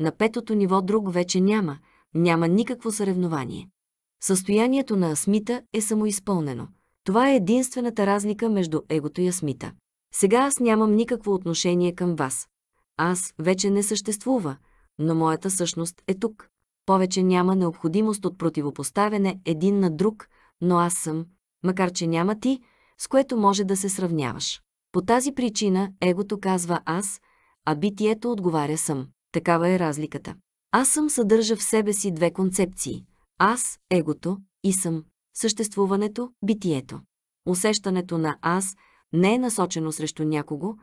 На петото ниво друг вече няма, няма никакво съревнование. Състоянието на асмита е самоизпълнено. Това е единствената разлика между егото и асмита. Сега аз нямам никакво отношение към вас. Аз вече не съществува, но моята същност е тук. Повече няма необходимост от противопоставяне един на друг, но аз съм, макар че няма ти, с което може да се сравняваш. По тази причина егото казва аз, а битието отговаря съм. Такава е разликата. Аз съм съдържа в себе си две концепции. Аз, егото, и съм, съществуването, битието. Усещането на аз не е насочено срещу някого,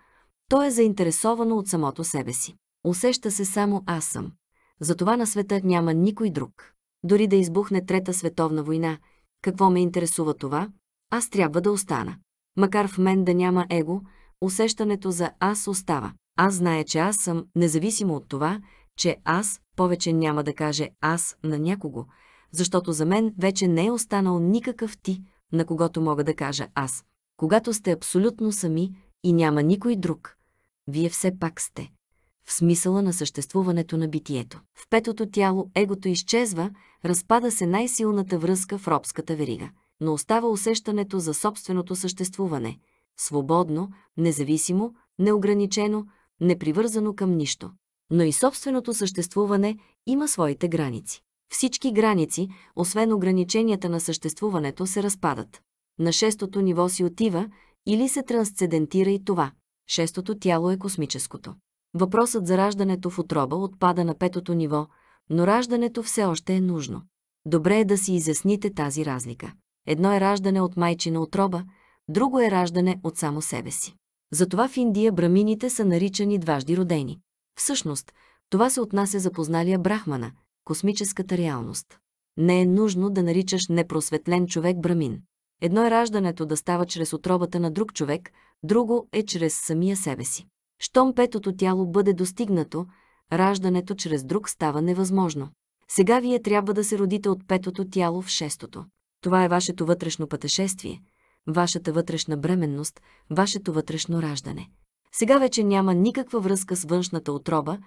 то е заинтересовано от самото себе си. Усеща се само аз съм. Затова на света няма никой друг. Дори да избухне Трета световна война, какво ме интересува това, аз трябва да остана. Макар в мен да няма его, усещането за аз остава. Аз знае, че аз съм, независимо от това, че аз повече няма да каже аз на някого, защото за мен вече не е останал никакъв ти, на когото мога да кажа аз. Когато сте абсолютно сами и няма никой друг, вие все пак сте. В смисъла на съществуването на битието. В петото тяло егото изчезва, разпада се най-силната връзка в робската верига, но остава усещането за собственото съществуване. Свободно, независимо, неограничено, непривързано към нищо. Но и собственото съществуване има своите граници. Всички граници, освен ограниченията на съществуването, се разпадат. На шестото ниво си отива или се трансцендентира и това. Шестото тяло е космическото. Въпросът за раждането в отроба отпада на петото ниво, но раждането все още е нужно. Добре е да си изясните тази разлика. Едно е раждане от майчина отроба, друго е раждане от само себе си. Затова в Индия брамините са наричани дважди родени. Всъщност, това се отнася за позналия брахмана, космическата реалност. Не е нужно да наричаш непросветлен човек брамин. Едно е раждането да става чрез отробата на друг човек, друго е чрез самия себе си. Щом петото тяло бъде достигнато, раждането чрез друг става невъзможно. Сега вие трябва да се родите от петото тяло в шестото. Това е вашето вътрешно пътешествие, вашата вътрешна бременност, вашето вътрешно раждане. Сега вече няма никаква връзка с външната отроба,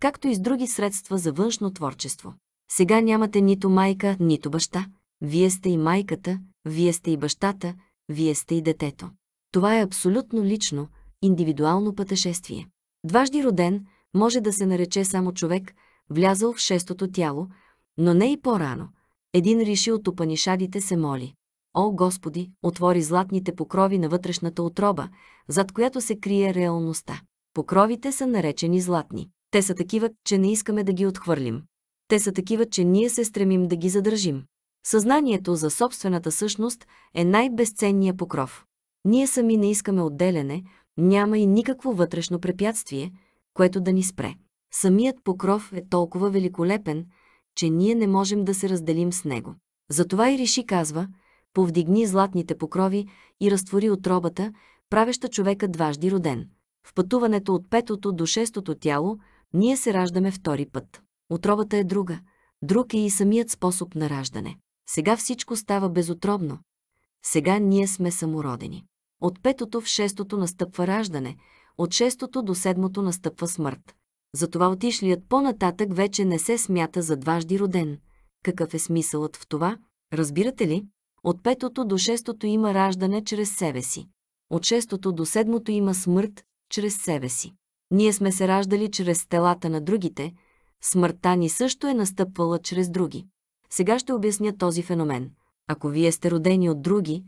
както и с други средства за външно творчество. Сега нямате нито майка, нито баща. Вие сте и майката, вие сте и бащата, вие сте и детето. Това е абсолютно лично, индивидуално пътешествие. Дважди роден може да се нарече само човек, влязъл в шестото тяло, но не и по-рано. Един риши от опанишадите се моли. О, Господи, отвори златните покрови на вътрешната отроба, зад която се крие реалността. Покровите са наречени златни. Те са такива, че не искаме да ги отхвърлим. Те са такива, че ние се стремим да ги задържим. Съзнанието за собствената същност е най-безценният покров. Ние сами не искаме отделяне, няма и никакво вътрешно препятствие, което да ни спре. Самият покров е толкова великолепен, че ние не можем да се разделим с него. Затова и Риши казва – повдигни златните покрови и разтвори отробата, правеща човека дважди роден. В пътуването от петото до шестото тяло ние се раждаме втори път. Отробата е друга, друг е и самият способ на раждане. Сега всичко става безотробно. Сега ние сме самородени. От петото в шестото настъпва раждане, от шестото до седмото настъпва смърт. Затова отишлият по-нататък вече не се смята за дважди роден. Какъв е смисълът в това, разбирате ли? От петото до шестото има раждане чрез себе си. От шестото до седмото има смърт чрез себе си. Ние сме се раждали чрез телата на другите, смъртта ни също е настъпвала чрез други. Сега ще обясня този феномен. Ако вие сте родени от други,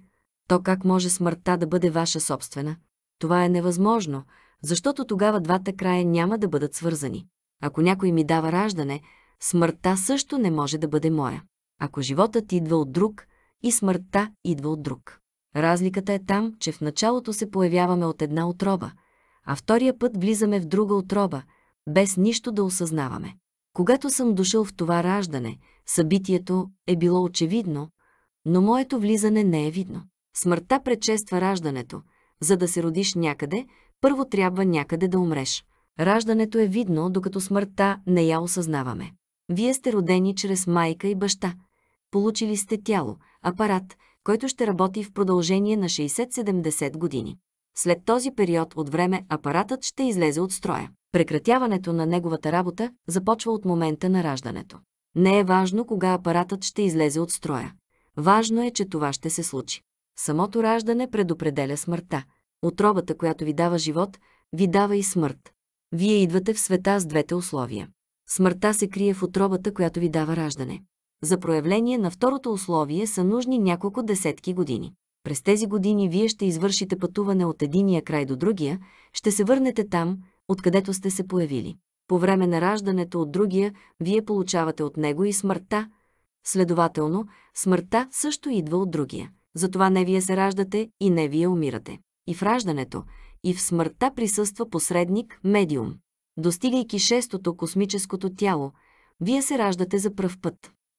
то как може смъртта да бъде ваша собствена? Това е невъзможно, защото тогава двата края няма да бъдат свързани. Ако някой ми дава раждане, смъртта също не може да бъде моя. Ако животът идва от друг – и смъртта идва от друг. Разликата е там, че в началото се появяваме от една отроба, а втория път влизаме в друга отроба, без нищо да осъзнаваме. Когато съм дошъл в това раждане, събитието е било очевидно, но моето влизане не е видно. Смъртта предшества раждането. За да се родиш някъде, първо трябва някъде да умреш. Раждането е видно, докато смъртта не я осъзнаваме. Вие сте родени чрез майка и баща. Получили сте тяло, апарат, който ще работи в продължение на 60-70 години. След този период от време апаратът ще излезе от строя. Прекратяването на неговата работа започва от момента на раждането. Не е важно кога апаратът ще излезе от строя. Важно е, че това ще се случи. Самото раждане предопределя смъртта. Отробата, която ви дава живот, ви дава и смърт. Вие идвате в света с двете условия. Смъртта се крие в отробата, която ви дава раждане. За проявление на второто условие са нужни няколко десетки години. През тези години вие ще извършите пътуване от единия край до другия, ще се върнете там, откъдето сте се появили. По време на раждането от другия, вие получавате от него и смъртта. Следователно, смъртта също идва от другия. Затова не вие се раждате и не вие умирате. И в раждането, и в смъртта присъства посредник, медиум. Достигайки шестото космическото тяло, вие се раждате за пръв път.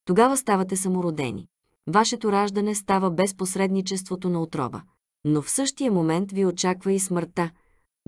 Тогава ставате самородени. Вашето раждане става без посредничеството на отрова. Но в същия момент ви очаква и смъртта,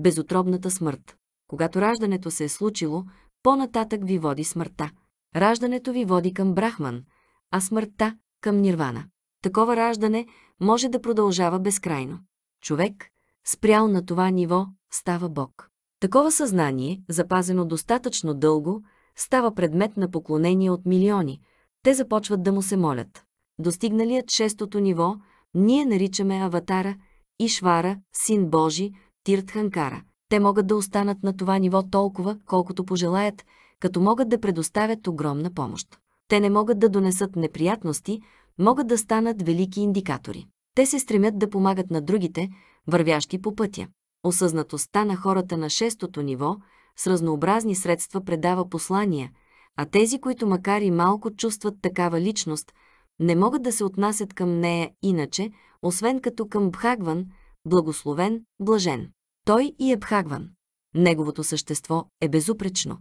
безотробната смърт. Когато раждането се е случило, по-нататък ви води смъртта. Раждането ви води към Брахман, а смъртта – към Нирвана. Такова раждане може да продължава безкрайно. Човек, спрял на това ниво, става Бог. Такова съзнание, запазено достатъчно дълго, става предмет на поклонение от милиони, те започват да му се молят. Достигналият шестото ниво, ние наричаме Аватара, Ишвара, Син Божи, Тиртханкара. Те могат да останат на това ниво толкова, колкото пожелаят, като могат да предоставят огромна помощ. Те не могат да донесат неприятности, могат да станат велики индикатори. Те се стремят да помагат на другите, вървящи по пътя. Осъзнатостта на хората на шестото ниво с разнообразни средства предава послания – а тези, които макар и малко чувстват такава личност, не могат да се отнасят към нея иначе, освен като към Бхагван, благословен, блажен. Той и е Бхагван. Неговото същество е безупречно,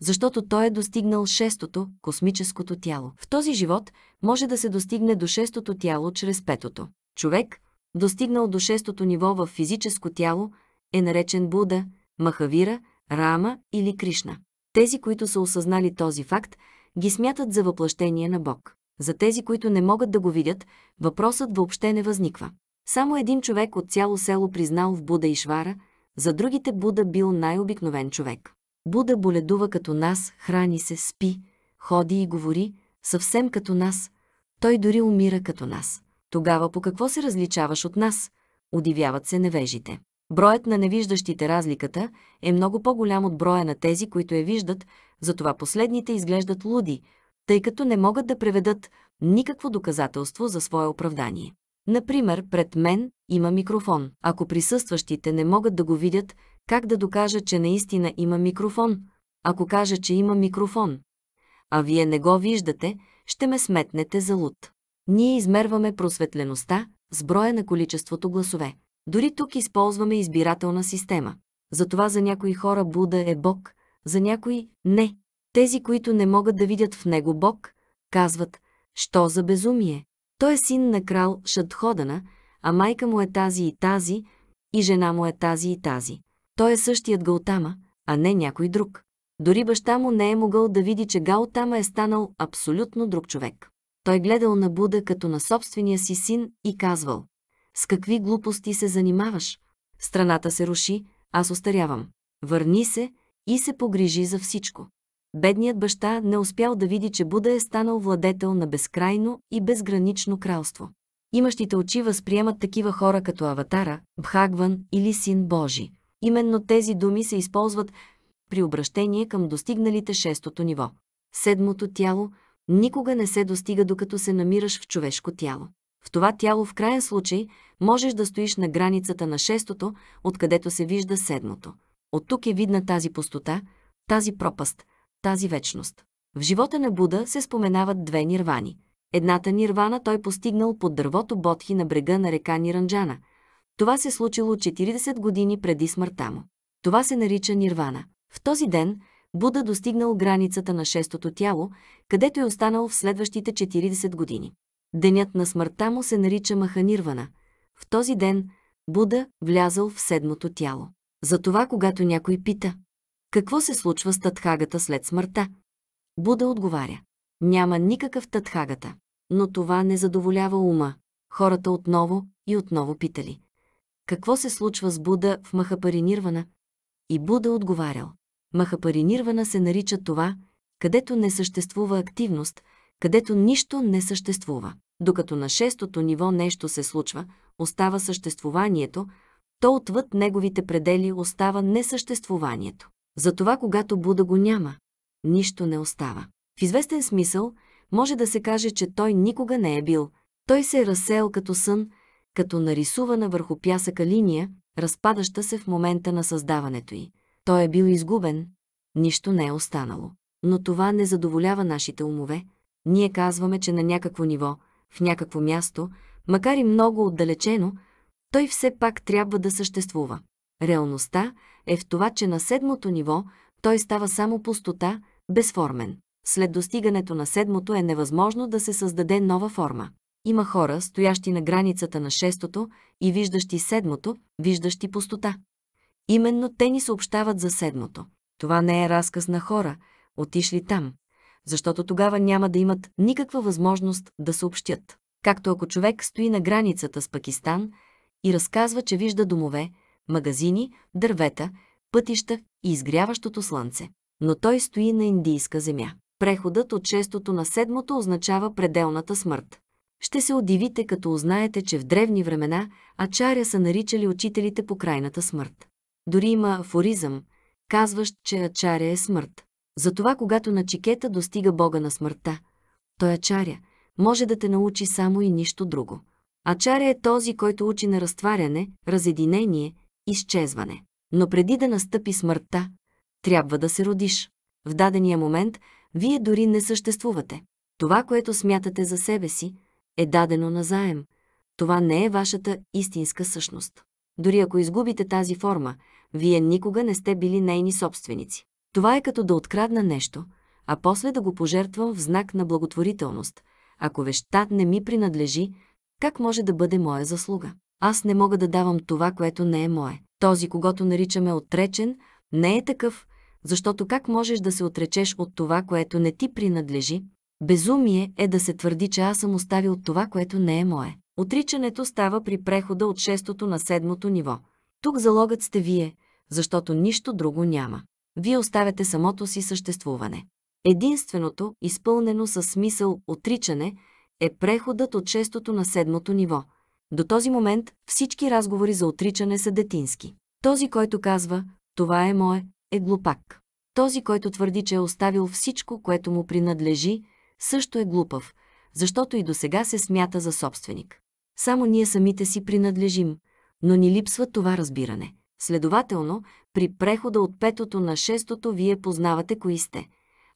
защото той е достигнал шестото, космическото тяло. В този живот може да се достигне до шестото тяло чрез петото. Човек, достигнал до шестото ниво в физическо тяло, е наречен Буда, Махавира, Рама или Кришна. Тези, които са осъзнали този факт, ги смятат за въплъщение на Бог. За тези, които не могат да го видят, въпросът въобще не възниква. Само един човек от цяло село признал в Буда и Швара, за другите Буда бил най-обикновен човек. Буда боледува като нас, храни се, спи, ходи и говори, съвсем като нас. Той дори умира като нас. Тогава по какво се различаваш от нас? Удивяват се невежите. Броят на невиждащите разликата е много по-голям от броя на тези, които я виждат, затова последните изглеждат луди, тъй като не могат да преведат никакво доказателство за свое оправдание. Например, пред мен има микрофон. Ако присъстващите не могат да го видят, как да докажа, че наистина има микрофон? Ако кажа, че има микрофон, а вие не го виждате, ще ме сметнете за луд. Ние измерваме просветлеността с броя на количеството гласове. Дори тук използваме избирателна система. Затова за някои хора Буда е Бог, за някои – не. Тези, които не могат да видят в него Бог, казват «Що за безумие?» Той е син на крал Шадходана, а майка му е тази и тази, и жена му е тази и тази. Той е същият Галтама, а не някой друг. Дори баща му не е могъл да види, че Галтама е станал абсолютно друг човек. Той гледал на Буда като на собствения си син и казвал с какви глупости се занимаваш? Страната се руши, аз остарявам. Върни се и се погрижи за всичко. Бедният баща не успял да види, че Буда е станал владетел на безкрайно и безгранично кралство. Имащите очи възприемат такива хора като Аватара, Бхагван или Син Божи. Именно тези думи се използват при обращение към достигналите шестото ниво. Седмото тяло никога не се достига, докато се намираш в човешко тяло. В това тяло в крайен случай можеш да стоиш на границата на шестото, откъдето се вижда седмото. От тук е видна тази пустота, тази пропаст, тази вечност. В живота на Буда се споменават две нирвани. Едната нирвана той постигнал под дървото Бодхи на брега на река Ниранджана. Това се случило 40 години преди смъртта му. Това се нарича нирвана. В този ден Буда достигнал границата на шестото тяло, където е останал в следващите 40 години. Денят на смъртта му се нарича Маханирвана. В този ден Буда влязъл в седмото тяло. Затова, когато някой пита, какво се случва с татхагата след смъртта? Буда отговаря. Няма никакъв татхагата. Но това не задоволява ума. Хората отново и отново питали. Какво се случва с Буда в Махапаринирвана? И Буда отговарял. Махапаринирвана се нарича това, където не съществува активност – където нищо не съществува. Докато на шестото ниво нещо се случва, остава съществуванието, то отвъд неговите предели остава несъществуванието. Затова, когато Буда го няма, нищо не остава. В известен смисъл може да се каже, че той никога не е бил. Той се е разсеял като сън, като нарисувана върху пясъка линия, разпадаща се в момента на създаването й. Той е бил изгубен, нищо не е останало. Но това не задоволява нашите умове, ние казваме, че на някакво ниво, в някакво място, макар и много отдалечено, той все пак трябва да съществува. Реалността е в това, че на седмото ниво той става само пустота, безформен. След достигането на седмото е невъзможно да се създаде нова форма. Има хора, стоящи на границата на шестото и виждащи седмото, виждащи пустота. Именно те ни съобщават за седмото. Това не е разказ на хора, отишли там защото тогава няма да имат никаква възможност да съобщят. Както ако човек стои на границата с Пакистан и разказва, че вижда домове, магазини, дървета, пътища и изгряващото слънце. Но той стои на индийска земя. Преходът от шестото на седмото означава пределната смърт. Ще се удивите, като узнаете, че в древни времена ачаря са наричали учителите по крайната смърт. Дори има афоризъм, казващ, че ачаря е смърт. Затова, когато на чекета достига Бога на смъртта, той ачаря, може да те научи само и нищо друго. Ачаря е този, който учи на разтваряне, разединение, изчезване. Но преди да настъпи смъртта, трябва да се родиш. В дадения момент вие дори не съществувате. Това, което смятате за себе си, е дадено назаем. Това не е вашата истинска същност. Дори ако изгубите тази форма, вие никога не сте били нейни собственици. Това е като да открадна нещо, а после да го пожертвам в знак на благотворителност. Ако вещта не ми принадлежи, как може да бъде моя заслуга? Аз не мога да давам това, което не е мое. Този, когато наричаме отречен, не е такъв, защото как можеш да се отречеш от това, което не ти принадлежи? Безумие е да се твърди, че аз съм оставил това, което не е мое. Отричането става при прехода от шестото на седмото ниво. Тук залогът сте вие, защото нищо друго няма вие оставяте самото си съществуване. Единственото, изпълнено със смисъл отричане, е преходът от шестото на седмото ниво. До този момент всички разговори за отричане са детински. Този, който казва «това е мое», е глупак. Този, който твърди, че е оставил всичко, което му принадлежи, също е глупав, защото и до сега се смята за собственик. Само ние самите си принадлежим, но ни липсва това разбиране. Следователно, при прехода от петото на шестото вие познавате кои сте,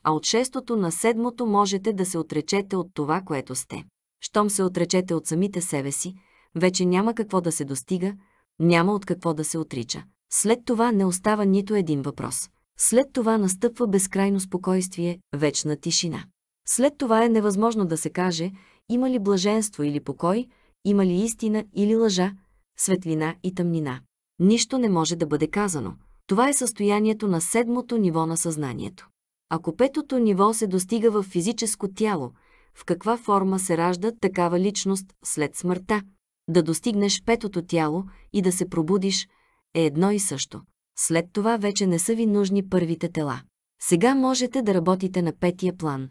а от шестото на седмото можете да се отречете от това, което сте. Щом се отречете от самите себе си, вече няма какво да се достига, няма от какво да се отрича. След това не остава нито един въпрос. След това настъпва безкрайно спокойствие, вечна тишина. След това е невъзможно да се каже има ли блаженство или покой, има ли истина или лъжа, светлина и тъмнина. Нищо не може да бъде казано. Това е състоянието на седмото ниво на съзнанието. Ако петото ниво се достига в физическо тяло, в каква форма се ражда такава личност след смъртта? Да достигнеш петото тяло и да се пробудиш е едно и също. След това вече не са ви нужни първите тела. Сега можете да работите на петия план.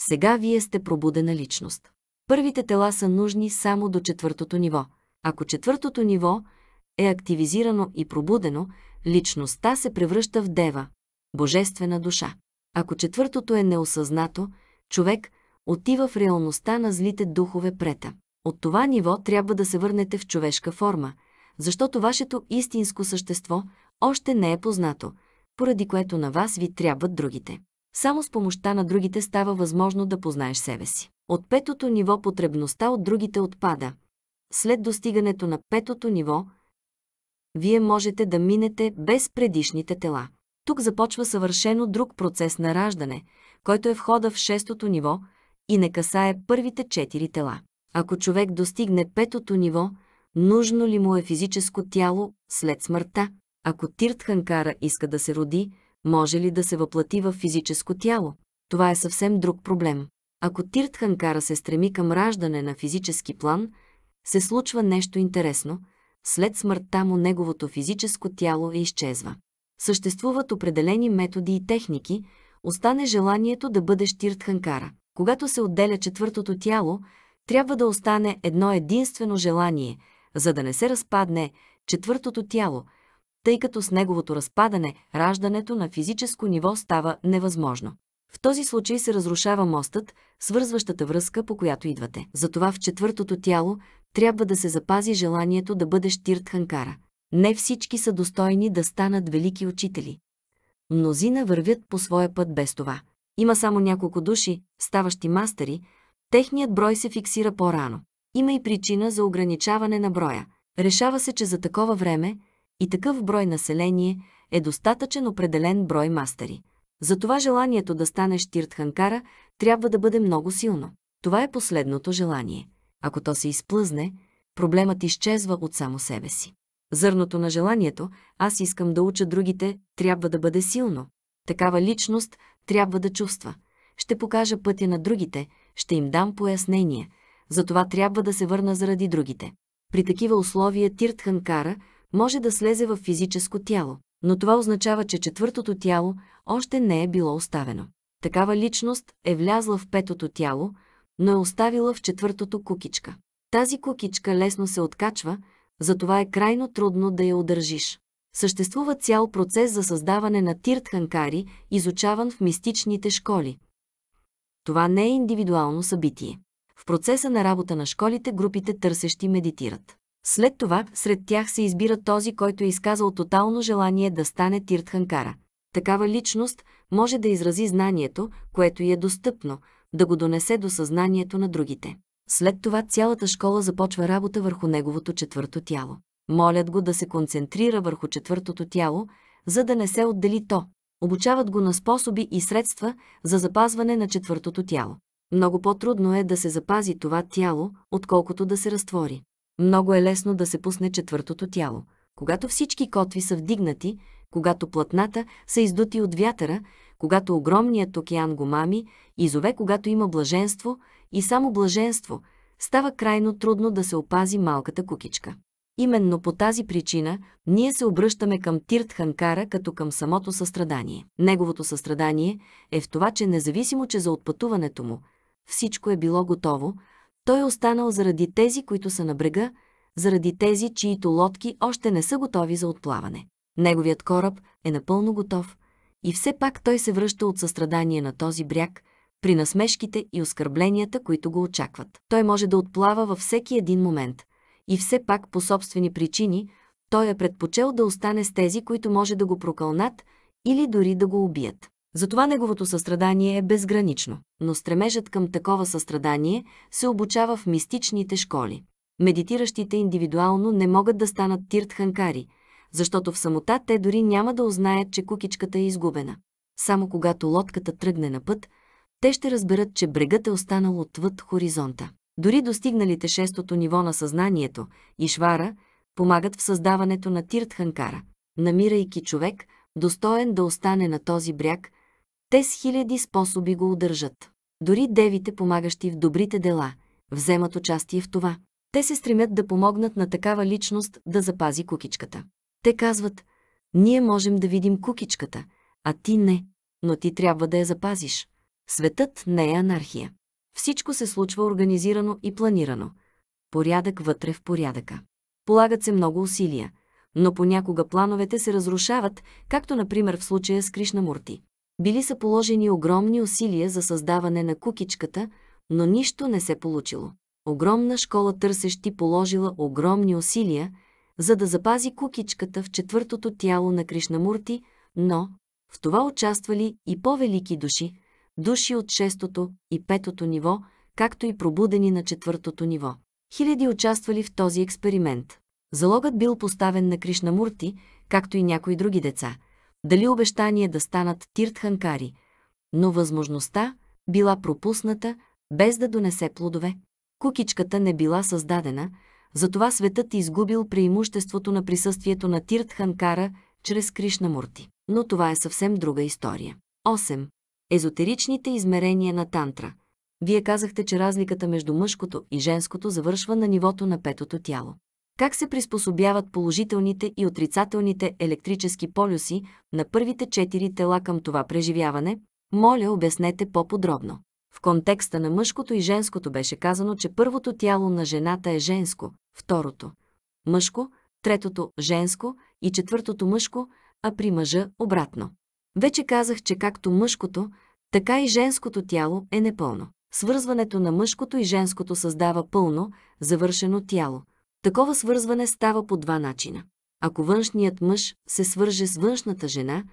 Сега вие сте пробудена личност. Първите тела са нужни само до четвъртото ниво. Ако четвъртото ниво – е активизирано и пробудено, личността се превръща в дева, божествена душа. Ако четвъртото е неосъзнато, човек отива в реалността на злите духове прета. От това ниво трябва да се върнете в човешка форма, защото вашето истинско същество още не е познато, поради което на вас ви трябват другите. Само с помощта на другите става възможно да познаеш себе си. От петото ниво потребността от другите отпада. След достигането на петото ниво, вие можете да минете без предишните тела. Тук започва съвършено друг процес на раждане, който е входа в шестото ниво и не касае първите четири тела. Ако човек достигне петото ниво, нужно ли му е физическо тяло след смъртта? Ако Тиртханкара иска да се роди, може ли да се въплати в физическо тяло? Това е съвсем друг проблем. Ако Тиртханкара се стреми към раждане на физически план, се случва нещо интересно – след смъртта му неговото физическо тяло е изчезва. Съществуват определени методи и техники, остане желанието да бъде тиртханкара. Когато се отделя четвъртото тяло, трябва да остане едно единствено желание, за да не се разпадне четвъртото тяло, тъй като с неговото разпадане раждането на физическо ниво става невъзможно. В този случай се разрушава мостът, свързващата връзка, по която идвате. Затова в четвъртото тяло трябва да се запази желанието да бъдеш тиртханкара. Не всички са достойни да станат велики учители. Мнозина вървят по своя път без това. Има само няколко души, ставащи мастери, техният брой се фиксира по-рано. Има и причина за ограничаване на броя. Решава се, че за такова време и такъв брой население е достатъчен определен брой мастери. Затова желанието да станеш тиртханкара трябва да бъде много силно. Това е последното желание. Ако то се изплъзне, проблемът изчезва от само себе си. Зърното на желанието «Аз искам да уча другите» трябва да бъде силно. Такава личност трябва да чувства. Ще покажа пътя на другите, ще им дам пояснение. Затова трябва да се върна заради другите. При такива условия Тиртханкара може да слезе в физическо тяло, но това означава, че четвъртото тяло още не е било оставено. Такава личност е влязла в петото тяло, но е оставила в четвъртото кукичка. Тази кукичка лесно се откачва, затова е крайно трудно да я удържиш. Съществува цял процес за създаване на тиртханкари, изучаван в мистичните школи. Това не е индивидуално събитие. В процеса на работа на школите групите търсещи медитират. След това сред тях се избира този, който е изказал тотално желание да стане тиртханкара. Такава личност може да изрази знанието, което й е достъпно, да го донесе до съзнанието на другите. След това цялата школа започва работа върху неговото четвърто тяло. Молят го да се концентрира върху четвъртото тяло, за да не се отдели то. Обучават го на способи и средства за запазване на четвъртото тяло. Много по-трудно е да се запази това тяло, отколкото да се разтвори. Много е лесно да се пусне четвъртото тяло. Когато всички котви са вдигнати, когато платната са издути от вятъра, когато огромният океан го мами, и зове, когато има блаженство, и само блаженство, става крайно трудно да се опази малката кукичка. Именно по тази причина ние се обръщаме към Тирт Ханкара като към самото състрадание. Неговото състрадание е в това, че независимо, че за отпътуването му всичко е било готово, той е останал заради тези, които са на брега, заради тези, чието лодки още не са готови за отплаване. Неговият кораб е напълно готов, и все пак той се връща от състрадание на този бряг, при насмешките и оскърбленията, които го очакват. Той може да отплава във всеки един момент. И все пак по собствени причини той е предпочел да остане с тези, които може да го прокълнат или дори да го убият. Затова неговото състрадание е безгранично, но стремежът към такова състрадание се обучава в мистичните школи. Медитиращите индивидуално не могат да станат тиртханкари – защото в самота те дори няма да узнаят, че кукичката е изгубена. Само когато лодката тръгне на път, те ще разберат, че брегът е останал отвъд хоризонта. Дори достигналите шестото ниво на съзнанието и швара помагат в създаването на тиртханкара. Намирайки човек, достоен да остане на този бряг, те с хиляди способи го удържат. Дори девите, помагащи в добрите дела, вземат участие в това. Те се стремят да помогнат на такава личност да запази кукичката. Те казват, ние можем да видим кукичката, а ти не, но ти трябва да я запазиш. Светът не е анархия. Всичко се случва организирано и планирано. Порядък вътре в порядъка. Полагат се много усилия, но понякога плановете се разрушават, както например в случая с Кришна Мурти. Били са положени огромни усилия за създаване на кукичката, но нищо не се получило. Огромна школа търсещи положила огромни усилия, за да запази кукичката в четвъртото тяло на Кришнамурти, но в това участвали и по-велики души, души от шестото и петото ниво, както и пробудени на четвъртото ниво. Хиляди участвали в този експеримент. Залогът бил поставен на Кришнамурти, както и някои други деца. Дали обещание да станат тиртханкари, но възможността била пропусната, без да донесе плодове. Кукичката не била създадена, затова светът е изгубил преимуществото на присъствието на Тиртханкара чрез Кришнамурти. Но това е съвсем друга история. 8. Езотеричните измерения на тантра. Вие казахте, че разликата между мъжкото и женското завършва на нивото на петото тяло. Как се приспособяват положителните и отрицателните електрически полюси на първите четири тела към това преживяване? Моля, обяснете по-подробно. В контекста на мъжкото и женското беше казано, че първото тяло на жената е женско, второто – мъжко, третото – женско и четвъртото – мъжко, а при мъжа – обратно. Вече казах, че както мъжкото, така и женското тяло е непълно. Свързването на мъжкото и женското създава пълно, завършено тяло. Такова свързване става по два начина. Ако външният мъж се свърже с външната жена,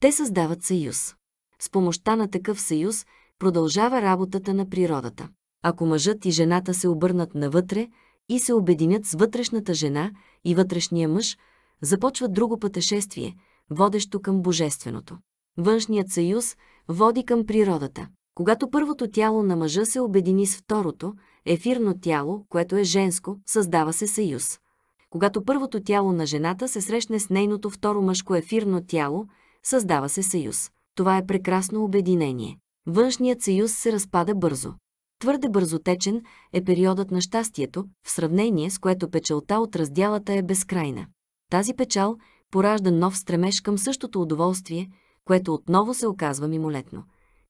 те създават съюз. С помощта на такъв съюз продължава работата на природата. Ако мъжът и жената се обърнат навътре, и се обединят с вътрешната жена и вътрешния мъж, започва друго пътешествие, водещо към божественото. Външният съюз води към природата. Когато първото тяло на мъжа се обедини с второто, ефирно тяло, което е женско, създава се съюз. Когато първото тяло на жената се срещне с нейното второ мъжко ефирно тяло, създава се съюз. Това е прекрасно обединение. Външният съюз се разпада бързо. Твърде бързотечен е периодът на щастието, в сравнение с което печалта от раздялата е безкрайна. Тази печал поражда нов стремеж към същото удоволствие, което отново се оказва мимолетно.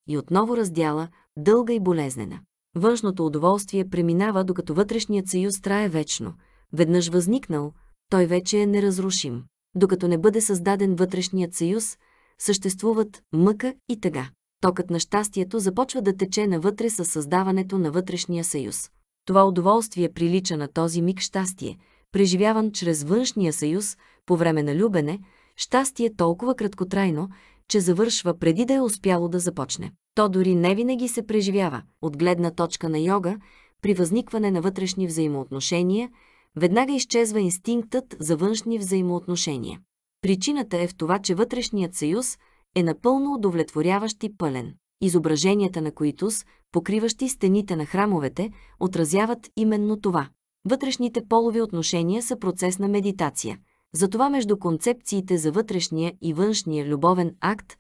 И отново раздяла, дълга и болезнена. Външното удоволствие преминава, докато вътрешният съюз трае вечно. Веднъж възникнал, той вече е неразрушим. Докато не бъде създаден вътрешният съюз, съществуват мъка и тъга. Токът на щастието започва да тече навътре със създаването на вътрешния съюз. Това удоволствие прилича на този миг щастие, преживяван чрез външния съюз по време на любене, щастие толкова краткотрайно, че завършва преди да е успяло да започне. То дори не винаги се преживява. От гледна точка на йога, при възникване на вътрешни взаимоотношения, веднага изчезва инстинктът за външни взаимоотношения. Причината е в това, че вътрешният съюз – е напълно удовлетворяващ и пълен. Изображенията на Коитус, покриващи стените на храмовете, отразяват именно това. Вътрешните полови отношения са процес на медитация. Затова между концепциите за вътрешния и външния любовен акт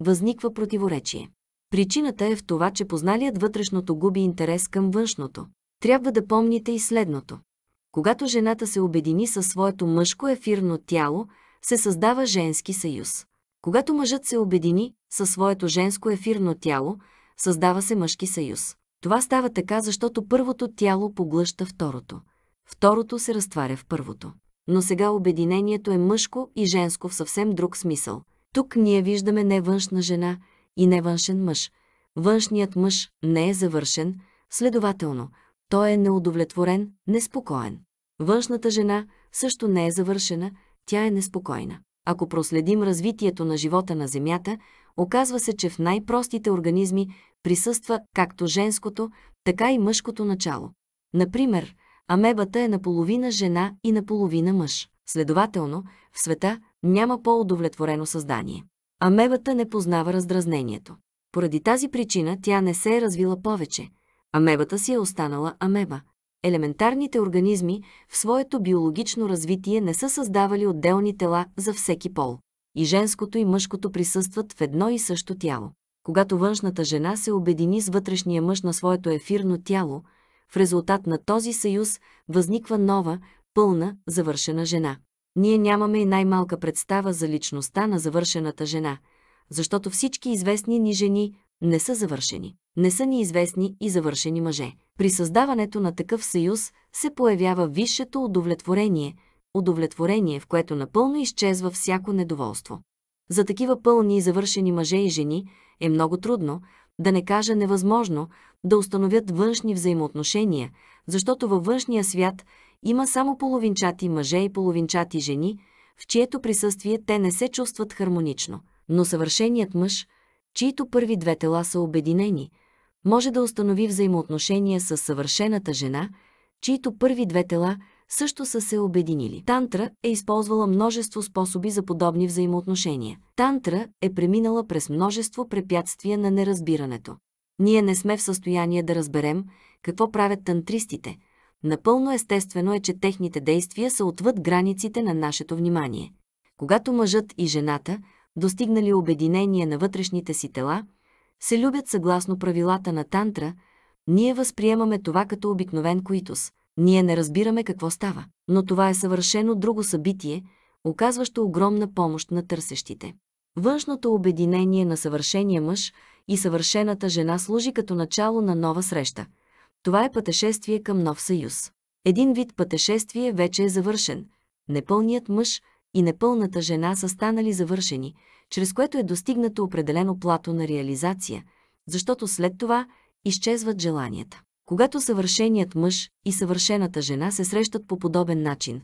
възниква противоречие. Причината е в това, че позналият вътрешното губи интерес към външното. Трябва да помните и следното. Когато жената се обедини със своето мъжко ефирно тяло, се създава женски съюз. Когато мъжът се обедини със своето женско ефирно тяло, създава се мъжки съюз. Това става така, защото първото тяло поглъща второто. Второто се разтваря в първото. Но сега обединението е мъжко и женско в съвсем друг смисъл. Тук ние виждаме не външна жена и не външен мъж. Външният мъж не е завършен, следователно, той е неудовлетворен, неспокоен. Външната жена също не е завършена, тя е неспокойна. Ако проследим развитието на живота на Земята, оказва се, че в най-простите организми присъства както женското, така и мъжкото начало. Например, амебата е наполовина жена и наполовина мъж. Следователно, в света няма по-удовлетворено създание. Амебата не познава раздразнението. Поради тази причина тя не се е развила повече. Амебата си е останала амеба – елементарните организми в своето биологично развитие не са създавали отделни тела за всеки пол. И женското и мъжкото присъстват в едно и също тяло. Когато външната жена се обедини с вътрешния мъж на своето ефирно тяло, в резултат на този съюз възниква нова, пълна, завършена жена. Ние нямаме и най-малка представа за личността на завършената жена, защото всички известни ни жени не са завършени. Не са ни известни и завършени мъже. При създаването на такъв съюз се появява висшето удовлетворение, удовлетворение, в което напълно изчезва всяко недоволство. За такива пълни и завършени мъже и жени е много трудно, да не кажа невъзможно, да установят външни взаимоотношения, защото във външния свят има само половинчати мъже и половинчати жени, в чието присъствие те не се чувстват хармонично. Но съвършеният мъж, чието първи две тела са обединени – може да установи взаимоотношения с съвършената жена, чието първи две тела също са се обединили. Тантра е използвала множество способи за подобни взаимоотношения. Тантра е преминала през множество препятствия на неразбирането. Ние не сме в състояние да разберем какво правят тантристите. Напълно естествено е, че техните действия са отвъд границите на нашето внимание. Когато мъжът и жената, достигнали обединение на вътрешните си тела, се любят съгласно правилата на тантра, ние възприемаме това като обикновен коитус. Ние не разбираме какво става, но това е съвършено друго събитие, оказващо огромна помощ на търсещите. Външното обединение на съвършения мъж и съвършената жена служи като начало на нова среща. Това е пътешествие към нов съюз. Един вид пътешествие вече е завършен. Непълният мъж и непълната жена са станали завършени, чрез което е достигнато определено плато на реализация, защото след това изчезват желанията. Когато съвършеният мъж и съвършената жена се срещат по подобен начин,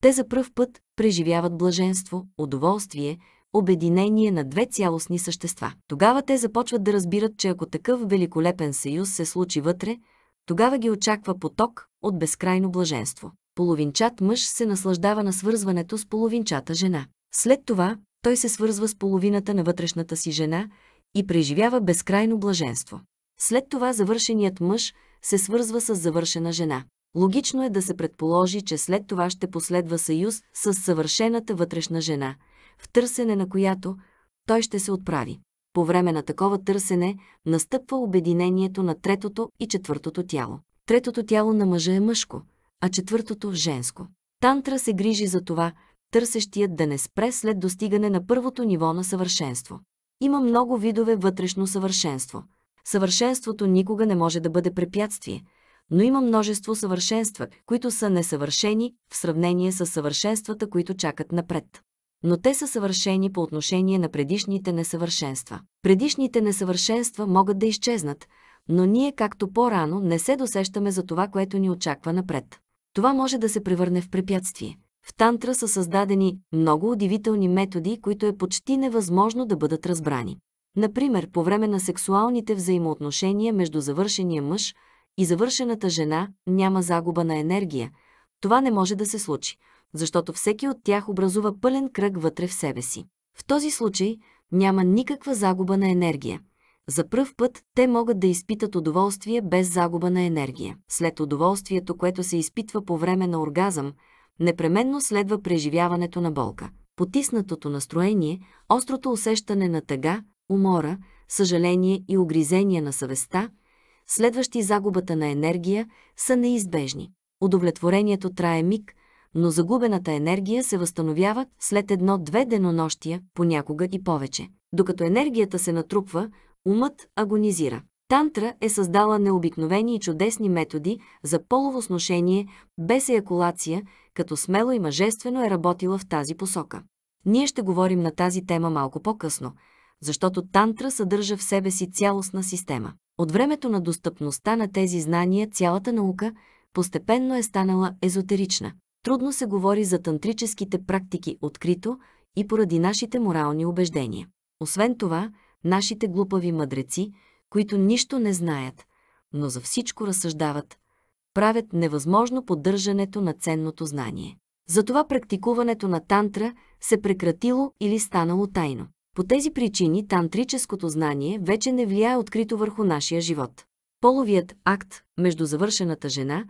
те за пръв път преживяват блаженство, удоволствие, обединение на две цялостни същества. Тогава те започват да разбират, че ако такъв великолепен съюз се случи вътре, тогава ги очаква поток от безкрайно блаженство. Половинчат мъж се наслаждава на свързването с половинчата жена. След това, той се свързва с половината на вътрешната си жена и преживява безкрайно блаженство. След това завършеният мъж се свързва с завършена жена. Логично е да се предположи, че след това ще последва съюз с съвършената вътрешна жена, в търсене на която той ще се отправи. По време на такова търсене настъпва обединението на третото и четвъртото тяло. Третото тяло на мъжа е мъжко, а четвъртото – женско. Тантра се грижи за това – търсещият да не спре след достигане на първото ниво на съвършенство. Има много видове вътрешно съвършенство. Съвършенството никога не може да бъде препятствие, но има множество съвършенства, които са несъвършени в сравнение с съвършенствата, които чакат напред но те са съвършени по отношение на предишните несъвършенства. Предишните несъвършенства могат да изчезнат, но ние, както по-рано, не се досещаме за това, което ни очаква напред. Това може да се превърне в препятствие. В тантра са създадени много удивителни методи, които е почти невъзможно да бъдат разбрани. Например, по време на сексуалните взаимоотношения между завършения мъж и завършената жена няма загуба на енергия. Това не може да се случи, защото всеки от тях образува пълен кръг вътре в себе си. В този случай няма никаква загуба на енергия. За пръв път те могат да изпитат удоволствие без загуба на енергия. След удоволствието, което се изпитва по време на оргазъм, непременно следва преживяването на болка. Потиснатото настроение, острото усещане на тъга, умора, съжаление и огризение на съвестта, следващи загубата на енергия, са неизбежни. Удовлетворението трае миг, но загубената енергия се възстановява след едно-две денонощия, понякога и повече. Докато енергията се натрупва, умът агонизира. Тантра е създала необикновени и чудесни методи за полово сношение без еякулация като смело и мъжествено е работила в тази посока. Ние ще говорим на тази тема малко по-късно, защото тантра съдържа в себе си цялостна система. От времето на достъпността на тези знания цялата наука постепенно е станала езотерична. Трудно се говори за тантрическите практики открито и поради нашите морални убеждения. Освен това, нашите глупави мъдреци, които нищо не знаят, но за всичко разсъждават, правят невъзможно поддържането на ценното знание. Затова практикуването на тантра се прекратило или станало тайно. По тези причини тантрическото знание вече не влияе открито върху нашия живот. Половият акт между завършената жена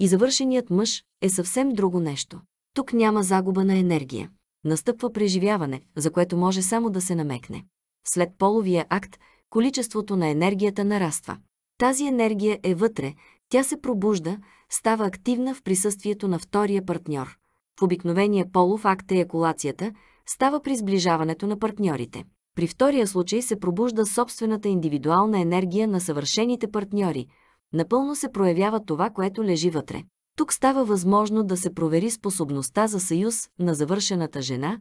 и завършеният мъж е съвсем друго нещо. Тук няма загуба на енергия. Настъпва преживяване, за което може само да се намекне. След половия акт, количеството на енергията нараства. Тази енергия е вътре, тя се пробужда, става активна в присъствието на втория партньор. В обикновения полов акт еякулацията става при сближаването на партньорите. При втория случай се пробужда собствената индивидуална енергия на съвършените партньори. Напълно се проявява това, което лежи вътре. Тук става възможно да се провери способността за съюз на завършената жена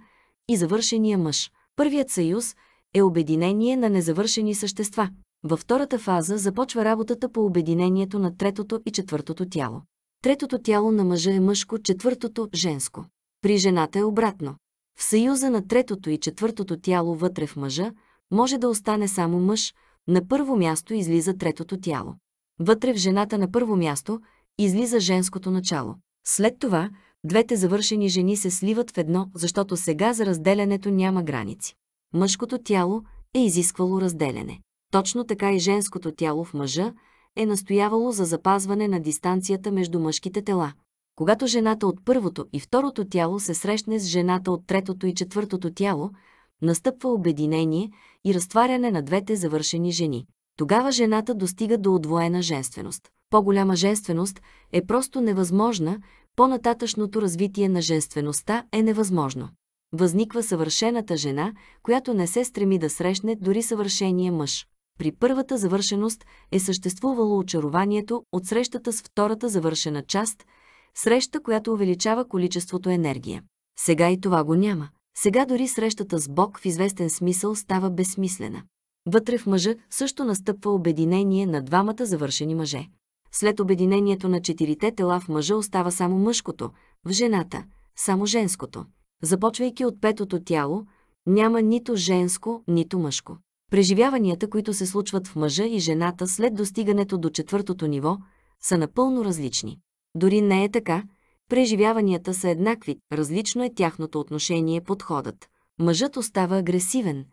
и завършения мъж. Първият съюз е обединение на незавършени същества. Във втората фаза започва работата по обединението на третото и четвъртото тяло. Третото тяло на мъжа е мъжко, четвъртото – женско. При жената е обратно. В съюза на третото и четвъртото тяло вътре в мъжа може да остане само мъж, на първо място излиза третото тяло. Вътре в жената на първо място излиза женското начало. След това двете завършени жени се сливат в едно, защото сега за разделянето няма граници. Мъжкото тяло е изисквало разделяне. Точно така и женското тяло в мъжа е настоявало за запазване на дистанцията между мъжките тела. Когато жената от първото и второто тяло се срещне с жената от третото и четвъртото тяло, настъпва обединение и разтваряне на двете завършени жени. Тогава жената достига до отвоена женственост. По-голяма женственост е просто невъзможна, по-нататъчното развитие на женствеността е невъзможно. Възниква съвършената жена, която не се стреми да срещне дори съвършения мъж. При първата завършеност е съществувало очарованието от срещата с втората завършена част, среща, която увеличава количеството енергия. Сега и това го няма. Сега дори срещата с Бог в известен смисъл става безсмислена. Вътре в мъжа също настъпва обединение на двамата завършени мъже. След обединението на четирите тела в мъжа остава само мъжкото, в жената – само женското. Започвайки от петото тяло, няма нито женско, нито мъжко. Преживяванията, които се случват в мъжа и жената след достигането до четвъртото ниво, са напълно различни. Дори не е така, преживяванията са еднакви, различно е тяхното отношение подходът. Мъжът остава агресивен,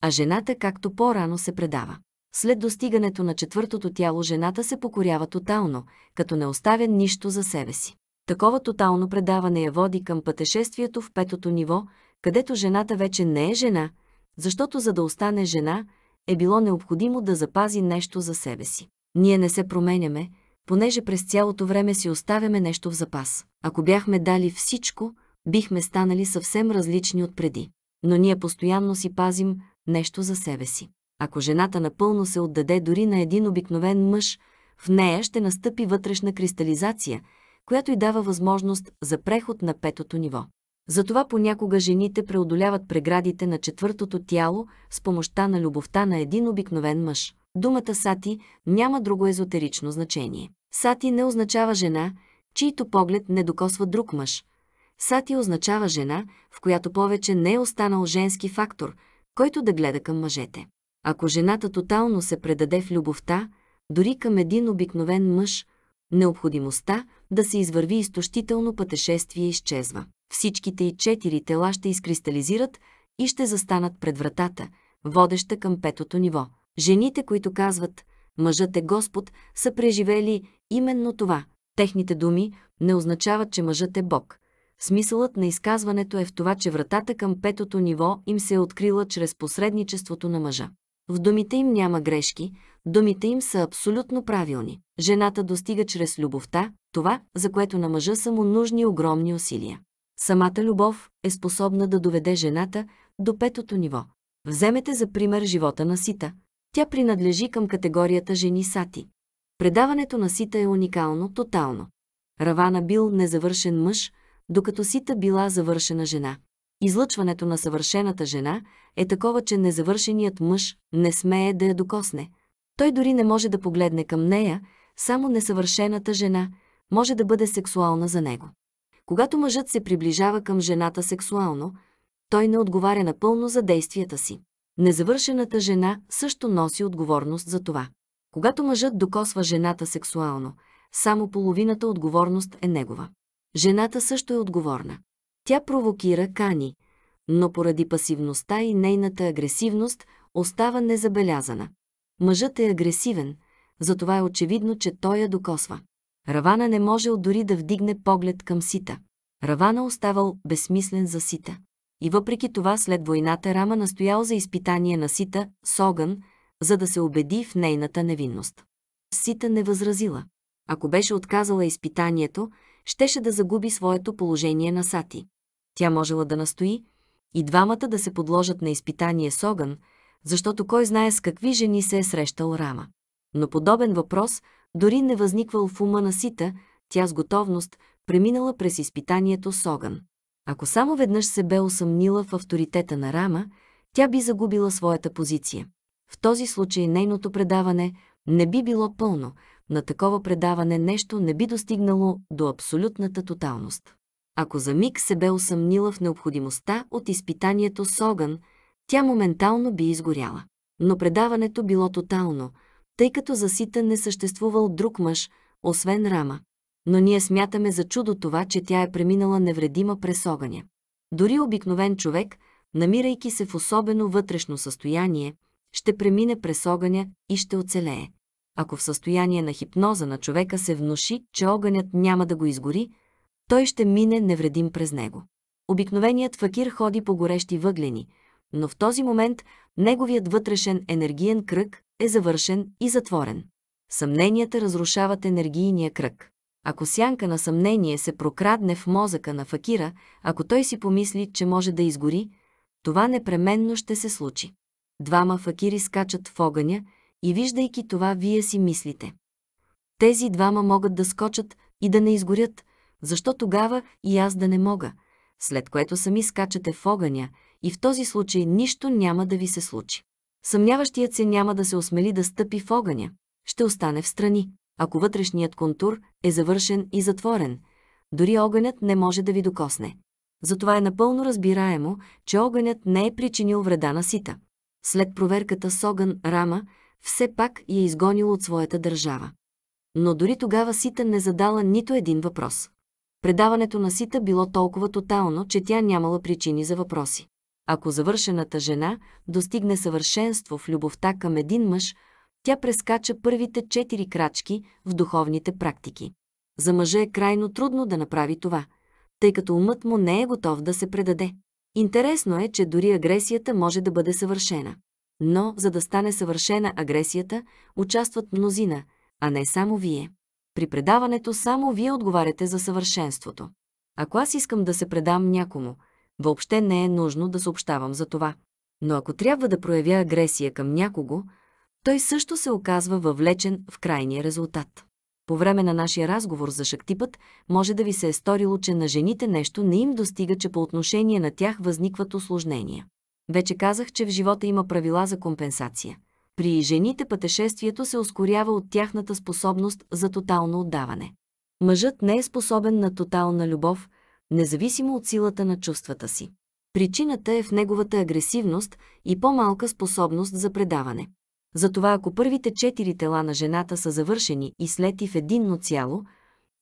а жената както по-рано се предава. След достигането на четвъртото тяло жената се покорява тотално, като не оставя нищо за себе си. Такова тотално предаване я води към пътешествието в петото ниво, където жената вече не е жена – защото за да остане жена, е било необходимо да запази нещо за себе си. Ние не се променяме, понеже през цялото време си оставяме нещо в запас. Ако бяхме дали всичко, бихме станали съвсем различни от преди. Но ние постоянно си пазим нещо за себе си. Ако жената напълно се отдаде дори на един обикновен мъж, в нея ще настъпи вътрешна кристализация, която й дава възможност за преход на петото ниво. Затова понякога жените преодоляват преградите на четвъртото тяло с помощта на любовта на един обикновен мъж. Думата сати няма друго езотерично значение. Сати не означава жена, чийто поглед не докосва друг мъж. Сати означава жена, в която повече не е останал женски фактор, който да гледа към мъжете. Ако жената тотално се предаде в любовта, дори към един обикновен мъж, необходимостта да се извърви изтощително пътешествие изчезва. Всичките и четири тела ще изкристализират и ще застанат пред вратата, водеща към петото ниво. Жените, които казват «Мъжът е Господ», са преживели именно това. Техните думи не означават, че мъжът е Бог. Смисълът на изказването е в това, че вратата към петото ниво им се е открила чрез посредничеството на мъжа. В думите им няма грешки, думите им са абсолютно правилни. Жената достига чрез любовта това, за което на мъжа са му нужни огромни усилия. Самата любов е способна да доведе жената до петото ниво. Вземете за пример живота на Сита. Тя принадлежи към категорията жени Сати. Предаването на Сита е уникално, тотално. Равана бил незавършен мъж, докато Сита била завършена жена. Излъчването на съвършената жена е такова, че незавършеният мъж не смее да я докосне. Той дори не може да погледне към нея, само несъвършената жена може да бъде сексуална за него. Когато мъжът се приближава към жената сексуално, той не отговаря напълно за действията си. Незавършената жена също носи отговорност за това. Когато мъжът докосва жената сексуално, само половината отговорност е негова. Жената също е отговорна. Тя провокира кани, но поради пасивността и нейната агресивност остава незабелязана. Мъжът е агресивен, затова е очевидно, че той я докосва. Равана не можел дори да вдигне поглед към Сита. Равана оставал безсмислен за Сита. И въпреки това след войната Рама настоял за изпитание на Сита с огън, за да се убеди в нейната невинност. Сита не възразила. Ако беше отказала изпитанието, щеше да загуби своето положение на Сати. Тя можела да настои и двамата да се подложат на изпитание с огън, защото кой знае с какви жени се е срещал Рама. Но подобен въпрос дори не възниквал в ума на сита, тя с готовност преминала през изпитанието с огън. Ако само веднъж се бе усъмнила в авторитета на Рама, тя би загубила своята позиция. В този случай нейното предаване не би било пълно, на такова предаване нещо не би достигнало до абсолютната тоталност. Ако за миг се бе усъмнила в необходимостта от изпитанието с огън, тя моментално би изгоряла. Но предаването било тотално, тъй като за Сита не съществувал друг мъж, освен Рама. Но ние смятаме за чудо това, че тя е преминала невредима през огъня. Дори обикновен човек, намирайки се в особено вътрешно състояние, ще премине през огъня и ще оцелее. Ако в състояние на хипноза на човека се внуши, че огънят няма да го изгори, той ще мине невредим през него. Обикновеният факир ходи по горещи въглени, но в този момент неговият вътрешен енергиен кръг е завършен и затворен. Съмненията разрушават енергийния кръг. Ако сянка на съмнение се прокрадне в мозъка на факира, ако той си помисли, че може да изгори, това непременно ще се случи. Двама факири скачат в огъня и виждайки това, вие си мислите. Тези двама могат да скочат и да не изгорят, защо тогава и аз да не мога, след което сами скачате в огъня и в този случай нищо няма да ви се случи. Съмняващият се няма да се осмели да стъпи в огъня. Ще остане в страни, ако вътрешният контур е завършен и затворен. Дори огънят не може да ви докосне. Затова е напълно разбираемо, че огънят не е причинил вреда на сита. След проверката с огън Рама все пак я е изгонил от своята държава. Но дори тогава Сита не задала нито един въпрос. Предаването на Сита било толкова тотално, че тя нямала причини за въпроси. Ако завършената жена достигне съвършенство в любовта към един мъж, тя прескача първите четири крачки в духовните практики. За мъжа е крайно трудно да направи това, тъй като умът му не е готов да се предаде. Интересно е, че дори агресията може да бъде съвършена. Но, за да стане съвършена агресията, участват мнозина, а не само вие. При предаването само вие отговаряте за съвършенството. Ако аз искам да се предам някому – Въобще не е нужно да съобщавам за това. Но ако трябва да проявя агресия към някого, той също се оказва въвлечен в крайния резултат. По време на нашия разговор за шактипът може да ви се е сторило, че на жените нещо не им достига, че по отношение на тях възникват осложнения. Вече казах, че в живота има правила за компенсация. При жените пътешествието се ускорява от тяхната способност за тотално отдаване. Мъжът не е способен на тотална любов – независимо от силата на чувствата си. Причината е в неговата агресивност и по-малка способност за предаване. Затова ако първите четири тела на жената са завършени и слети в единно цяло,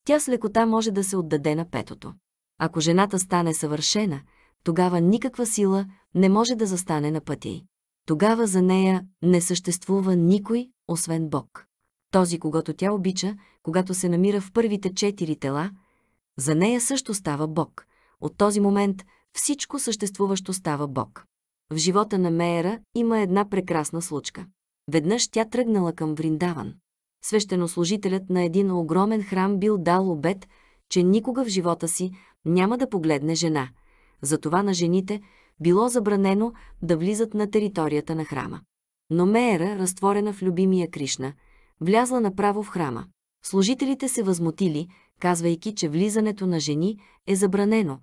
тя с лекота може да се отдаде на петото. Ако жената стане съвършена, тогава никаква сила не може да застане на пътя й. Тогава за нея не съществува никой, освен Бог. Този, когато тя обича, когато се намира в първите четири тела, за нея също става Бог. От този момент всичко съществуващо става Бог. В живота на Меера има една прекрасна случка. Веднъж тя тръгнала към Вриндаван. Свещенослужителят на един огромен храм бил дал обед, че никога в живота си няма да погледне жена. Затова на жените било забранено да влизат на територията на храма. Но Меера, разтворена в любимия Кришна, влязла направо в храма. Служителите се възмутили, казвайки, че влизането на жени е забранено,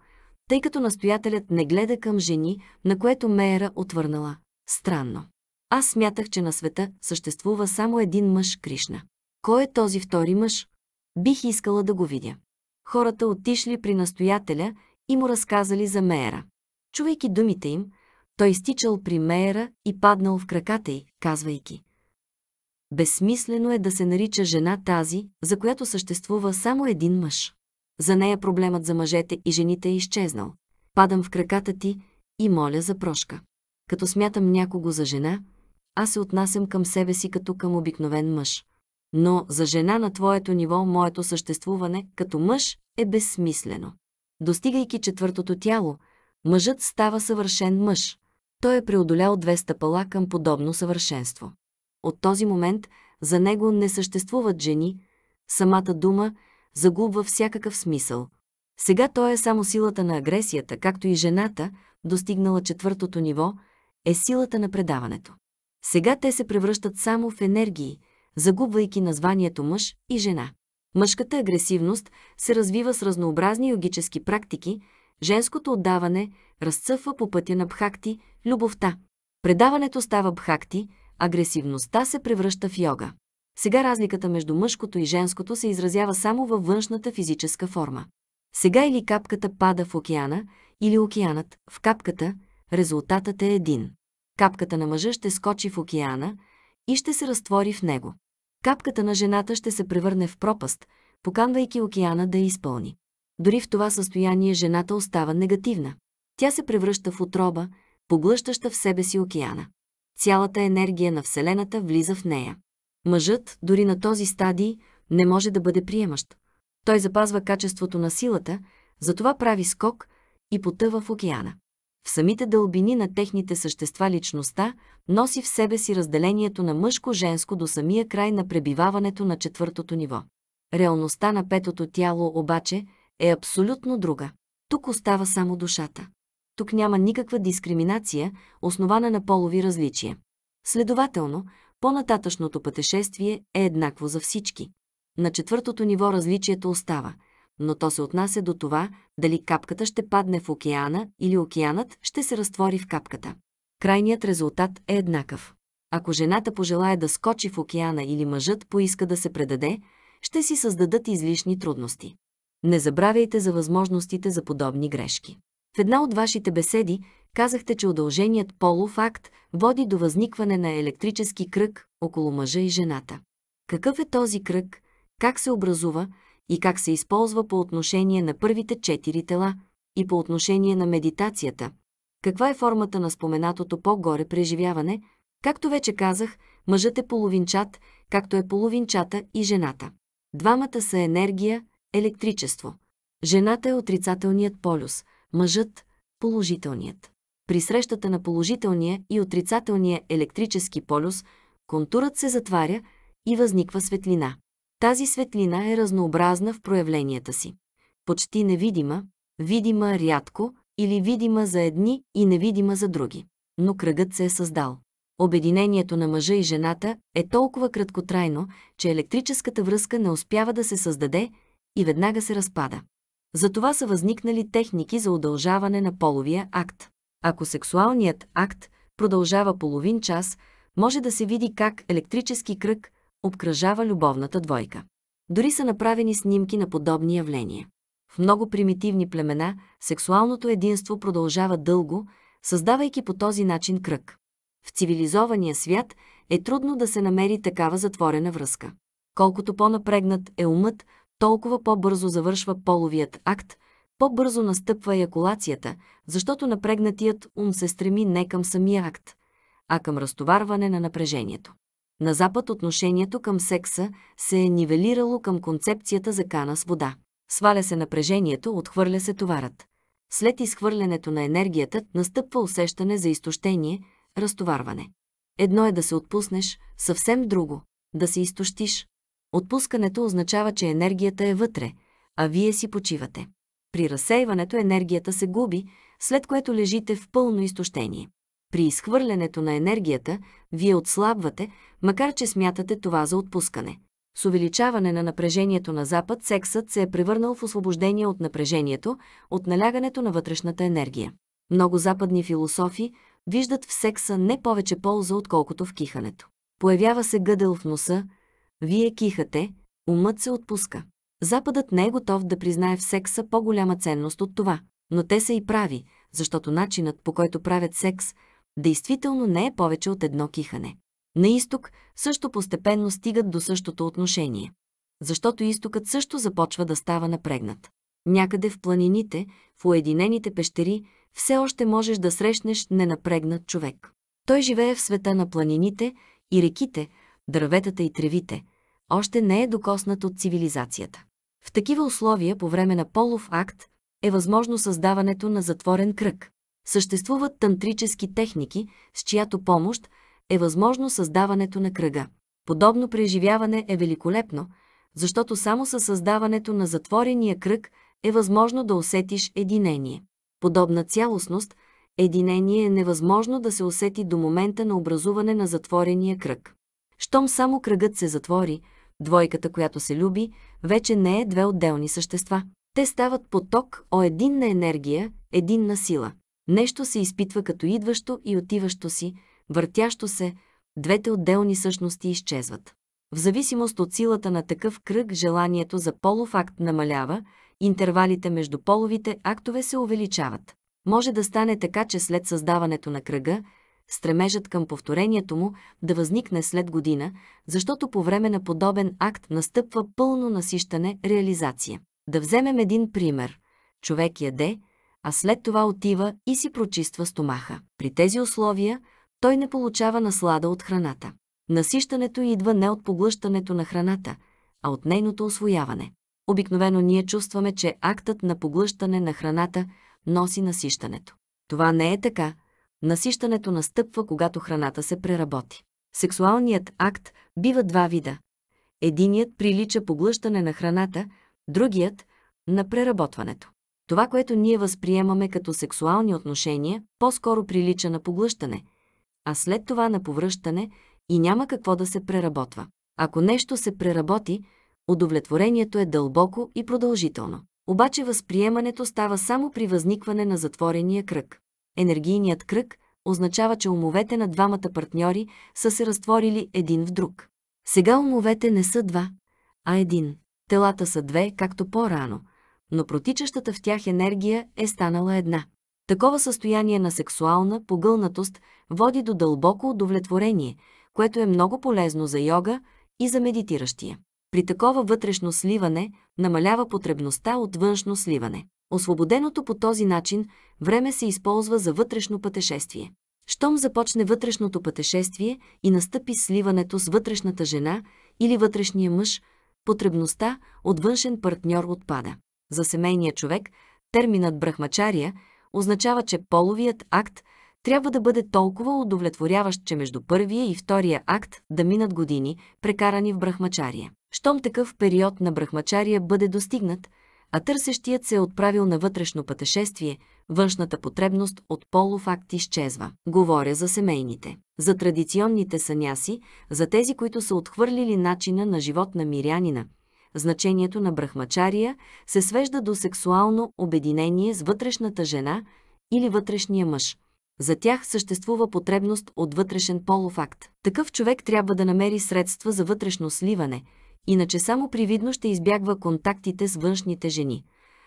тъй като настоятелят не гледа към жени, на което Меера отвърнала. Странно. Аз смятах, че на света съществува само един мъж Кришна. Кой е този втори мъж? Бих искала да го видя. Хората отишли при настоятеля и му разказали за Мейера. Чувайки думите им, той стичал при Мейера и паднал в краката й, казвайки Безсмислено е да се нарича жена тази, за която съществува само един мъж. За нея проблемът за мъжете и жените е изчезнал. Падам в краката ти и моля за прошка. Като смятам някого за жена, аз се отнасям към себе си като към обикновен мъж. Но за жена на твоето ниво моето съществуване като мъж е безсмислено. Достигайки четвъртото тяло, мъжът става съвършен мъж. Той е преодолял две стъпала към подобно съвършенство. От този момент за него не съществуват жени, самата дума загубва всякакъв смисъл. Сега той е само силата на агресията, както и жената, достигнала четвъртото ниво, е силата на предаването. Сега те се превръщат само в енергии, загубвайки названието мъж и жена. Мъжката агресивност се развива с разнообразни йогически практики, женското отдаване разцъфва по пътя на бхакти, любовта. Предаването става бхакти, агресивността се превръща в йога. Сега разликата между мъжкото и женското се изразява само във външната физическа форма. Сега или капката пада в океана, или океанът в капката, резултатът е един. Капката на мъжа ще скочи в океана и ще се разтвори в него. Капката на жената ще се превърне в пропаст, поканвайки океана да я изпълни. Дори в това състояние жената остава негативна. Тя се превръща в отроба, поглъщаща в себе си океана цялата енергия на Вселената влиза в нея. Мъжът, дори на този стадий, не може да бъде приемащ. Той запазва качеството на силата, затова прави скок и потъва в океана. В самите дълбини на техните същества личността носи в себе си разделението на мъжко-женско до самия край на пребиваването на четвъртото ниво. Реалността на петото тяло обаче е абсолютно друга. Тук остава само душата. Тук няма никаква дискриминация, основана на полови различия. Следователно, по-нататъчното пътешествие е еднакво за всички. На четвъртото ниво различието остава, но то се отнася до това дали капката ще падне в океана или океанът ще се разтвори в капката. Крайният резултат е еднакъв. Ако жената пожелая да скочи в океана или мъжът поиска да се предаде, ще си създадат излишни трудности. Не забравяйте за възможностите за подобни грешки. В една от вашите беседи казахте, че удълженият полов акт води до възникване на електрически кръг около мъжа и жената. Какъв е този кръг, как се образува и как се използва по отношение на първите четири тела и по отношение на медитацията? Каква е формата на споменатото по-горе преживяване? Както вече казах, мъжът е половинчат, както е половинчата и жената. Двамата са енергия, електричество. Жената е отрицателният полюс – мъжът – положителният. При срещата на положителния и отрицателния електрически полюс контурът се затваря и възниква светлина. Тази светлина е разнообразна в проявленията си. Почти невидима, видима рядко или видима за едни и невидима за други. Но кръгът се е създал. Обединението на мъжа и жената е толкова краткотрайно, че електрическата връзка не успява да се създаде и веднага се разпада. Затова са възникнали техники за удължаване на половия акт. Ако сексуалният акт продължава половин час, може да се види как електрически кръг обкръжава любовната двойка. Дори са направени снимки на подобни явления. В много примитивни племена сексуалното единство продължава дълго, създавайки по този начин кръг. В цивилизования свят е трудно да се намери такава затворена връзка. Колкото по-напрегнат е умът, толкова по-бързо завършва половият акт, по-бързо настъпва еякулацията, защото напрегнатият ум се стреми не към самия акт, а към разтоварване на напрежението. На Запад отношението към секса се е нивелирало към концепцията за кана с вода. Сваля се напрежението, отхвърля се товарът. След изхвърлянето на енергията настъпва усещане за изтощение, разтоварване. Едно е да се отпуснеш, съвсем друго – да се изтощиш. Отпускането означава, че енергията е вътре, а вие си почивате. При разсейването енергията се губи, след което лежите в пълно изтощение. При изхвърлянето на енергията вие отслабвате, макар че смятате това за отпускане. С увеличаване на напрежението на запад, сексът се е превърнал в освобождение от напрежението, от налягането на вътрешната енергия. Много западни философи виждат в секса не повече полза, отколкото в кихането. Появява се гъдел в носа, вие кихате, умът се отпуска. Западът не е готов да признае в секса по-голяма ценност от това, но те са и прави, защото начинът по който правят секс действително не е повече от едно кихане. На изток също постепенно стигат до същото отношение, защото изтокът също започва да става напрегнат. Някъде в планините, в уединените пещери, все още можеш да срещнеш ненапрегнат човек. Той живее в света на планините и реките, дърветата и тревите, още не е докоснат от цивилизацията. В такива условия по време на полов акт е възможно създаването на затворен кръг. Съществуват тантрически техники, с чиято помощ е възможно създаването на кръга. Подобно преживяване е великолепно, защото само със създаването на затворения кръг е възможно да усетиш единение. Подобна цялостност, единение е невъзможно да се усети до момента на образуване на затворения кръг. Щом само кръгът се затвори, двойката, която се люби, вече не е две отделни същества. Те стават поток о единна енергия, единна сила. Нещо се изпитва като идващо и отиващо си, въртящо се, двете отделни същности изчезват. В зависимост от силата на такъв кръг, желанието за полов акт намалява, интервалите между половите актове се увеличават. Може да стане така, че след създаването на кръга, стремежът към повторението му да възникне след година, защото по време на подобен акт настъпва пълно насищане реализация. Да вземем един пример. Човек яде, а след това отива и си прочиства стомаха. При тези условия той не получава наслада от храната. Насищането идва не от поглъщането на храната, а от нейното освояване. Обикновено ние чувстваме, че актът на поглъщане на храната носи насищането. Това не е така, Насищането настъпва, когато храната се преработи. Сексуалният акт бива два вида. Единият прилича поглъщане на храната, другият – на преработването. Това, което ние възприемаме като сексуални отношения, по-скоро прилича на поглъщане, а след това на повръщане и няма какво да се преработва. Ако нещо се преработи, удовлетворението е дълбоко и продължително. Обаче възприемането става само при възникване на затворения кръг енергийният кръг означава, че умовете на двамата партньори са се разтворили един в друг. Сега умовете не са два, а един. Телата са две, както по-рано, но протичащата в тях енергия е станала една. Такова състояние на сексуална погълнатост води до дълбоко удовлетворение, което е много полезно за йога и за медитиращия. При такова вътрешно сливане намалява потребността от външно сливане. Освободеното по този начин време се използва за вътрешно пътешествие. Щом започне вътрешното пътешествие и настъпи сливането с вътрешната жена или вътрешния мъж, потребността от външен партньор отпада. За семейния човек терминът брахмачария означава, че половият акт трябва да бъде толкова удовлетворяващ, че между първия и втория акт да минат години, прекарани в брахмачария. Щом такъв период на брахмачария бъде достигнат, а търсещият се е отправил на вътрешно пътешествие, външната потребност от полуфакт изчезва. Говоря за семейните, за традиционните саняси, за тези, които са отхвърлили начина на живот на мирянина. Значението на брахмачария се свежда до сексуално обединение с вътрешната жена или вътрешния мъж – за тях съществува потребност от вътрешен полуфакт. Такъв човек трябва да намери средства за вътрешно сливане, иначе само привидно ще избягва контактите с външните жени,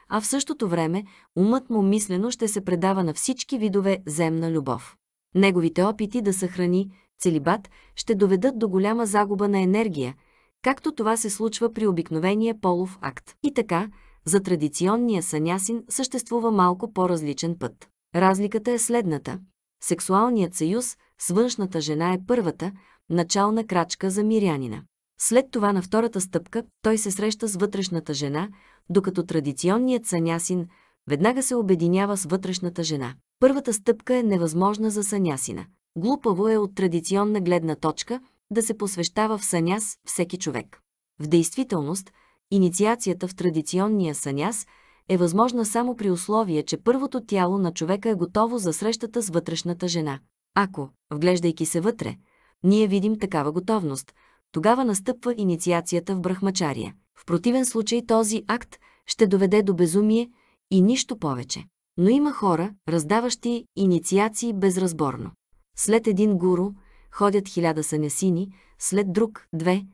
а в същото време умът му мислено ще се предава на всички видове земна любов. Неговите опити да съхрани целибат ще доведат до голяма загуба на енергия, както това се случва при обикновения полов акт. И така, за традиционния санясин съществува малко по-различен път. Разликата е следната. Сексуалният съюз с външната жена е първата, начална крачка за мирянина. След това на втората стъпка той се среща с вътрешната жена, докато традиционният санясин веднага се обединява с вътрешната жена. Първата стъпка е невъзможна за санясина. Глупаво е от традиционна гледна точка да се посвещава в саняс всеки човек. В действителност, инициацията в традиционния саняс е възможна само при условие, че първото тяло на човека е готово за срещата с вътрешната жена. Ако, вглеждайки се вътре, ние видим такава готовност – тогава настъпва инициацията в брахмачария. В противен случай този акт ще доведе до безумие и нищо повече. Но има хора, раздаващи инициации безразборно. След един гуру ходят хиляда санясини, след друг – две,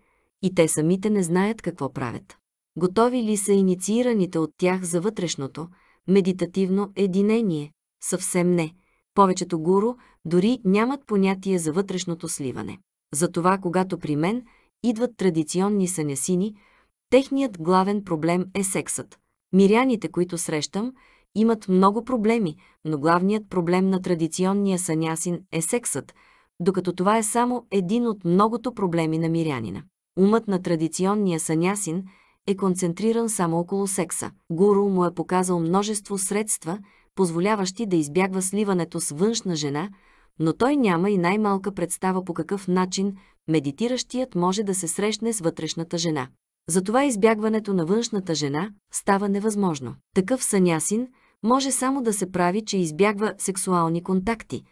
и те самите не знаят какво правят. Готови ли са инициираните от тях за вътрешното, медитативно единение? Съвсем не. Повечето гуру дори нямат понятие за вътрешното сливане. Затова, когато при мен идват традиционни сънясини, техният главен проблем е сексът. Миряните, които срещам, имат много проблеми, но главният проблем на традиционния санясин е сексът, докато това е само един от многото проблеми на мирянина. Умът на традиционния санясин е концентриран само около секса. Гуру му е показал множество средства, позволяващи да избягва сливането с външна жена – но той няма и най-малка представа по какъв начин медитиращият може да се срещне с вътрешната жена. Затова избягването на външната жена става невъзможно. Такъв сънясин може само да се прави, че избягва сексуални контакти,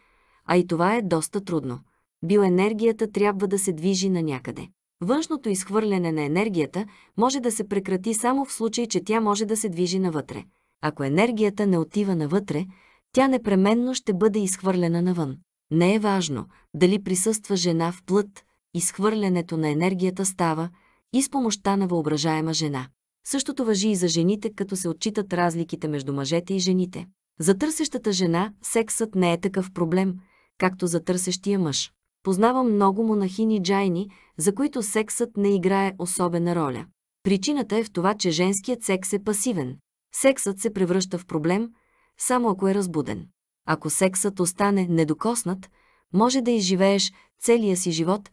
а и това е доста трудно. Биоенергията трябва да се движи на някъде. Външното изхвърляне на енергията може да се прекрати само в случай, че тя може да се движи навътре. Ако енергията не отива навътре, тя непременно ще бъде изхвърлена навън. Не е важно дали присъства жена в плът, изхвърлянето на енергията става и с помощта на въображаема жена. Същото въжи и за жените, като се отчитат разликите между мъжете и жените. За търсещата жена сексът не е такъв проблем, както за търсещия мъж. Познавам много монахини джайни, за които сексът не играе особена роля. Причината е в това, че женският секс е пасивен. Сексът се превръща в проблем, само ако е разбуден. Ако сексът остане недокоснат, може да изживееш целия си живот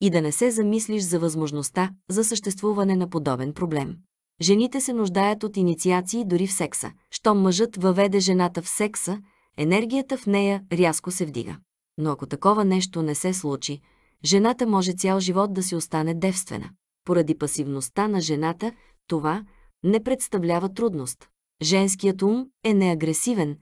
и да не се замислиш за възможността за съществуване на подобен проблем. Жените се нуждаят от инициации дори в секса. Щом мъжът въведе жената в секса, енергията в нея рязко се вдига. Но ако такова нещо не се случи, жената може цял живот да си остане девствена. Поради пасивността на жената, това не представлява трудност. Женският ум е неагресивен,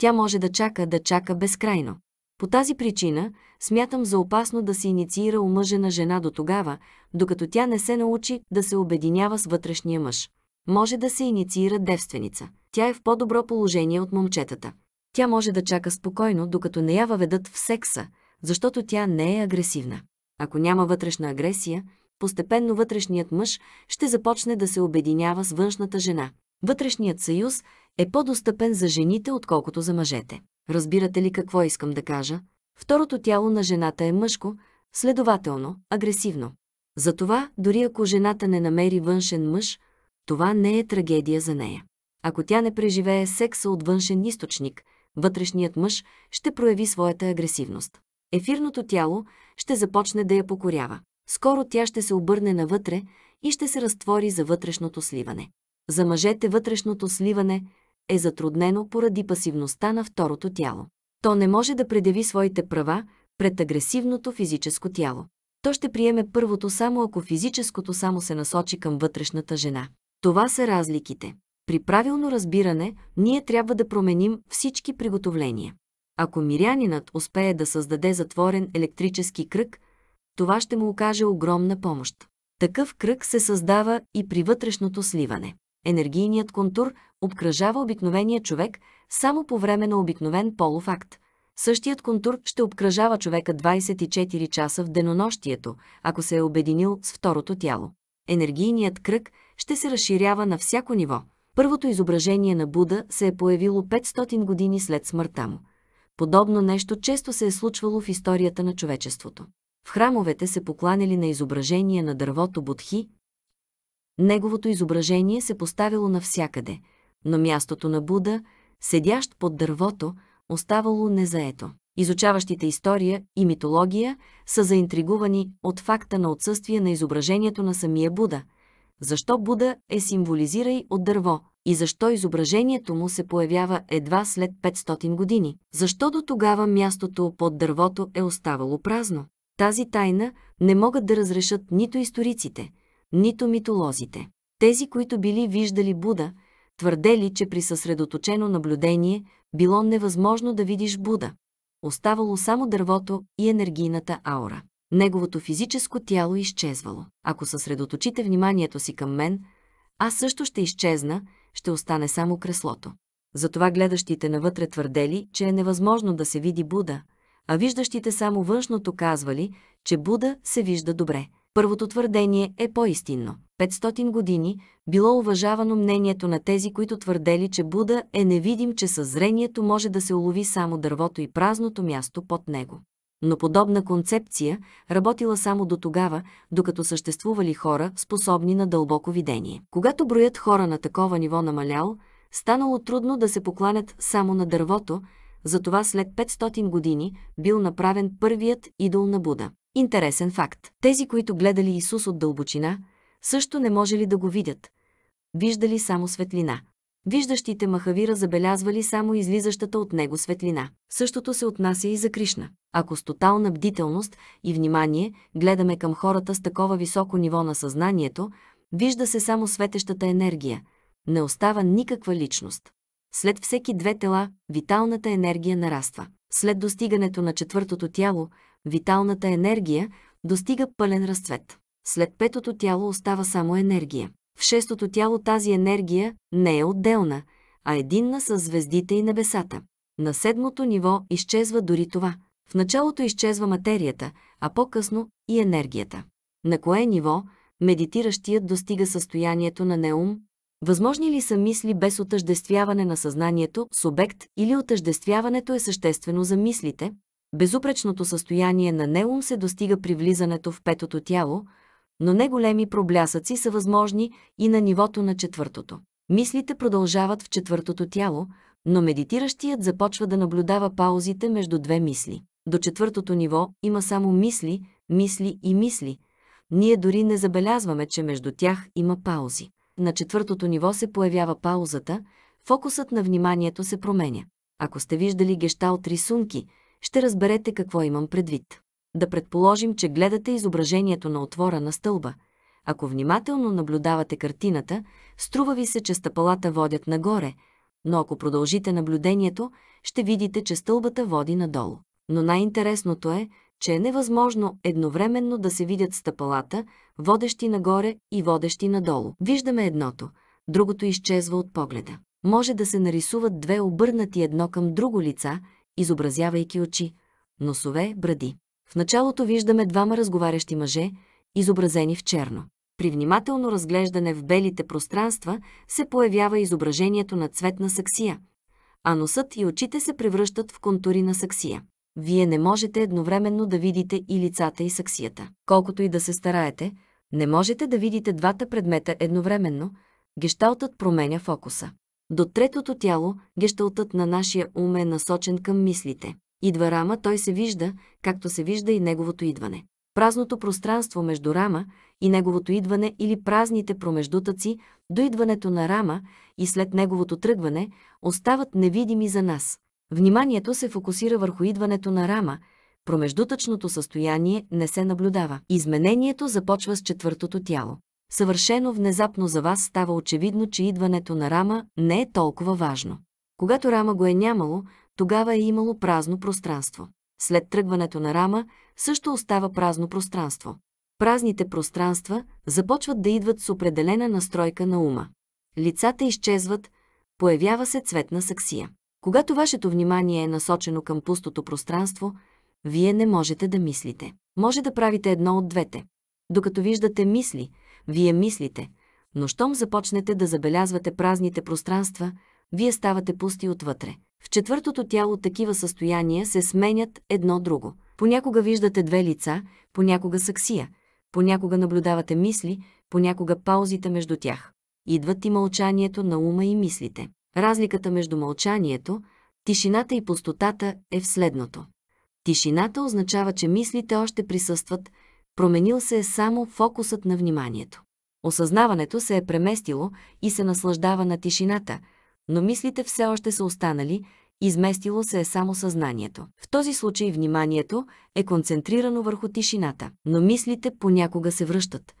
тя може да чака, да чака безкрайно. По тази причина смятам за опасно да се инициира омъжена жена до тогава, докато тя не се научи да се обединява с вътрешния мъж. Може да се инициира девственица. Тя е в по-добро положение от момчетата. Тя може да чака спокойно, докато не я въведат в секса, защото тя не е агресивна. Ако няма вътрешна агресия, постепенно вътрешният мъж ще започне да се обединява с външната жена. Вътрешният съюз е по-достъпен за жените, отколкото за мъжете. Разбирате ли какво искам да кажа? Второто тяло на жената е мъжко, следователно, агресивно. Затова, дори ако жената не намери външен мъж, това не е трагедия за нея. Ако тя не преживее секса от външен източник, вътрешният мъж ще прояви своята агресивност. Ефирното тяло ще започне да я покорява. Скоро тя ще се обърне навътре и ще се разтвори за вътрешното сливане. За мъжете вътрешното сливане е затруднено поради пасивността на второто тяло. То не може да предяви своите права пред агресивното физическо тяло. То ще приеме първото само ако физическото само се насочи към вътрешната жена. Това са разликите. При правилно разбиране, ние трябва да променим всички приготовления. Ако мирянинът успее да създаде затворен електрически кръг, това ще му окаже огромна помощ. Такъв кръг се създава и при вътрешното сливане енергийният контур обкръжава обикновения човек само по време на обикновен полов акт. Същият контур ще обкръжава човека 24 часа в денонощието, ако се е обединил с второто тяло. Енергийният кръг ще се разширява на всяко ниво. Първото изображение на Буда се е появило 500 години след смъртта му. Подобно нещо често се е случвало в историята на човечеството. В храмовете се покланяли на изображения на дървото Будхи, Неговото изображение се поставило навсякъде, но мястото на Буда, седящ под дървото, оставало незаето. Изучаващите история и митология са заинтригувани от факта на отсъствие на изображението на самия Буда. Защо Буда е символизирай от дърво и защо изображението му се появява едва след 500 години? Защо до тогава мястото под дървото е оставало празно? Тази тайна не могат да разрешат нито историците, нито митолозите. Тези, които били виждали Буда, твърдели, че при съсредоточено наблюдение било невъзможно да видиш Буда. Оставало само дървото и енергийната аура. Неговото физическо тяло изчезвало. Ако съсредоточите вниманието си към мен, аз също ще изчезна, ще остане само креслото. Затова гледащите навътре твърдели, че е невъзможно да се види Буда, а виждащите само външното казвали, че Буда се вижда добре. Първото твърдение е по-истинно. 500 години било уважавано мнението на тези, които твърдели, че Буда е невидим, че със зрението може да се улови само дървото и празното място под него. Но подобна концепция работила само до тогава, докато съществували хора, способни на дълбоко видение. Когато броят хора на такова ниво намалял, станало трудно да се покланят само на дървото, затова след 500 години бил направен първият идол на Буда. Интересен факт. Тези, които гледали Исус от дълбочина, също не можели да го видят. Виждали само светлина. Виждащите Махавира забелязвали само излизащата от него светлина. Същото се отнася и за Кришна. Ако с тотална бдителност и внимание гледаме към хората с такова високо ниво на съзнанието, вижда се само светещата енергия. Не остава никаква личност. След всеки две тела, виталната енергия нараства. След достигането на четвъртото тяло, виталната енергия достига пълен разцвет. След петото тяло остава само енергия. В шестото тяло тази енергия не е отделна, а единна с звездите и небесата. На седмото ниво изчезва дори това. В началото изчезва материята, а по-късно и енергията. На кое ниво медитиращият достига състоянието на неум, Възможни ли са мисли без отъждествяване на съзнанието, субект или отъждествяването е съществено за мислите? Безупречното състояние на неум се достига при влизането в петото тяло, но не големи проблясъци са възможни и на нивото на четвъртото. Мислите продължават в четвъртото тяло, но медитиращият започва да наблюдава паузите между две мисли. До четвъртото ниво има само мисли, мисли и мисли. Ние дори не забелязваме, че между тях има паузи. На четвъртото ниво се появява паузата, фокусът на вниманието се променя. Ако сте виждали гешталт рисунки, ще разберете какво имам предвид. Да предположим, че гледате изображението на отвора на стълба. Ако внимателно наблюдавате картината, струва ви се, че стъпалата водят нагоре, но ако продължите наблюдението, ще видите, че стълбата води надолу. Но най-интересното е, че е невъзможно едновременно да се видят стъпалата, водещи нагоре и водещи надолу. Виждаме едното, другото изчезва от погледа. Може да се нарисуват две обърнати едно към друго лица, изобразявайки очи, носове, бради. В началото виждаме двама разговарящи мъже, изобразени в черно. При внимателно разглеждане в белите пространства се появява изображението на цветна саксия, а носът и очите се превръщат в контури на саксия. Вие не можете едновременно да видите и лицата и саксията. Колкото и да се стараете, не можете да видите двата предмета едновременно, гешталтът променя фокуса. До третото тяло, гешталтът на нашия ум е насочен към мислите. Идва рама, той се вижда, както се вижда и неговото идване. Празното пространство между рама и неговото идване или празните промеждутъци до идването на рама и след неговото тръгване остават невидими за нас. Вниманието се фокусира върху идването на рама, промеждутъчното състояние не се наблюдава. Изменението започва с четвъртото тяло. Съвършено внезапно за вас става очевидно, че идването на рама не е толкова важно. Когато рама го е нямало, тогава е имало празно пространство. След тръгването на рама също остава празно пространство. Празните пространства започват да идват с определена настройка на ума. Лицата изчезват, появява се цветна саксия. Когато вашето внимание е насочено към пустото пространство, вие не можете да мислите. Може да правите едно от двете. Докато виждате мисли, вие мислите, но щом започнете да забелязвате празните пространства, вие ставате пусти отвътре. В четвъртото тяло такива състояния се сменят едно друго. Понякога виждате две лица, понякога саксия, понякога наблюдавате мисли, понякога паузите между тях. Идват и мълчанието на ума и мислите. Разликата между мълчанието, тишината и пустотата е в следното. Тишината означава, че мислите още присъстват, променил се е само фокусът на вниманието. Осъзнаването се е преместило и се наслаждава на тишината, но мислите все още са останали, изместило се е само съзнанието. В този случай вниманието е концентрирано върху тишината, но мислите понякога се връщат.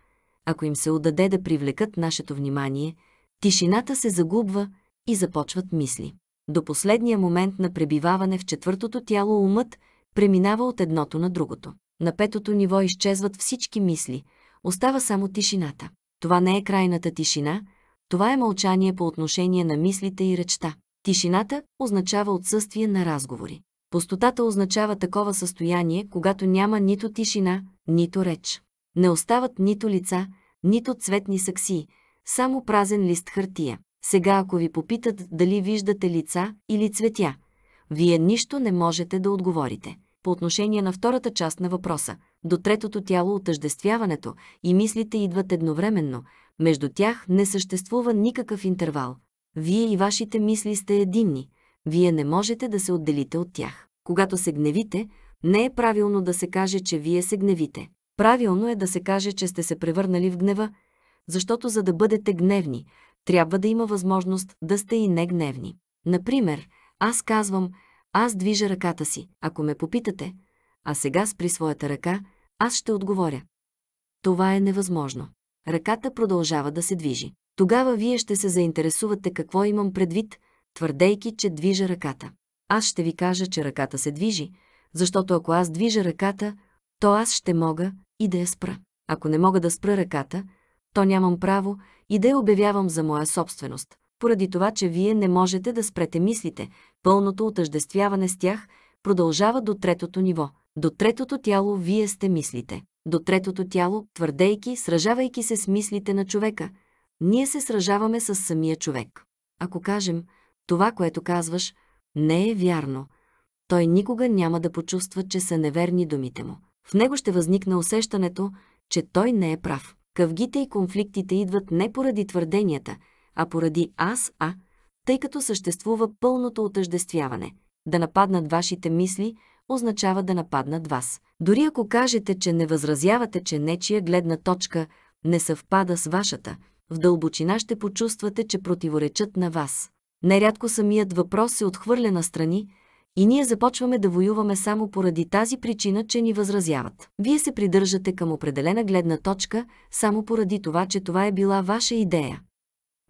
Ако им се отдаде да привлекат нашето внимание, тишината се загубва и започват мисли. До последния момент на пребиваване в четвъртото тяло умът преминава от едното на другото. На петото ниво изчезват всички мисли, остава само тишината. Това не е крайната тишина, това е мълчание по отношение на мислите и речта. Тишината означава отсъствие на разговори. Пустотата означава такова състояние, когато няма нито тишина, нито реч. Не остават нито лица, нито цветни сакси, само празен лист хартия. Сега ако ви попитат дали виждате лица или цветя, вие нищо не можете да отговорите. По отношение на втората част на въпроса, до третото тяло отъждествяването и мислите идват едновременно, между тях не съществува никакъв интервал. Вие и вашите мисли сте единни, вие не можете да се отделите от тях. Когато се гневите, не е правилно да се каже, че вие се гневите. Правилно е да се каже, че сте се превърнали в гнева, защото за да бъдете гневни, трябва да има възможност да сте и негневни. Например, аз казвам, аз движа ръката си, ако ме попитате, а сега спри своята ръка, аз ще отговоря. Това е невъзможно. Ръката продължава да се движи. Тогава вие ще се заинтересувате какво имам предвид, твърдейки, че движа ръката. Аз ще ви кажа, че ръката се движи, защото ако аз движа ръката, то аз ще мога и да я спра. Ако не мога да спра ръката, то нямам право и да я обявявам за моя собственост, поради това, че вие не можете да спрете мислите, пълното отъждествяване с тях продължава до третото ниво. До третото тяло вие сте мислите. До третото тяло, твърдейки, сражавайки се с мислите на човека, ние се сражаваме с самия човек. Ако кажем, това, което казваш, не е вярно, той никога няма да почувства, че са неверни думите му. В него ще възникне усещането, че той не е прав. Къвгите и конфликтите идват не поради твърденията, а поради аз, а, тъй като съществува пълното отъждествяване. Да нападнат вашите мисли означава да нападнат вас. Дори ако кажете, че не възразявате, че нечия гледна точка не съвпада с вашата, в дълбочина ще почувствате, че противоречат на вас. Нерядко самият въпрос се отхвърля на страни, и ние започваме да воюваме само поради тази причина, че ни възразяват. Вие се придържате към определена гледна точка, само поради това, че това е била ваша идея.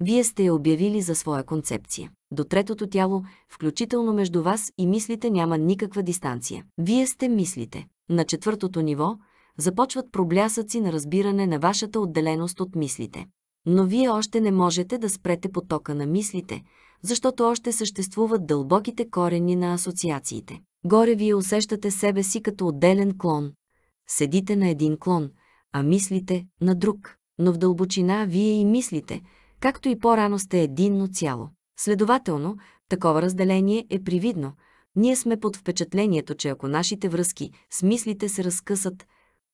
Вие сте я обявили за своя концепция. До третото тяло, включително между вас и мислите, няма никаква дистанция. Вие сте мислите. На четвъртото ниво започват проблясъци на разбиране на вашата отделеност от мислите. Но вие още не можете да спрете потока на мислите, защото още съществуват дълбоките корени на асоциациите. Горе вие усещате себе си като отделен клон. Седите на един клон, а мислите на друг. Но в дълбочина вие и мислите, както и по-рано сте единно цяло. Следователно, такова разделение е привидно. Ние сме под впечатлението, че ако нашите връзки с мислите се разкъсат,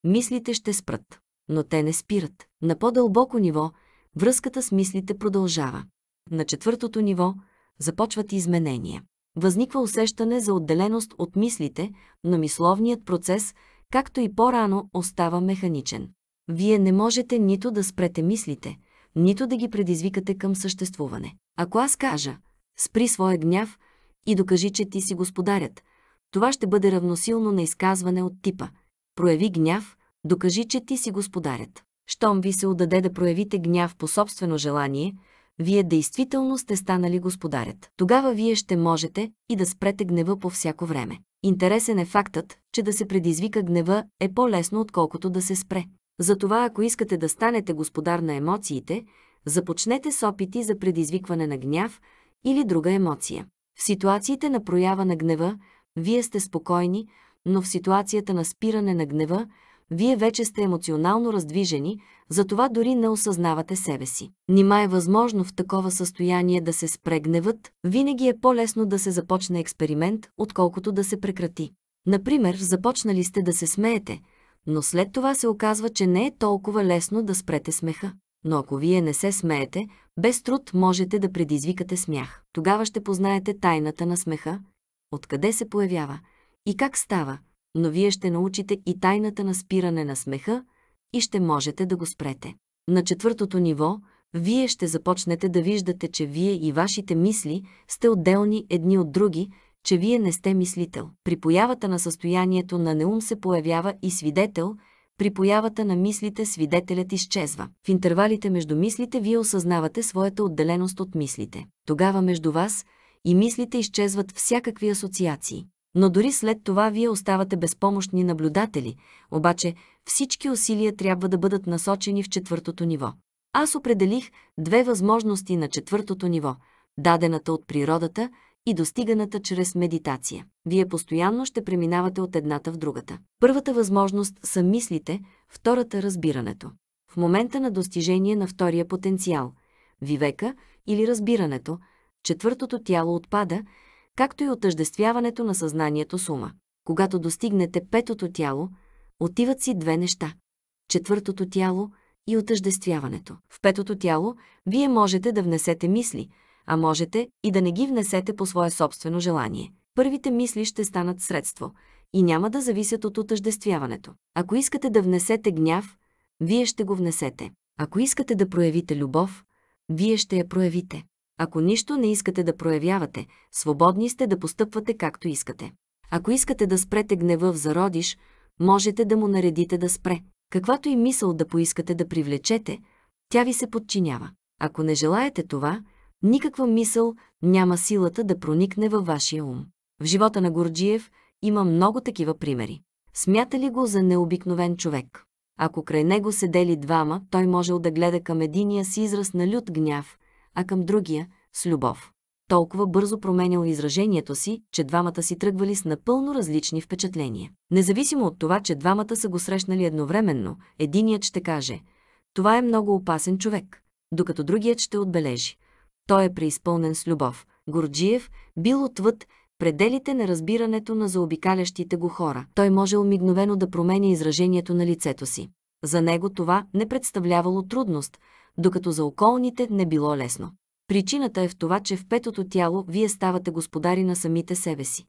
мислите ще спрат. Но те не спират. На по-дълбоко ниво връзката с мислите продължава. На четвъртото ниво започват изменения. Възниква усещане за отделеност от мислите, но мисловният процес, както и по-рано, остава механичен. Вие не можете нито да спрете мислите, нито да ги предизвикате към съществуване. Ако аз кажа «спри своя гняв» и докажи, че ти си господарят, това ще бъде равносилно на изказване от типа «прояви гняв», докажи, че ти си господарят. Щом ви се отдаде да проявите гняв по собствено желание – вие действително сте станали господарят. Тогава вие ще можете и да спрете гнева по всяко време. Интересен е фактът, че да се предизвика гнева е по-лесно, отколкото да се спре. Затова, ако искате да станете господар на емоциите, започнете с опити за предизвикване на гняв или друга емоция. В ситуациите на проява на гнева, вие сте спокойни, но в ситуацията на спиране на гнева, вие вече сте емоционално раздвижени, затова дори не осъзнавате себе си. Нима е възможно в такова състояние да се спре гневът, винаги е по-лесно да се започне експеримент, отколкото да се прекрати. Например, започнали сте да се смеете, но след това се оказва, че не е толкова лесно да спрете смеха. Но ако вие не се смеете, без труд можете да предизвикате смях. Тогава ще познаете тайната на смеха, откъде се появява и как става, но вие ще научите и тайната на спиране на смеха и ще можете да го спрете. На четвъртото ниво, вие ще започнете да виждате, че вие и вашите мисли сте отделни едни от други, че вие не сте мислител. При появата на състоянието на неум се появява и свидетел, при появата на мислите свидетелят изчезва. В интервалите между мислите вие осъзнавате своята отделеност от мислите. Тогава между вас и мислите изчезват всякакви асоциации. Но дори след това вие оставате безпомощни наблюдатели, обаче всички усилия трябва да бъдат насочени в четвъртото ниво. Аз определих две възможности на четвъртото ниво – дадената от природата и достиганата чрез медитация. Вие постоянно ще преминавате от едната в другата. Първата възможност са мислите, втората – разбирането. В момента на достижение на втория потенциал – вивека или разбирането, четвъртото тяло отпада – както и отъждествяването на съзнанието с ума. Когато достигнете петото тяло, отиват си две неща – четвъртото тяло и отъждествяването. В петото тяло вие можете да внесете мисли, а можете и да не ги внесете по свое собствено желание. Първите мисли ще станат средство и няма да зависят от отъждествяването. Ако искате да внесете гняв, вие ще го внесете. Ако искате да проявите любов, вие ще я проявите. Ако нищо не искате да проявявате, свободни сте да постъпвате както искате. Ако искате да спрете гнева в зародиш, можете да му наредите да спре. Каквато и мисъл да поискате да привлечете, тя ви се подчинява. Ако не желаете това, никаква мисъл няма силата да проникне във вашия ум. В живота на Горджиев има много такива примери. Смята ли го за необикновен човек? Ако край него седели двама, той можел да гледа към единия с израз на лют гняв, а към другия – с любов. Толкова бързо променял изражението си, че двамата си тръгвали с напълно различни впечатления. Независимо от това, че двамата са го срещнали едновременно, единият ще каже «Това е много опасен човек», докато другият ще отбележи «Той е преизпълнен с любов». Горджиев бил отвъд пределите на разбирането на заобикалящите го хора. Той може мигновено да променя изражението на лицето си. За него това не представлявало трудност – докато за околните не било лесно. Причината е в това, че в петото тяло вие ставате господари на самите себе си.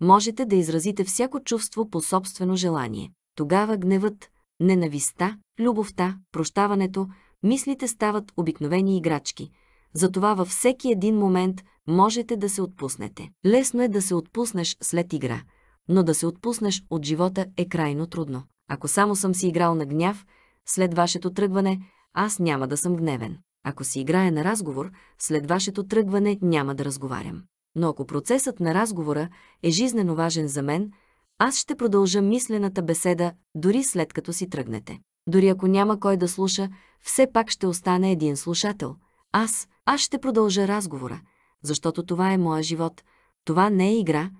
Можете да изразите всяко чувство по собствено желание. Тогава гневът, ненавистта, любовта, прощаването, мислите стават обикновени играчки. Затова във всеки един момент можете да се отпуснете. Лесно е да се отпуснеш след игра, но да се отпуснеш от живота е крайно трудно. Ако само съм си играл на гняв, след вашето тръгване – аз няма да съм гневен. Ако си играе на разговор, след вашето тръгване няма да разговарям. Но ако процесът на разговора е жизнено важен за мен, аз ще продължа мислената беседа дори след като си тръгнете. Дори ако няма кой да слуша, все пак ще остане един слушател. Аз, аз ще продължа разговора, защото това е моя живот. Това не е игра,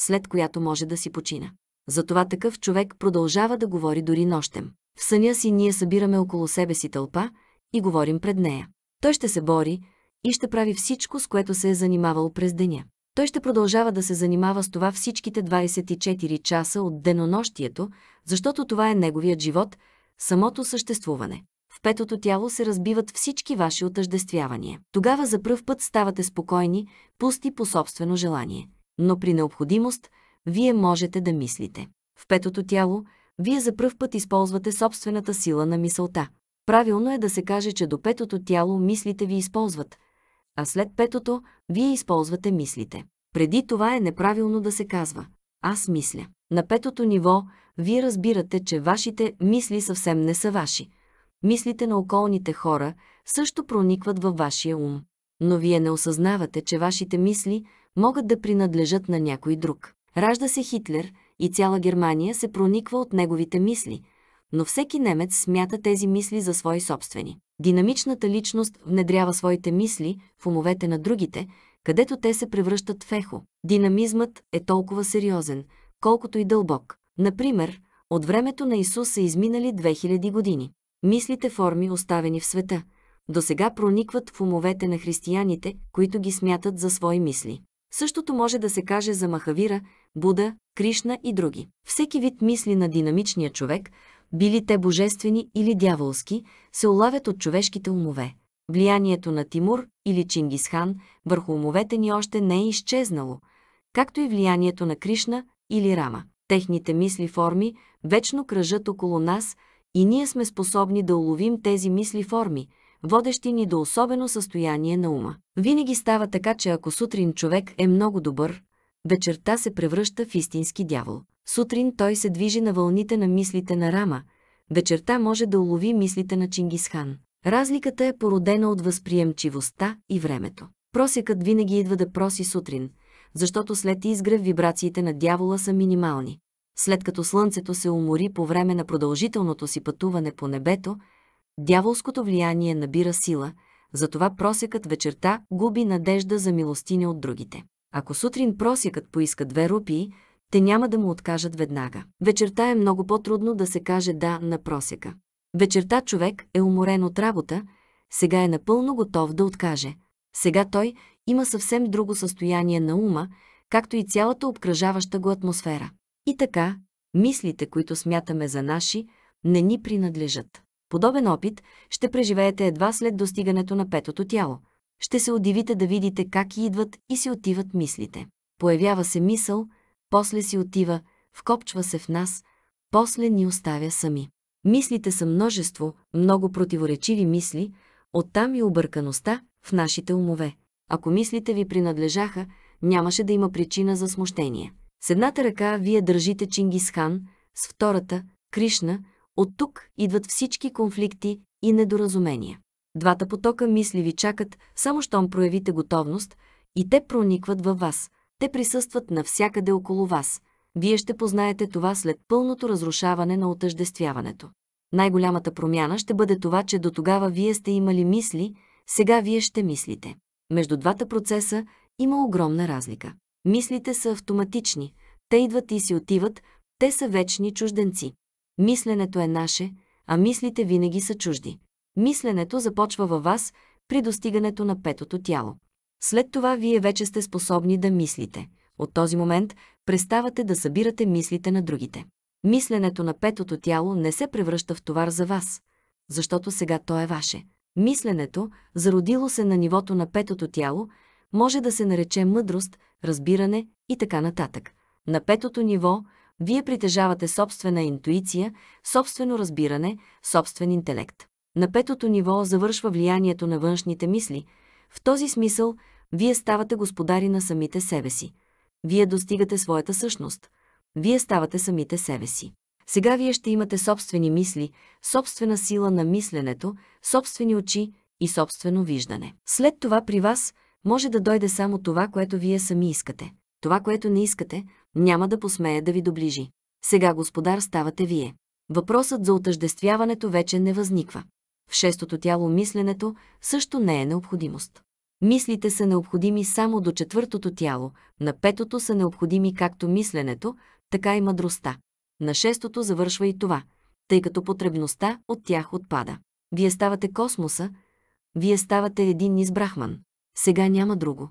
след която може да си почина. Затова такъв човек продължава да говори дори нощем. В съня си ние събираме около себе си тълпа и говорим пред нея. Той ще се бори и ще прави всичко, с което се е занимавал през деня. Той ще продължава да се занимава с това всичките 24 часа от денонощието, защото това е неговият живот, самото съществуване. В петото тяло се разбиват всички ваши отъждествявания. Тогава за пръв път ставате спокойни, пусти по собствено желание. Но при необходимост, вие можете да мислите. В петото тяло – вие за пръв път използвате собствената сила на мисълта. Правилно е да се каже, че до петото тяло мислите ви използват, а след петото вие използвате мислите. Преди това е неправилно да се казва «аз мисля». На петото ниво вие разбирате, че вашите мисли съвсем не са ваши. Мислите на околните хора също проникват във вашия ум. Но вие не осъзнавате, че вашите мисли могат да принадлежат на някой друг. Ражда се Хитлер, и цяла Германия се прониква от неговите мисли, но всеки немец смята тези мисли за свои собствени. Динамичната личност внедрява своите мисли в умовете на другите, където те се превръщат в ехо. Динамизмът е толкова сериозен, колкото и дълбок. Например, от времето на Исус са изминали 2000 години. Мислите форми, оставени в света, до сега проникват в умовете на християните, които ги смятат за свои мисли. Същото може да се каже за Махавира, Буда, Кришна и други. Всеки вид мисли на динамичния човек, били те божествени или дяволски, се улавят от човешките умове. Влиянието на Тимур или Чингисхан върху умовете ни още не е изчезнало, както и влиянието на Кришна или Рама. Техните мисли-форми вечно кръжат около нас и ние сме способни да уловим тези мисли-форми – водещи ни до особено състояние на ума. Винаги става така, че ако сутрин човек е много добър, вечерта се превръща в истински дявол. Сутрин той се движи на вълните на мислите на Рама, вечерта може да улови мислите на Чингисхан. Разликата е породена от възприемчивостта и времето. Просекът винаги идва да проси сутрин, защото след изгрев вибрациите на дявола са минимални. След като слънцето се умори по време на продължителното си пътуване по небето, Дяволското влияние набира сила, затова просекът вечерта губи надежда за милостиня от другите. Ако сутрин просекът поиска две рупии, те няма да му откажат веднага. Вечерта е много по-трудно да се каже да на просека. Вечерта човек е уморен от работа, сега е напълно готов да откаже. Сега той има съвсем друго състояние на ума, както и цялата обкръжаваща го атмосфера. И така, мислите, които смятаме за наши, не ни принадлежат. Подобен опит ще преживеете едва след достигането на петото тяло. Ще се удивите да видите как идват и си отиват мислите. Появява се мисъл, после си отива, вкопчва се в нас, после ни оставя сами. Мислите са множество, много противоречиви мисли, оттам и объркаността в нашите умове. Ако мислите ви принадлежаха, нямаше да има причина за смущение. С едната ръка вие държите Чингисхан, с втората – Кришна, от тук идват всички конфликти и недоразумения. Двата потока мисли ви чакат, само щом проявите готовност, и те проникват във вас. Те присъстват навсякъде около вас. Вие ще познаете това след пълното разрушаване на отъждествяването. Най-голямата промяна ще бъде това, че до тогава вие сте имали мисли, сега вие ще мислите. Между двата процеса има огромна разлика. Мислите са автоматични, те идват и си отиват, те са вечни чужденци. Мисленето е наше, а мислите винаги са чужди. Мисленето започва във вас при достигането на петото тяло. След това вие вече сте способни да мислите. От този момент преставате да събирате мислите на другите. Мисленето на петото тяло не се превръща в товар за вас, защото сега то е ваше. Мисленето, зародило се на нивото на петото тяло, може да се нарече мъдрост, разбиране и така нататък. На петото ниво – вие притежавате собствена интуиция, собствено разбиране, собствен интелект. На петото ниво завършва влиянието на външните мисли. В този смисъл, вие ставате господари на самите себе си. Вие достигате своята същност. Вие ставате самите себе си. Сега вие ще имате собствени мисли, собствена сила на мисленето, собствени очи и собствено виждане. След това при вас може да дойде само това, което вие сами искате. Това, което не искате, няма да посмее да ви доближи. Сега господар ставате вие. Въпросът за отъждествяването вече не възниква. В шестото тяло мисленето също не е необходимост. Мислите са необходими само до четвъртото тяло, на петото са необходими както мисленето, така и мъдростта. На шестото завършва и това, тъй като потребността от тях отпада. Вие ставате космоса, вие ставате един избрахман. Сега няма друго.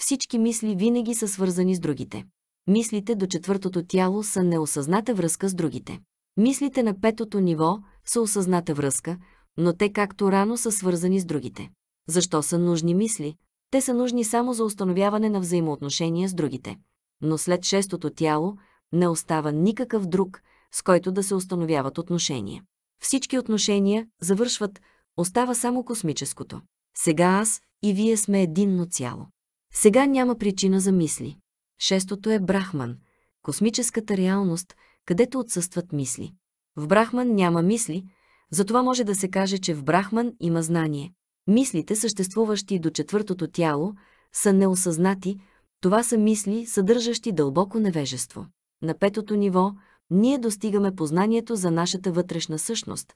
Всички мисли винаги са свързани с другите мислите до четвъртото тяло са неосъзната връзка с другите. Мислите на петото ниво са осъзната връзка, но те както рано са свързани с другите. Защо са нужни мисли? Те са нужни само за установяване на взаимоотношения с другите. Но след шестото тяло не остава никакъв друг, с който да се установяват отношения. Всички отношения завършват, остава само космическото. Сега аз и вие сме единно цяло. Сега няма причина за мисли. Шестото е Брахман – космическата реалност, където отсъстват мисли. В Брахман няма мисли, затова може да се каже, че в Брахман има знание. Мислите, съществуващи до четвъртото тяло, са неосъзнати, това са мисли, съдържащи дълбоко невежество. На петото ниво ние достигаме познанието за нашата вътрешна същност,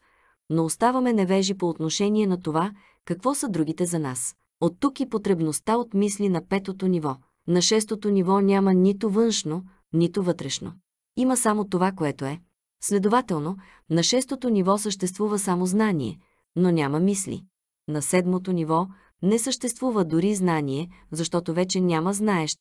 но оставаме невежи по отношение на това, какво са другите за нас. От тук и потребността от мисли на петото ниво – на шестото ниво няма нито външно, нито вътрешно. Има само това, което е. Следователно, на шестото ниво съществува само знание, но няма мисли. На седмото ниво не съществува дори знание, защото вече няма знаещ,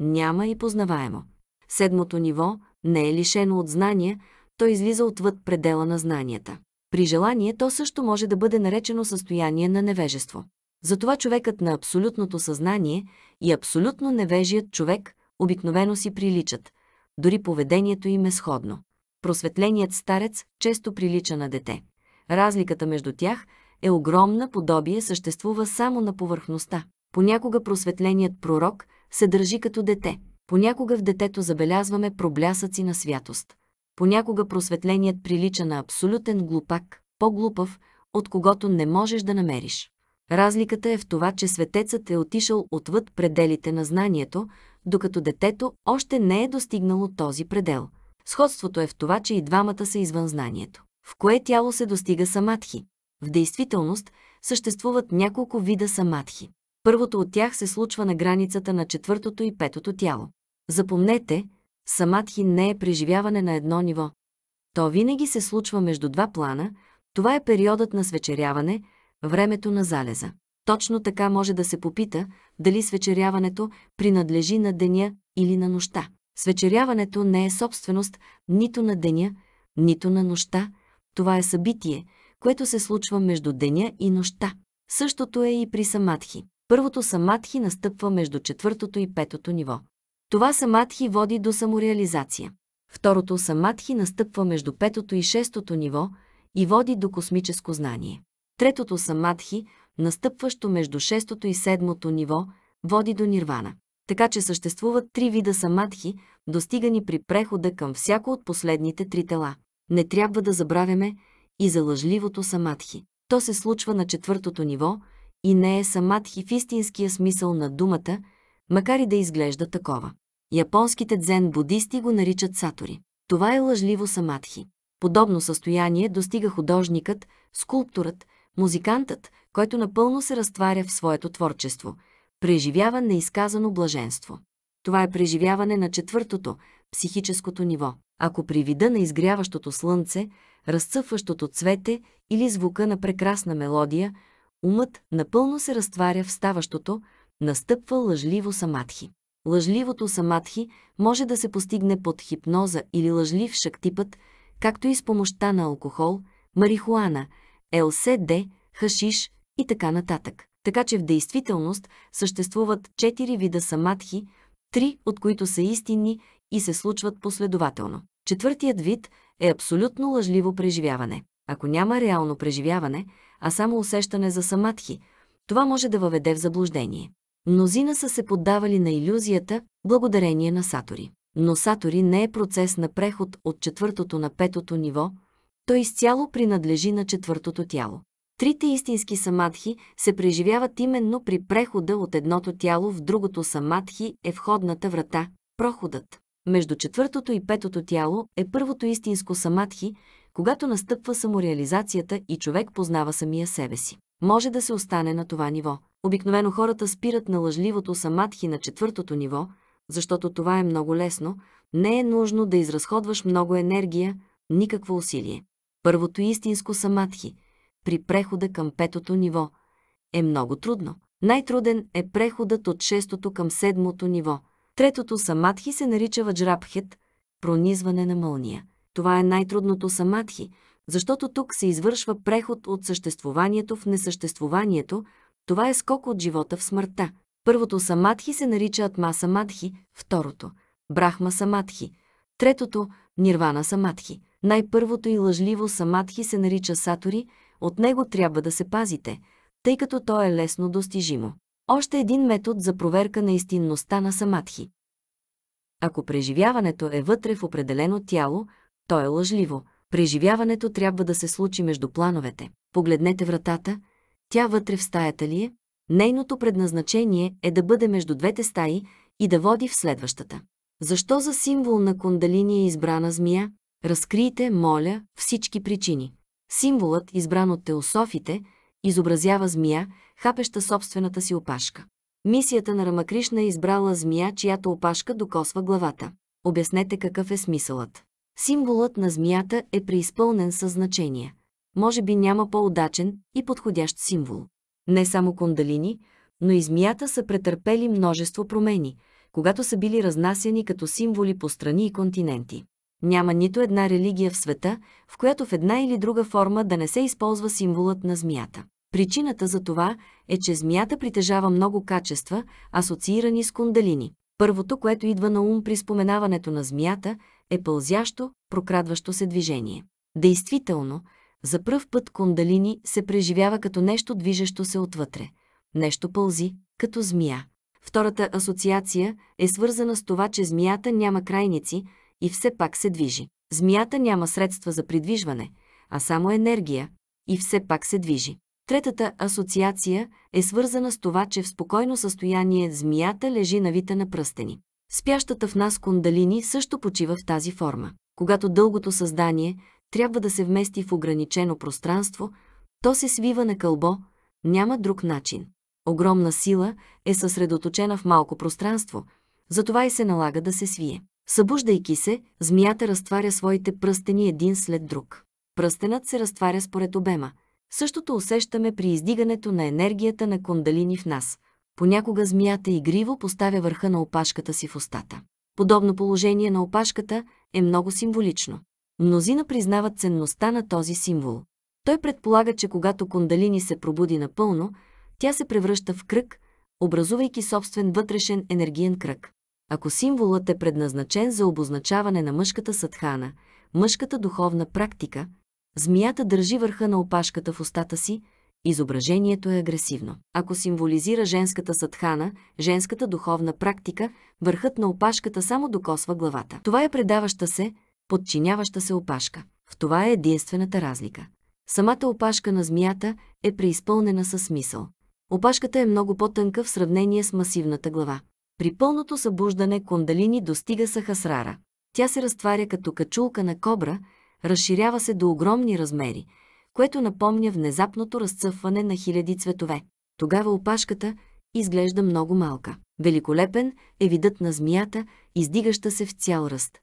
няма и познаваемо. Седмото ниво не е лишено от знания, то излиза отвъд предела на знанията. При желание то също може да бъде наречено състояние на невежество. Затова човекът на абсолютното съзнание и абсолютно невежият човек обикновено си приличат, дори поведението им е сходно. Просветленият старец често прилича на дете. Разликата между тях е огромна, подобие съществува само на повърхността. Понякога просветленият пророк се държи като дете. Понякога в детето забелязваме проблясъци на святост. Понякога просветленият прилича на абсолютен глупак, по-глупав, от когото не можеш да намериш. Разликата е в това, че светецът е отишъл отвъд пределите на знанието, докато детето още не е достигнало този предел. Сходството е в това, че и двамата са извън знанието. В кое тяло се достига самадхи? В действителност съществуват няколко вида самадхи. Първото от тях се случва на границата на четвъртото и петото тяло. Запомнете, самадхи не е преживяване на едно ниво. То винаги се случва между два плана, това е периодът на свечеряване – времето на залеза. Точно така може да се попита дали свечеряването принадлежи на деня или на нощта. Свечеряването не е собственост нито на деня, нито на нощта. Това е събитие, което се случва между деня и нощта. Същото е и при самадхи. Първото самадхи настъпва между четвъртото и петото ниво. Това самадхи води до самореализация. Второто самадхи настъпва между петото и шестото ниво и води до космическо знание. Третото самадхи, настъпващо между шестото и седмото ниво, води до нирвана. Така че съществуват три вида самадхи, достигани при прехода към всяко от последните три тела. Не трябва да забравяме и за лъжливото самадхи. То се случва на четвъртото ниво и не е самадхи в истинския смисъл на думата, макар и да изглежда такова. Японските дзен-будисти го наричат сатори. Това е лъжливо самадхи. Подобно състояние достига художникът, скулпторът, Музикантът, който напълно се разтваря в своето творчество, преживява неизказано блаженство. Това е преживяване на четвъртото, психическото ниво. Ако при вида на изгряващото слънце, разцъфващото цвете или звука на прекрасна мелодия, умът напълно се разтваря в ставащото, настъпва лъжливо самадхи. Лъжливото самадхи може да се постигне под хипноза или лъжлив шактипът, както и с помощта на алкохол, марихуана – ЛСД, е хашиш и така нататък. Така че в действителност съществуват четири вида самадхи, три от които са истинни и се случват последователно. Четвъртият вид е абсолютно лъжливо преживяване. Ако няма реално преживяване, а само усещане за самадхи, това може да въведе в заблуждение. Мнозина са се поддавали на иллюзията благодарение на Сатори. Но Сатори не е процес на преход от четвъртото на петото ниво – той изцяло принадлежи на четвъртото тяло. Трите истински самадхи се преживяват именно при прехода от едното тяло в другото самадхи е входната врата, проходът. Между четвъртото и петото тяло е първото истинско самадхи, когато настъпва самореализацията и човек познава самия себе си. Може да се остане на това ниво. Обикновено хората спират на лъжливото самадхи на четвъртото ниво, защото това е много лесно, не е нужно да изразходваш много енергия, никакво усилие първото истинско самадхи, при прехода към петото ниво, е много трудно. Най-труден е преходът от шестото към седмото ниво. Третото самадхи се нарича ваджрабхет – пронизване на мълния. Това е най-трудното самадхи, защото тук се извършва преход от съществуванието в несъществуванието, това е скок от живота в смъртта. Първото самадхи се нарича атма самадхи, второто – брахма самадхи, третото – нирвана самадхи. Най-първото и лъжливо самадхи се нарича сатори, от него трябва да се пазите, тъй като то е лесно достижимо. Още един метод за проверка на истинността на самадхи. Ако преживяването е вътре в определено тяло, то е лъжливо. Преживяването трябва да се случи между плановете. Погледнете вратата. Тя вътре в стаята ли е? Нейното предназначение е да бъде между двете стаи и да води в следващата. Защо за символ на кундалини е избрана змия? Разкрийте, моля, всички причини. Символът, избран от теософите, изобразява змия, хапеща собствената си опашка. Мисията на Рамакришна е избрала змия, чиято опашка докосва главата. Обяснете какъв е смисълът. Символът на змията е преизпълнен със значение. Може би няма по-удачен и подходящ символ. Не само кондалини, но и змията са претърпели множество промени, когато са били разнасяни като символи по страни и континенти. Няма нито една религия в света, в която в една или друга форма да не се използва символът на змията. Причината за това е, че змията притежава много качества, асоциирани с кундалини. Първото, което идва на ум при споменаването на змията, е пълзящо, прокрадващо се движение. Действително, за пръв път кундалини се преживява като нещо движещо се отвътре. Нещо пълзи, като змия. Втората асоциация е свързана с това, че змията няма крайници, и все пак се движи. Змията няма средства за придвижване, а само енергия и все пак се движи. Третата асоциация е свързана с това, че в спокойно състояние змията лежи навита на пръстени. Спящата в нас кундалини също почива в тази форма. Когато дългото създание трябва да се вмести в ограничено пространство, то се свива на кълбо, няма друг начин. Огромна сила е съсредоточена в малко пространство, затова и се налага да се свие. Събуждайки се, змията разтваря своите пръстени един след друг. Пръстенът се разтваря според обема. Същото усещаме при издигането на енергията на кондалини в нас. Понякога змията игриво поставя върха на опашката си в устата. Подобно положение на опашката е много символично. Мнозина признават ценността на този символ. Той предполага, че когато кондалини се пробуди напълно, тя се превръща в кръг, образувайки собствен вътрешен енергиен кръг ако символът е предназначен за обозначаване на мъжката садхана, мъжката духовна практика, змията държи върха на опашката в устата си, изображението е агресивно. Ако символизира женската садхана, женската духовна практика, върхът на опашката само докосва главата. Това е предаваща се, подчиняваща се опашка. В това е единствената разлика. Самата опашка на змията е преизпълнена със смисъл. Опашката е много по-тънка в сравнение с масивната глава. При пълното събуждане кундалини достига сахасрара. Тя се разтваря като качулка на кобра, разширява се до огромни размери, което напомня внезапното разцъфване на хиляди цветове. Тогава опашката изглежда много малка. Великолепен е видът на змията, издигаща се в цял ръст.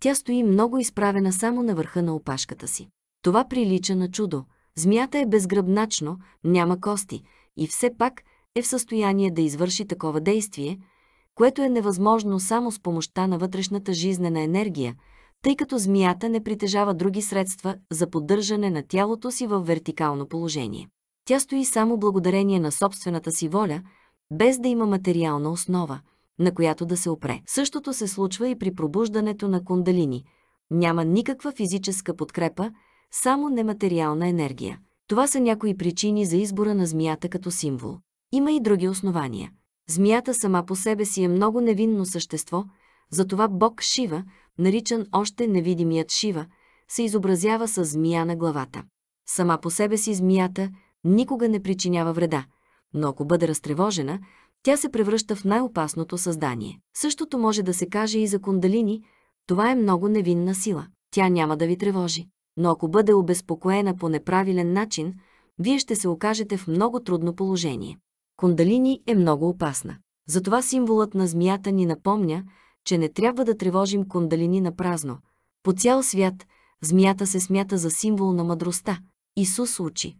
Тя стои много изправена само на върха на опашката си. Това прилича на чудо. Змията е безгръбначно, няма кости и все пак е в състояние да извърши такова действие – което е невъзможно само с помощта на вътрешната жизнена енергия, тъй като змията не притежава други средства за поддържане на тялото си в вертикално положение. Тя стои само благодарение на собствената си воля, без да има материална основа, на която да се опре. Същото се случва и при пробуждането на кундалини. Няма никаква физическа подкрепа, само нематериална енергия. Това са някои причини за избора на змията като символ. Има и други основания – Змията сама по себе си е много невинно същество, затова бог Шива, наричан още невидимият Шива, се изобразява с змия на главата. Сама по себе си змията никога не причинява вреда, но ако бъде разтревожена, тя се превръща в най-опасното създание. Същото може да се каже и за кундалини, това е много невинна сила. Тя няма да ви тревожи. Но ако бъде обезпокоена по неправилен начин, вие ще се окажете в много трудно положение кундалини е много опасна. Затова символът на змията ни напомня, че не трябва да тревожим кундалини на празно. По цял свят змията се смята за символ на мъдростта. Исус учи.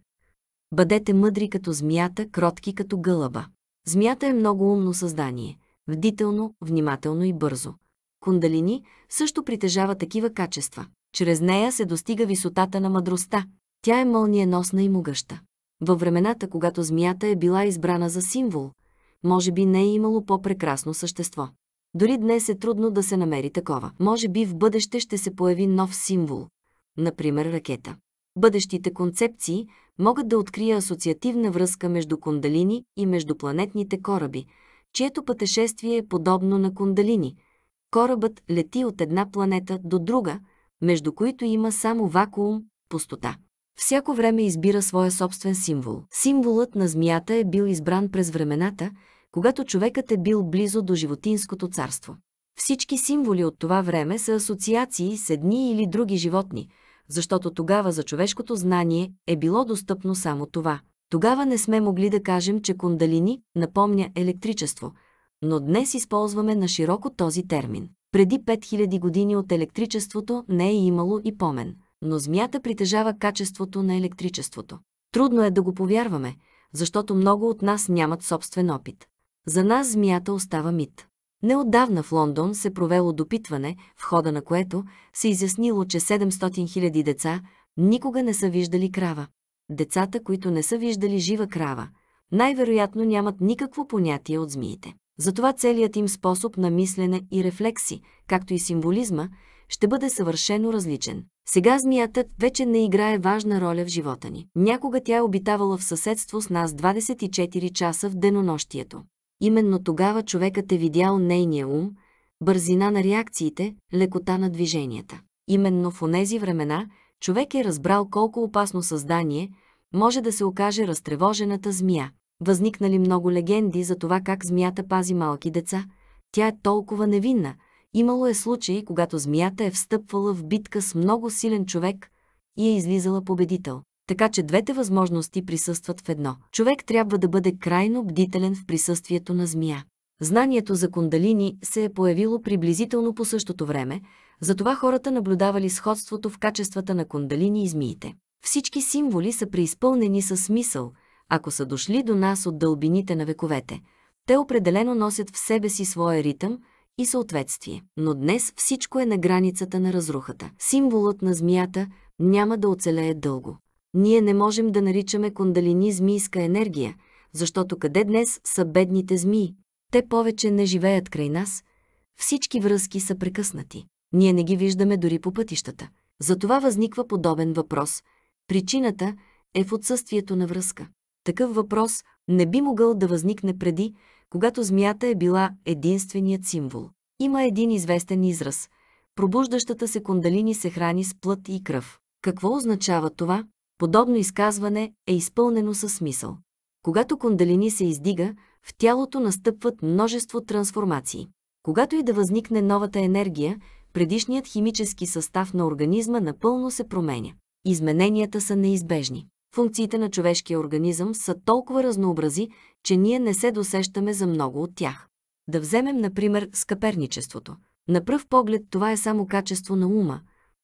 Бъдете мъдри като змията, кротки като гълъба. Змията е много умно създание. Бдително, внимателно и бързо. Кундалини също притежава такива качества. Чрез нея се достига висотата на мъдростта. Тя е мълниеносна и могъща. Във времената, когато змията е била избрана за символ, може би не е имало по-прекрасно същество. Дори днес е трудно да се намери такова. Може би в бъдеще ще се появи нов символ, например ракета. Бъдещите концепции могат да открия асоциативна връзка между кундалини и междупланетните кораби, чието пътешествие е подобно на кундалини. Корабът лети от една планета до друга, между които има само вакуум, пустота. Всяко време избира своя собствен символ. Символът на змията е бил избран през времената, когато човекът е бил близо до животинското царство. Всички символи от това време са асоциации с едни или други животни, защото тогава за човешкото знание е било достъпно само това. Тогава не сме могли да кажем, че кундалини напомня електричество, но днес използваме на широко този термин. Преди 5000 години от електричеството не е имало и помен но змията притежава качеството на електричеството. Трудно е да го повярваме, защото много от нас нямат собствен опит. За нас змията остава мит. Неотдавна в Лондон се провело допитване, в хода на което се изяснило, че 700 000 деца никога не са виждали крава. Децата, които не са виждали жива крава, най-вероятно нямат никакво понятие от змиите. Затова целият им способ на мислене и рефлекси, както и символизма, ще бъде съвършено различен. Сега змията вече не играе важна роля в живота ни. Някога тя е обитавала в съседство с нас 24 часа в денонощието. Именно тогава човекът е видял нейния ум, бързина на реакциите, лекота на движенията. Именно в онези времена човек е разбрал колко опасно създание може да се окаже разтревожената змия. Възникнали много легенди за това как змията пази малки деца. Тя е толкова невинна – Имало е случаи, когато змията е встъпвала в битка с много силен човек и е излизала победител. Така че двете възможности присъстват в едно. Човек трябва да бъде крайно бдителен в присъствието на змия. Знанието за кундалини се е появило приблизително по същото време, затова хората наблюдавали сходството в качествата на кундалини и змиите. Всички символи са преизпълнени със смисъл, ако са дошли до нас от дълбините на вековете. Те определено носят в себе си своя ритъм – и съответствие. Но днес всичко е на границата на разрухата. Символът на змията няма да оцелее дълго. Ние не можем да наричаме кундалини змийска енергия, защото къде днес са бедните змии? Те повече не живеят край нас. Всички връзки са прекъснати. Ние не ги виждаме дори по пътищата. Затова възниква подобен въпрос. Причината е в отсъствието на връзка. Такъв въпрос не би могъл да възникне преди, когато змията е била единственият символ. Има един известен израз – пробуждащата се кундалини се храни с плът и кръв. Какво означава това? Подобно изказване е изпълнено със смисъл. Когато кундалини се издига, в тялото настъпват множество трансформации. Когато и да възникне новата енергия, предишният химически състав на организма напълно се променя. Измененията са неизбежни функциите на човешкия организъм са толкова разнообрази, че ние не се досещаме за много от тях. Да вземем, например, скъперничеството. На пръв поглед това е само качество на ума,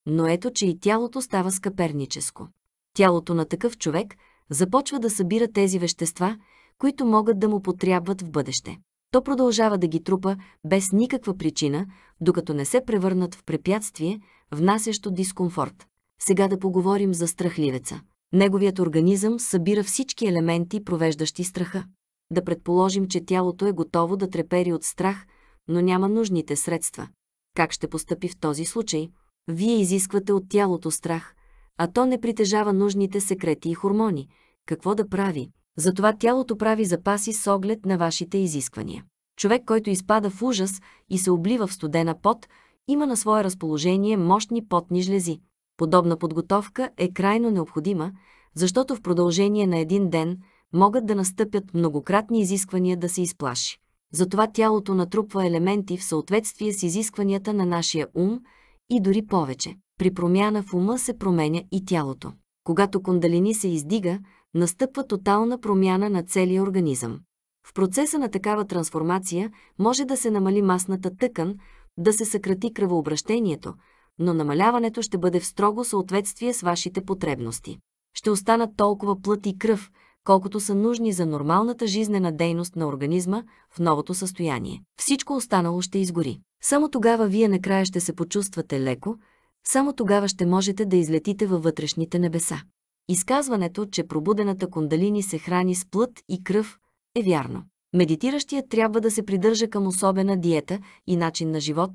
но ето, че и тялото става скъперническо. Тялото на такъв човек започва да събира тези вещества, които могат да му потрябват в бъдеще. То продължава да ги трупа без никаква причина, докато не се превърнат в препятствие, внасящо дискомфорт. Сега да поговорим за страхливеца. Неговият организъм събира всички елементи, провеждащи страха. Да предположим, че тялото е готово да трепери от страх, но няма нужните средства. Как ще постъпи в този случай? Вие изисквате от тялото страх, а то не притежава нужните секрети и хормони. Какво да прави? Затова тялото прави запаси с оглед на вашите изисквания. Човек, който изпада в ужас и се облива в студена пот, има на свое разположение мощни потни жлези. Подобна подготовка е крайно необходима, защото в продължение на един ден могат да настъпят многократни изисквания да се изплаши. Затова тялото натрупва елементи в съответствие с изискванията на нашия ум и дори повече. При промяна в ума се променя и тялото. Когато кундалини се издига, настъпва тотална промяна на целия организъм. В процеса на такава трансформация може да се намали масната тъкан, да се съкрати кръвообращението, но намаляването ще бъде в строго съответствие с вашите потребности. Ще останат толкова плът и кръв, колкото са нужни за нормалната жизнена дейност на организма в новото състояние. Всичко останало ще изгори. Само тогава вие накрая ще се почувствате леко, само тогава ще можете да излетите във вътрешните небеса. Изказването, че пробудената кундалини се храни с плът и кръв, е вярно. Медитиращият трябва да се придържа към особена диета и начин на живот,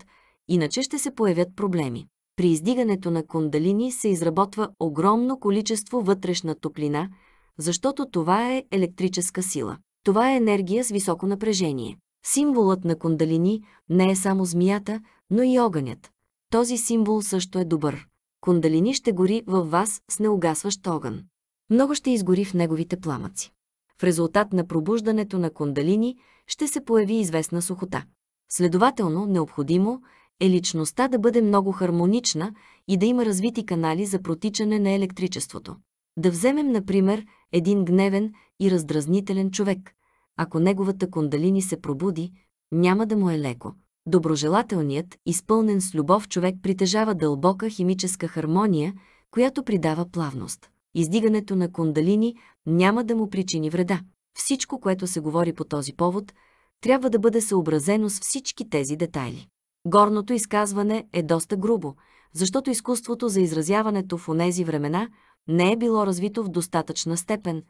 иначе ще се появят проблеми. При издигането на кундалини се изработва огромно количество вътрешна топлина, защото това е електрическа сила. Това е енергия с високо напрежение. Символът на кундалини не е само змията, но и огънят. Този символ също е добър. Кундалини ще гори във вас с неугасващ огън. Много ще изгори в неговите пламъци. В резултат на пробуждането на кундалини ще се появи известна сухота. Следователно, необходимо е личността да бъде много хармонична и да има развити канали за протичане на електричеството. Да вземем, например, един гневен и раздразнителен човек. Ако неговата кундалини се пробуди, няма да му е леко. Доброжелателният, изпълнен с любов човек притежава дълбока химическа хармония, която придава плавност. Издигането на кундалини няма да му причини вреда. Всичко, което се говори по този повод, трябва да бъде съобразено с всички тези детайли. Горното изказване е доста грубо, защото изкуството за изразяването в онези времена не е било развито в достатъчна степен,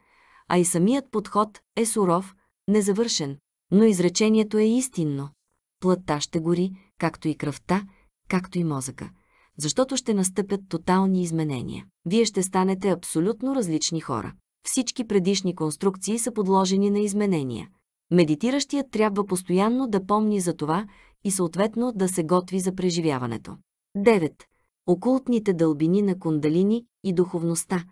а и самият подход е суров, незавършен, но изречението е истинно. Плътта ще гори, както и кръвта, както и мозъка, защото ще настъпят тотални изменения. Вие ще станете абсолютно различни хора. Всички предишни конструкции са подложени на изменения. Медитиращият трябва постоянно да помни за това и съответно да се готви за преживяването. 9. Окултните дълбини на кундалини и духовността.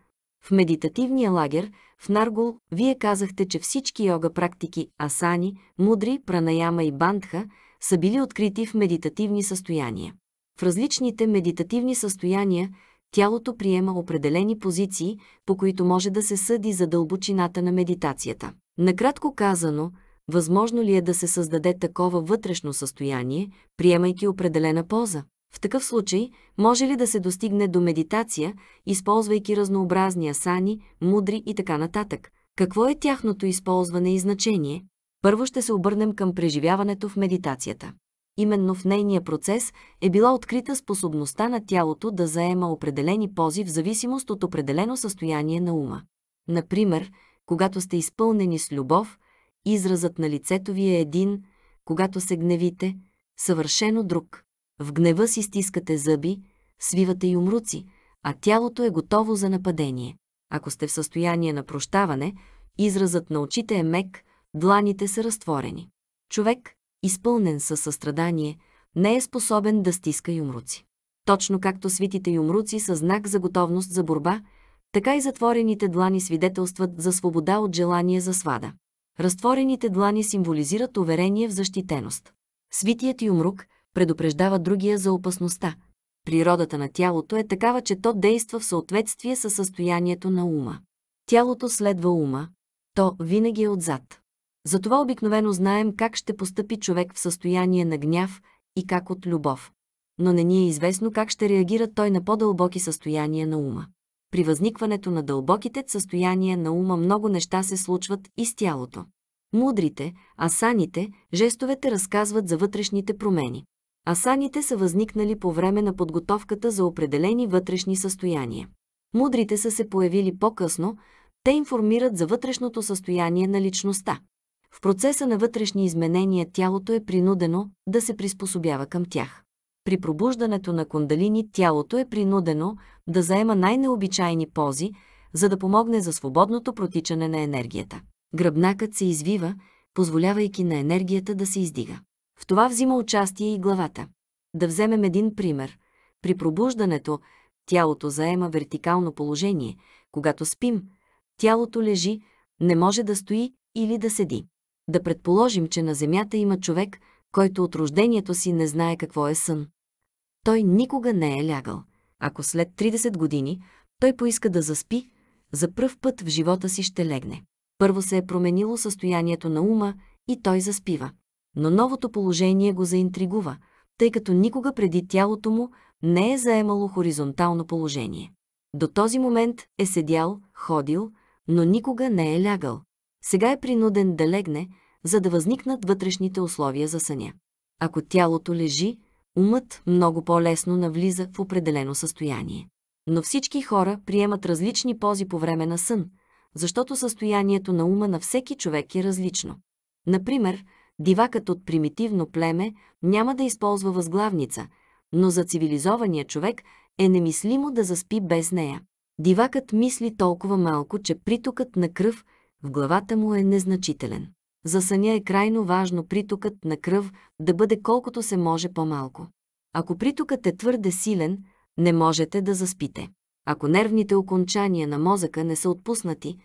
В медитативния лагер, в Наргул, вие казахте, че всички йога практики асани, мудри, пранаяма и бандха са били открити в медитативни състояния. В различните медитативни състояния тялото приема определени позиции, по които може да се съди за дълбочината на медитацията. Накратко казано – Възможно ли е да се създаде такова вътрешно състояние, приемайки определена поза? В такъв случай, може ли да се достигне до медитация, използвайки разнообразни асани, мудри и така нататък? Какво е тяхното използване и значение? Първо ще се обърнем към преживяването в медитацията. Именно в нейния процес е била открита способността на тялото да заема определени пози в зависимост от определено състояние на ума. Например, когато сте изпълнени с любов, Изразът на лицето ви е един, когато се гневите, съвършено друг. В гнева си стискате зъби, свивате и умруци, а тялото е готово за нападение. Ако сте в състояние на прощаване, изразът на очите е мек, дланите са разтворени. Човек, изпълнен със състрадание, не е способен да стиска юмруци. Точно както свитите юмруци са знак за готовност за борба, така и затворените длани свидетелстват за свобода от желание за свада. Разтворените длани символизират уверение в защитеност. Свитият юмрук предупреждава другия за опасността. Природата на тялото е такава, че то действа в съответствие със състоянието на ума. Тялото следва ума, то винаги е отзад. Затова обикновено знаем как ще постъпи човек в състояние на гняв и как от любов. Но не ни е известно как ще реагира той на по-дълбоки състояния на ума при възникването на дълбоките състояния на ума много неща се случват и с тялото. Мудрите, асаните, жестовете разказват за вътрешните промени. Асаните са възникнали по време на подготовката за определени вътрешни състояния. Мудрите са се появили по-късно, те информират за вътрешното състояние на личността. В процеса на вътрешни изменения тялото е принудено да се приспособява към тях при пробуждането на кундалини тялото е принудено да заема най-необичайни пози, за да помогне за свободното протичане на енергията. Гръбнакът се извива, позволявайки на енергията да се издига. В това взима участие и главата. Да вземем един пример. При пробуждането тялото заема вертикално положение. Когато спим, тялото лежи, не може да стои или да седи. Да предположим, че на Земята има човек – който от рождението си не знае какво е сън. Той никога не е лягал. Ако след 30 години той поиска да заспи, за пръв път в живота си ще легне. Първо се е променило състоянието на ума и той заспива. Но новото положение го заинтригува, тъй като никога преди тялото му не е заемало хоризонтално положение. До този момент е седял, ходил, но никога не е лягал. Сега е принуден да легне, за да възникнат вътрешните условия за съня. Ако тялото лежи, умът много по-лесно навлиза в определено състояние. Но всички хора приемат различни пози по време на сън, защото състоянието на ума на всеки човек е различно. Например, дивакът от примитивно племе няма да използва възглавница, но за цивилизования човек е немислимо да заспи без нея. Дивакът мисли толкова малко, че притокът на кръв в главата му е незначителен. За съня е крайно важно притокът на кръв да бъде колкото се може по-малко. Ако притокът е твърде силен, не можете да заспите. Ако нервните окончания на мозъка не са отпуснати,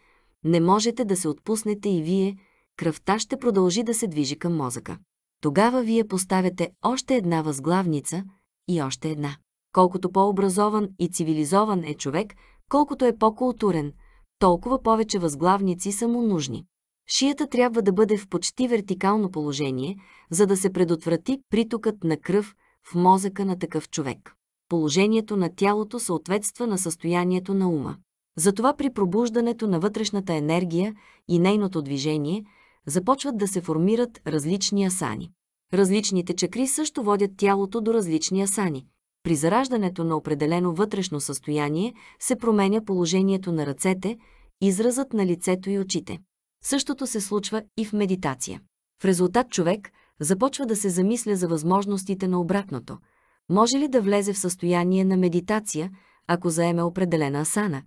не можете да се отпуснете и вие, кръвта ще продължи да се движи към мозъка. Тогава вие поставяте още една възглавница и още една. Колкото по-образован и цивилизован е човек, колкото е по-културен, толкова повече възглавници са му нужни. Шията трябва да бъде в почти вертикално положение, за да се предотврати притокът на кръв в мозъка на такъв човек. Положението на тялото съответства на състоянието на ума. Затова при пробуждането на вътрешната енергия и нейното движение започват да се формират различни асани. Различните чакри също водят тялото до различни асани. При зараждането на определено вътрешно състояние се променя положението на ръцете, изразът на лицето и очите. Същото се случва и в медитация. В резултат човек започва да се замисля за възможностите на обратното. Може ли да влезе в състояние на медитация, ако заеме определена асана?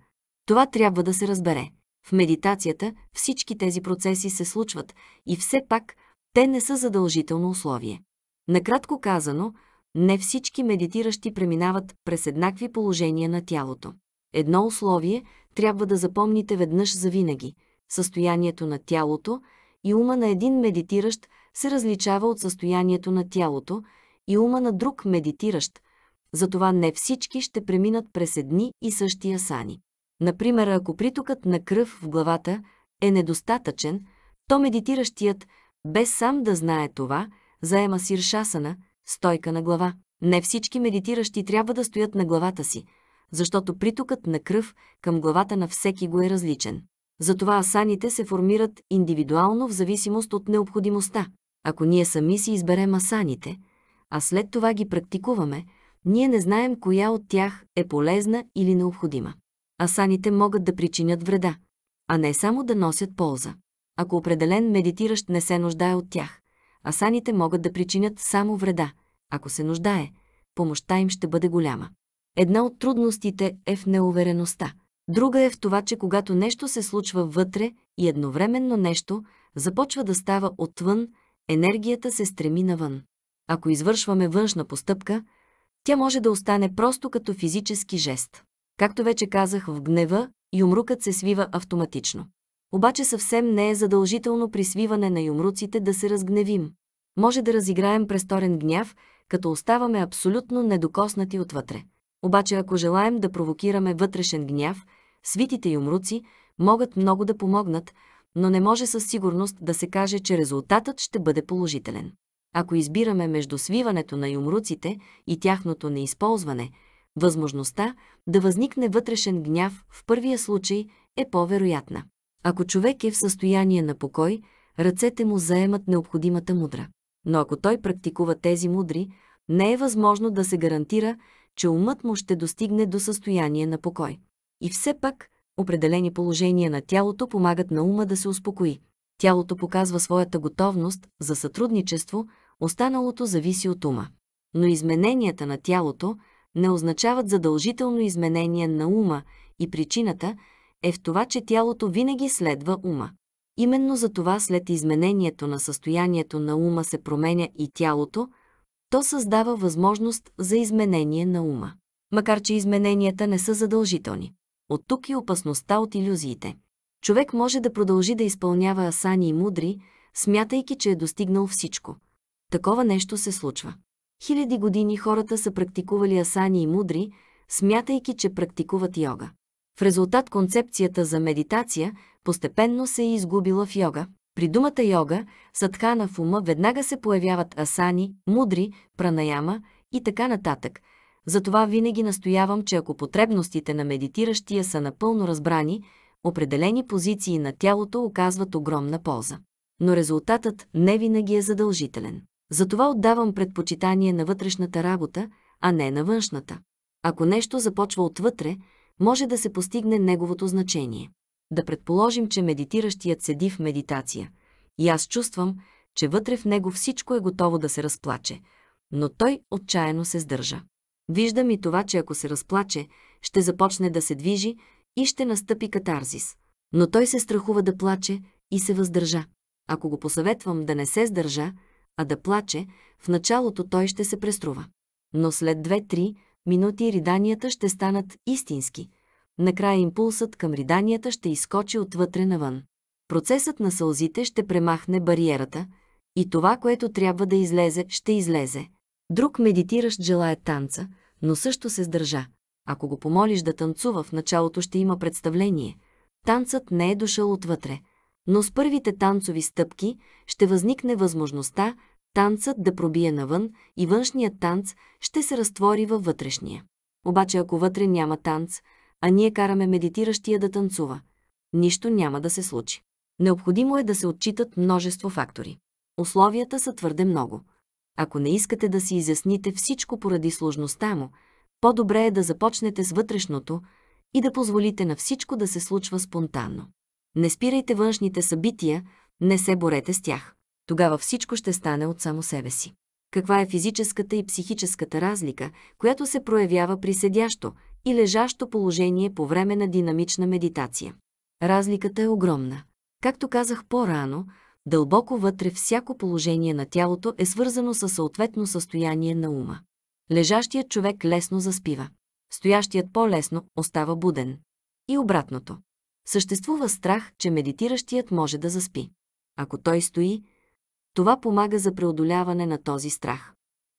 Това трябва да се разбере. В медитацията всички тези процеси се случват и все пак те не са задължително условие. Накратко казано, не всички медитиращи преминават през еднакви положения на тялото. Едно условие трябва да запомните веднъж за винаги състоянието на тялото и ума на един медитиращ се различава от състоянието на тялото и ума на друг медитиращ. Затова не всички ще преминат през едни и същи асани. Например, ако притокът на кръв в главата е недостатъчен, то медитиращият, без сам да знае това, заема сиршасана, стойка на глава. Не всички медитиращи трябва да стоят на главата си, защото притокът на кръв към главата на всеки го е различен. Затова асаните се формират индивидуално в зависимост от необходимостта. Ако ние сами си изберем асаните, а след това ги практикуваме, ние не знаем коя от тях е полезна или необходима. Асаните могат да причинят вреда, а не само да носят полза. Ако определен медитиращ не се нуждае от тях, асаните могат да причинят само вреда. Ако се нуждае, помощта им ще бъде голяма. Една от трудностите е в неувереността. Друга е в това, че когато нещо се случва вътре и едновременно нещо започва да става отвън, енергията се стреми навън. Ако извършваме външна постъпка, тя може да остане просто като физически жест. Както вече казах, в гнева юмрукът се свива автоматично. Обаче съвсем не е задължително при свиване на юмруците да се разгневим. Може да разиграем престорен гняв, като оставаме абсолютно недокоснати отвътре. Обаче ако желаем да провокираме вътрешен гняв – свитите юмруци могат много да помогнат, но не може със сигурност да се каже, че резултатът ще бъде положителен. Ако избираме между свиването на юмруците и тяхното неизползване, възможността да възникне вътрешен гняв в първия случай е по-вероятна. Ако човек е в състояние на покой, ръцете му заемат необходимата мудра. Но ако той практикува тези мудри, не е възможно да се гарантира, че умът му ще достигне до състояние на покой. И все пак, определени положения на тялото помагат на ума да се успокои. Тялото показва своята готовност за сътрудничество, останалото зависи от ума. Но измененията на тялото не означават задължително изменение на ума и причината е в това, че тялото винаги следва ума. Именно за това след изменението на състоянието на ума се променя и тялото, то създава възможност за изменение на ума. Макар, че измененията не са задължителни. От тук и опасността от иллюзиите. Човек може да продължи да изпълнява асани и мудри, смятайки, че е достигнал всичко. Такова нещо се случва. Хиляди години хората са практикували асани и мудри, смятайки, че практикуват йога. В резултат концепцията за медитация постепенно се е изгубила в йога. При думата йога, садхана в ума веднага се появяват асани, мудри, пранаяма и така нататък – затова винаги настоявам, че ако потребностите на медитиращия са напълно разбрани, определени позиции на тялото оказват огромна полза. Но резултатът не винаги е задължителен. Затова отдавам предпочитание на вътрешната работа, а не на външната. Ако нещо започва отвътре, може да се постигне неговото значение. Да предположим, че медитиращият седи в медитация. И аз чувствам, че вътре в него всичко е готово да се разплаче, но той отчаяно се сдържа. Виждам и това, че ако се разплаче, ще започне да се движи и ще настъпи катарзис. Но той се страхува да плаче и се въздържа. Ако го посъветвам да не се сдържа, а да плаче, в началото той ще се преструва. Но след две-три минути риданията ще станат истински. Накрая импулсът към риданията ще изкочи отвътре навън. Процесът на сълзите ще премахне бариерата и това, което трябва да излезе, ще излезе. Друг медитиращ желая танца, но също се сдържа. Ако го помолиш да танцува, в началото ще има представление. Танцът не е дошъл отвътре. Но с първите танцови стъпки ще възникне възможността танцът да пробие навън и външният танц ще се разтвори във вътрешния. Обаче ако вътре няма танц, а ние караме медитиращия да танцува, нищо няма да се случи. Необходимо е да се отчитат множество фактори. Условията са твърде много – ако не искате да си изясните всичко поради сложността му, по-добре е да започнете с вътрешното и да позволите на всичко да се случва спонтанно. Не спирайте външните събития, не се борете с тях. Тогава всичко ще стане от само себе си. Каква е физическата и психическата разлика, която се проявява при седящо и лежащо положение по време на динамична медитация? Разликата е огромна. Както казах по-рано, дълбоко вътре всяко положение на тялото е свързано със съответно състояние на ума. Лежащият човек лесно заспива. Стоящият по-лесно остава буден. И обратното. Съществува страх, че медитиращият може да заспи. Ако той стои, това помага за преодоляване на този страх.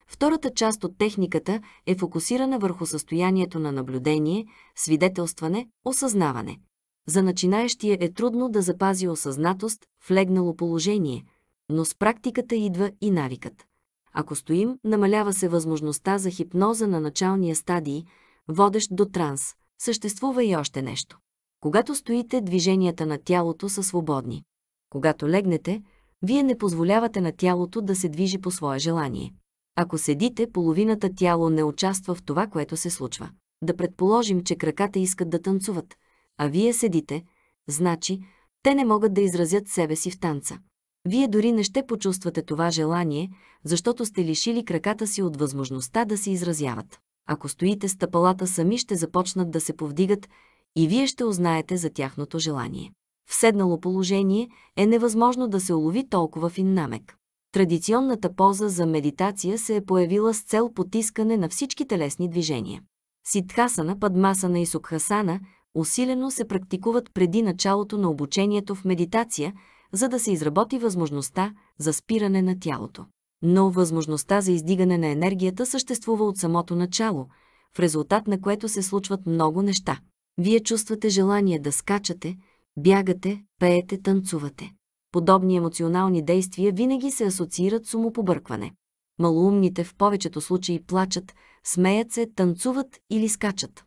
Втората част от техниката е фокусирана върху състоянието на наблюдение, свидетелстване, осъзнаване. За начинаещия е трудно да запази осъзнатост в легнало положение, но с практиката идва и навикът. Ако стоим, намалява се възможността за хипноза на началния стадий, водещ до транс. Съществува и още нещо. Когато стоите, движенията на тялото са свободни. Когато легнете, вие не позволявате на тялото да се движи по свое желание. Ако седите, половината тяло не участва в това, което се случва. Да предположим, че краката искат да танцуват – а вие седите, значи, те не могат да изразят себе си в танца. Вие дори не ще почувствате това желание, защото сте лишили краката си от възможността да се изразяват. Ако стоите стъпалата сами, ще започнат да се повдигат и вие ще узнаете за тяхното желание. В седнало положение е невъзможно да се улови толкова фин намек. Традиционната поза за медитация се е появила с цел потискане на всички телесни движения. Ситхасана, Падмасана и Сукхасана усилено се практикуват преди началото на обучението в медитация, за да се изработи възможността за спиране на тялото. Но възможността за издигане на енергията съществува от самото начало, в резултат на което се случват много неща. Вие чувствате желание да скачате, бягате, пеете, танцувате. Подобни емоционални действия винаги се асоциират с умопобъркване. Малоумните в повечето случаи плачат, смеят се, танцуват или скачат.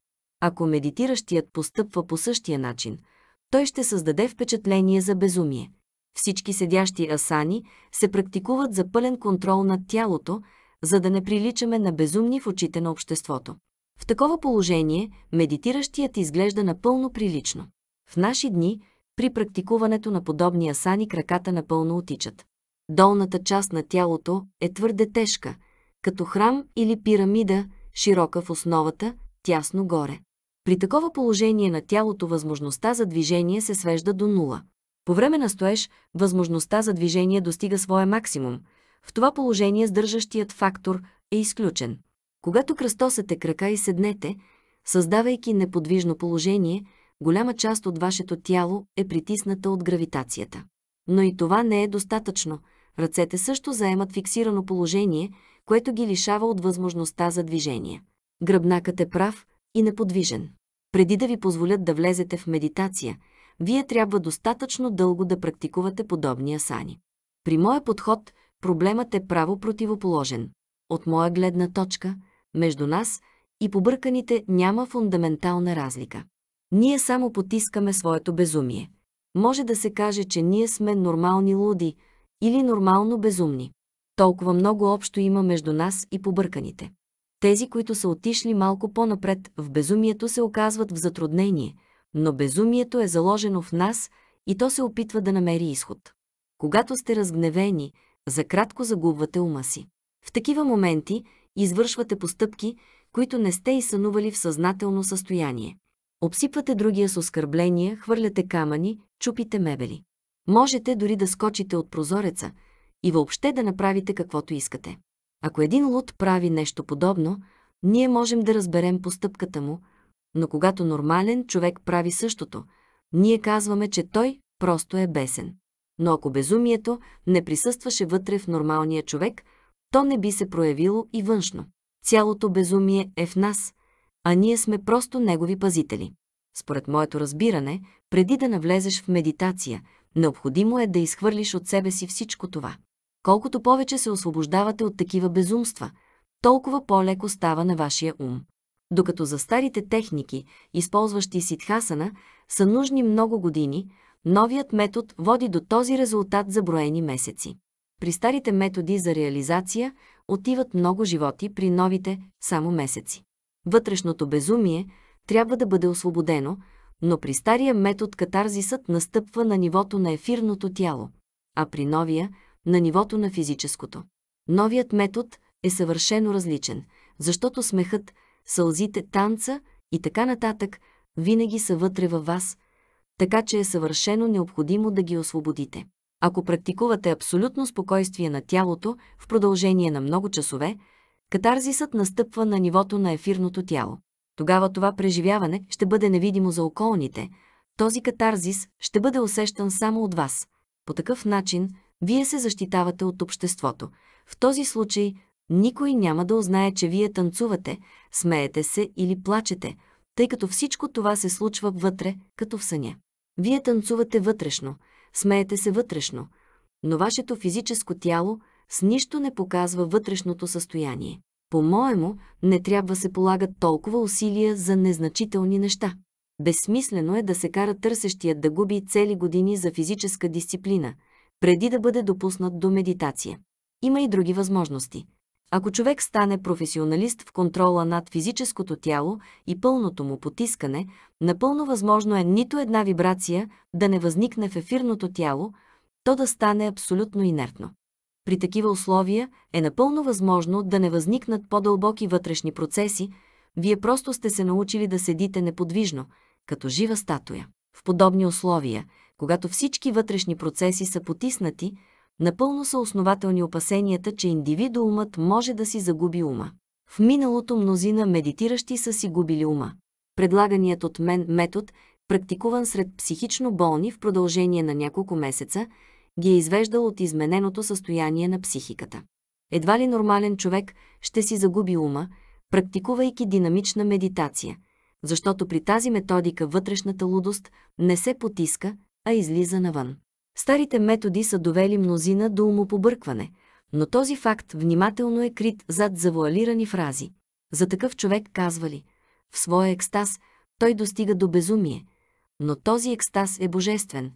Ако медитиращият постъпва по същия начин, той ще създаде впечатление за безумие. Всички седящи асани се практикуват за пълен контрол над тялото, за да не приличаме на безумни в очите на обществото. В такова положение медитиращият изглежда напълно прилично. В наши дни, при практикуването на подобни асани, краката напълно отичат. Долната част на тялото е твърде тежка, като храм или пирамида, широка в основата, тясно горе. При такова положение на тялото възможността за движение се свежда до нула. По време на стоеж, възможността за движение достига своя максимум. В това положение сдържащият фактор е изключен. Когато кръстосате крака и седнете, създавайки неподвижно положение, голяма част от вашето тяло е притисната от гравитацията. Но и това не е достатъчно. Ръцете също заемат фиксирано положение, което ги лишава от възможността за движение. Гръбнакът е прав – и неподвижен. Преди да ви позволят да влезете в медитация, вие трябва достатъчно дълго да практикувате подобни асани. При моя подход проблемът е право противоположен. От моя гледна точка, между нас и побърканите няма фундаментална разлика. Ние само потискаме своето безумие. Може да се каже, че ние сме нормални луди или нормално безумни. Толкова много общо има между нас и побърканите. Тези, които са отишли малко по-напред в безумието, се оказват в затруднение, но безумието е заложено в нас и то се опитва да намери изход. Когато сте разгневени, за кратко загубвате ума си. В такива моменти извършвате постъпки, които не сте и сънували в съзнателно състояние. Обсипвате другия с оскърбления, хвърляте камъни, чупите мебели. Можете дори да скочите от прозореца и въобще да направите каквото искате. Ако един луд прави нещо подобно, ние можем да разберем постъпката му, но когато нормален човек прави същото, ние казваме, че той просто е бесен. Но ако безумието не присъстваше вътре в нормалния човек, то не би се проявило и външно. Цялото безумие е в нас, а ние сме просто негови пазители. Според моето разбиране, преди да навлезеш в медитация, необходимо е да изхвърлиш от себе си всичко това. Колкото повече се освобождавате от такива безумства, толкова по-леко става на вашия ум. Докато за старите техники, използващи ситхасана, са нужни много години, новият метод води до този резултат за броени месеци. При старите методи за реализация отиват много животи, при новите – само месеци. Вътрешното безумие трябва да бъде освободено, но при стария метод катарзисът настъпва на нивото на ефирното тяло, а при новия – на нивото на физическото. Новият метод е съвършено различен, защото смехът, сълзите, танца и така нататък винаги са вътре във вас, така че е съвършено необходимо да ги освободите. Ако практикувате абсолютно спокойствие на тялото в продължение на много часове, катарзисът настъпва на нивото на ефирното тяло. Тогава това преживяване ще бъде невидимо за околните. Този катарзис ще бъде усещан само от вас. По такъв начин вие се защитавате от обществото. В този случай никой няма да узнае, че вие танцувате, смеете се или плачете, тъй като всичко това се случва вътре, като в съня. Вие танцувате вътрешно, смеете се вътрешно, но вашето физическо тяло с нищо не показва вътрешното състояние. По-моему, не трябва се полагат толкова усилия за незначителни неща. Безсмислено е да се кара търсещият да губи цели години за физическа дисциплина – преди да бъде допуснат до медитация. Има и други възможности. Ако човек стане професионалист в контрола над физическото тяло и пълното му потискане, напълно възможно е нито една вибрация да не възникне в ефирното тяло, то да стане абсолютно инертно. При такива условия е напълно възможно да не възникнат по-дълбоки вътрешни процеси, вие просто сте се научили да седите неподвижно, като жива статуя. В подобни условия – когато всички вътрешни процеси са потиснати, напълно са основателни опасенията, че индивидуумът може да си загуби ума. В миналото мнозина медитиращи са си губили ума. Предлаганият от мен метод, практикуван сред психично болни в продължение на няколко месеца, ги е извеждал от измененото състояние на психиката. Едва ли нормален човек ще си загуби ума, практикувайки динамична медитация, защото при тази методика вътрешната лудост не се потиска, а излиза навън. Старите методи са довели мнозина до умопобъркване, но този факт внимателно е крит зад завуалирани фрази. За такъв човек казвали, в своя екстаз той достига до безумие, но този екстаз е божествен,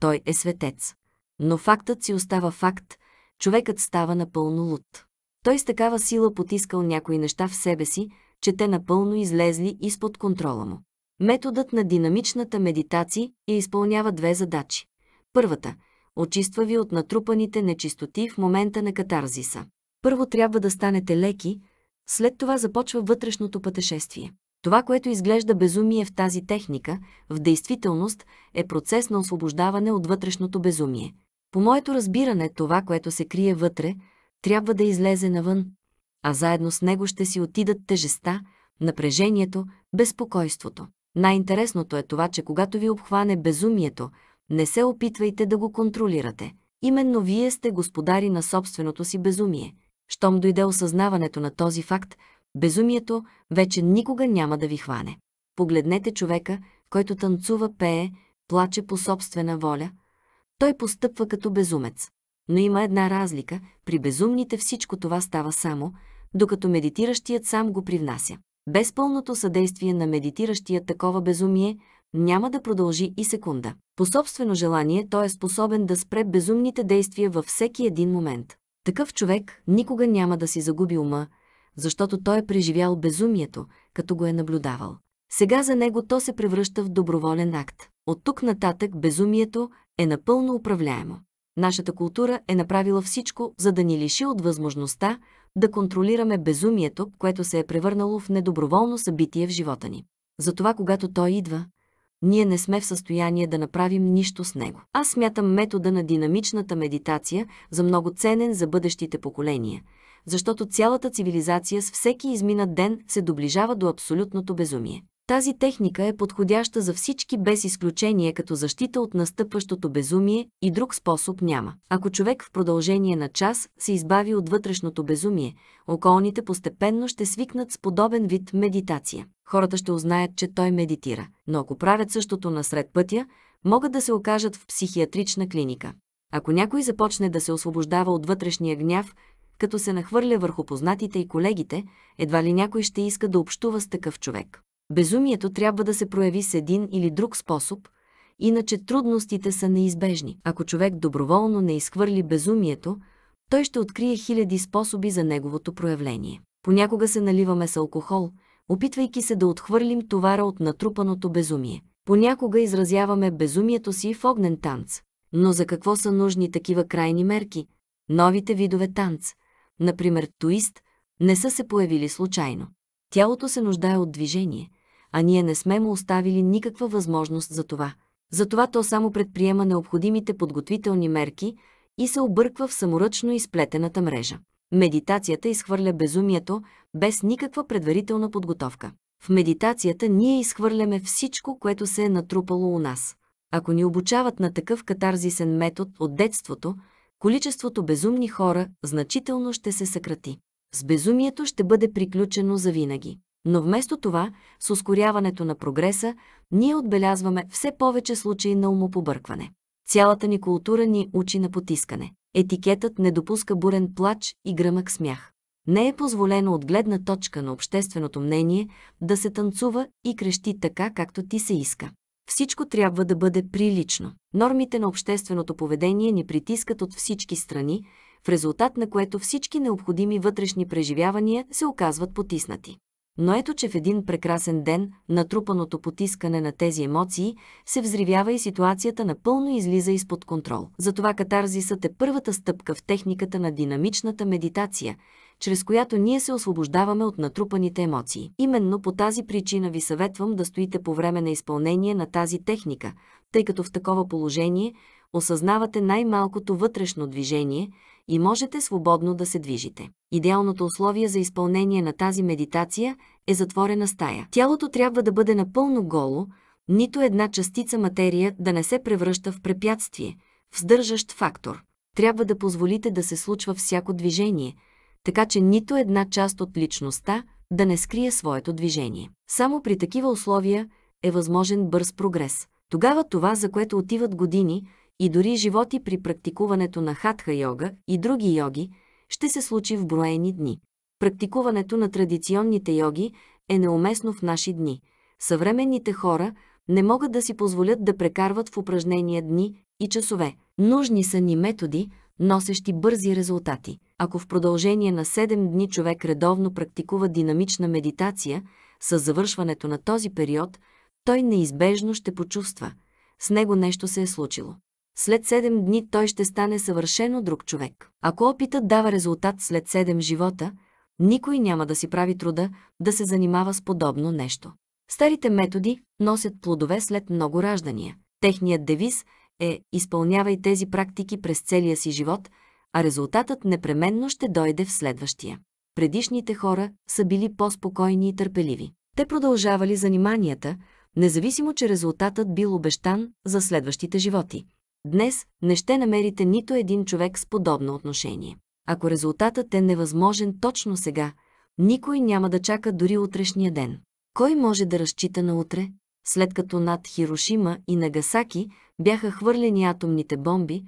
той е светец. Но фактът си остава факт, човекът става напълно луд. Той с такава сила потискал някои неща в себе си, че те напълно излезли изпод контрола му. Методът на динамичната медитация изпълнява две задачи. Първата – очиства ви от натрупаните нечистоти в момента на катарзиса. Първо трябва да станете леки, след това започва вътрешното пътешествие. Това, което изглежда безумие в тази техника, в действителност е процес на освобождаване от вътрешното безумие. По моето разбиране, това, което се крие вътре, трябва да излезе навън, а заедно с него ще си отидат тежеста, напрежението, безпокойството. Най-интересното е това, че когато ви обхване безумието, не се опитвайте да го контролирате. Именно вие сте господари на собственото си безумие. Щом дойде осъзнаването на този факт, безумието вече никога няма да ви хване. Погледнете човека, който танцува, пее, плаче по собствена воля. Той постъпва като безумец. Но има една разлика, при безумните всичко това става само, докато медитиращият сам го привнася. Без пълното съдействие на медитиращия такова безумие няма да продължи и секунда. По собствено желание той е способен да спре безумните действия във всеки един момент. Такъв човек никога няма да си загуби ума, защото той е преживял безумието, като го е наблюдавал. Сега за него то се превръща в доброволен акт. От тук нататък безумието е напълно управляемо. Нашата култура е направила всичко, за да ни лиши от възможността да контролираме безумието, което се е превърнало в недоброволно събитие в живота ни. Затова, когато той идва, ние не сме в състояние да направим нищо с него. Аз смятам метода на динамичната медитация за много ценен за бъдещите поколения, защото цялата цивилизация с всеки изминат ден се доближава до абсолютното безумие. Тази техника е подходяща за всички без изключение като защита от настъпващото безумие и друг способ няма. Ако човек в продължение на час се избави от вътрешното безумие, околните постепенно ще свикнат с подобен вид медитация. Хората ще узнаят, че той медитира, но ако правят същото насред пътя, могат да се окажат в психиатрична клиника. Ако някой започне да се освобождава от вътрешния гняв, като се нахвърля върху познатите и колегите, едва ли някой ще иска да общува с такъв човек. Безумието трябва да се прояви с един или друг способ, иначе трудностите са неизбежни. Ако човек доброволно не изхвърли безумието, той ще открие хиляди способи за неговото проявление. Понякога се наливаме с алкохол, опитвайки се да отхвърлим товара от натрупаното безумие. Понякога изразяваме безумието си в огнен танц. Но за какво са нужни такива крайни мерки? Новите видове танц, например туист, не са се появили случайно. Тялото се нуждае от движение, а ние не сме му оставили никаква възможност за това. Затова то само предприема необходимите подготвителни мерки и се обърква в саморъчно изплетената мрежа. Медитацията изхвърля безумието без никаква предварителна подготовка. В медитацията ние изхвърляме всичко, което се е натрупало у нас. Ако ни обучават на такъв катарзисен метод от детството, количеството безумни хора значително ще се съкрати. С безумието ще бъде приключено завинаги. Но вместо това, с ускоряването на прогреса, ние отбелязваме все повече случаи на умопобъркване. Цялата ни култура ни учи на потискане. Етикетът не допуска бурен плач и гръмък смях. Не е позволено от гледна точка на общественото мнение да се танцува и крещи така, както ти се иска. Всичко трябва да бъде прилично. Нормите на общественото поведение ни притискат от всички страни, в резултат на което всички необходими вътрешни преживявания се оказват потиснати. Но ето, че в един прекрасен ден натрупаното потискане на тези емоции се взривява и ситуацията напълно излиза изпод контрол. Затова катарзисът е първата стъпка в техниката на динамичната медитация, чрез която ние се освобождаваме от натрупаните емоции. Именно по тази причина ви съветвам да стоите по време на изпълнение на тази техника, тъй като в такова положение осъзнавате най-малкото вътрешно движение – и можете свободно да се движите. Идеалното условие за изпълнение на тази медитация е затворена стая. Тялото трябва да бъде напълно голо, нито една частица материя да не се превръща в препятствие, в сдържащ фактор. Трябва да позволите да се случва всяко движение, така че нито една част от личността да не скрие своето движение. Само при такива условия е възможен бърз прогрес. Тогава това, за което отиват години – и дори животи при практикуването на хатха йога и други йоги ще се случи в броени дни. Практикуването на традиционните йоги е неуместно в наши дни. Съвременните хора не могат да си позволят да прекарват в упражнения дни и часове. Нужни са ни методи, носещи бързи резултати. Ако в продължение на 7 дни човек редовно практикува динамична медитация, с завършването на този период, той неизбежно ще почувства. С него нещо се е случило. След 7 дни той ще стане съвършено друг човек. Ако опитът дава резултат след 7 живота, никой няма да си прави труда да се занимава с подобно нещо. Старите методи носят плодове след много раждания. Техният девиз е «Изпълнявай тези практики през целия си живот», а резултатът непременно ще дойде в следващия. Предишните хора са били по-спокойни и търпеливи. Те продължавали заниманията, независимо, че резултатът бил обещан за следващите животи. Днес не ще намерите нито един човек с подобно отношение. Ако резултатът е невъзможен точно сега, никой няма да чака дори утрешния ден. Кой може да разчита на утре? След като над Хирошима и Нагасаки бяха хвърлени атомните бомби,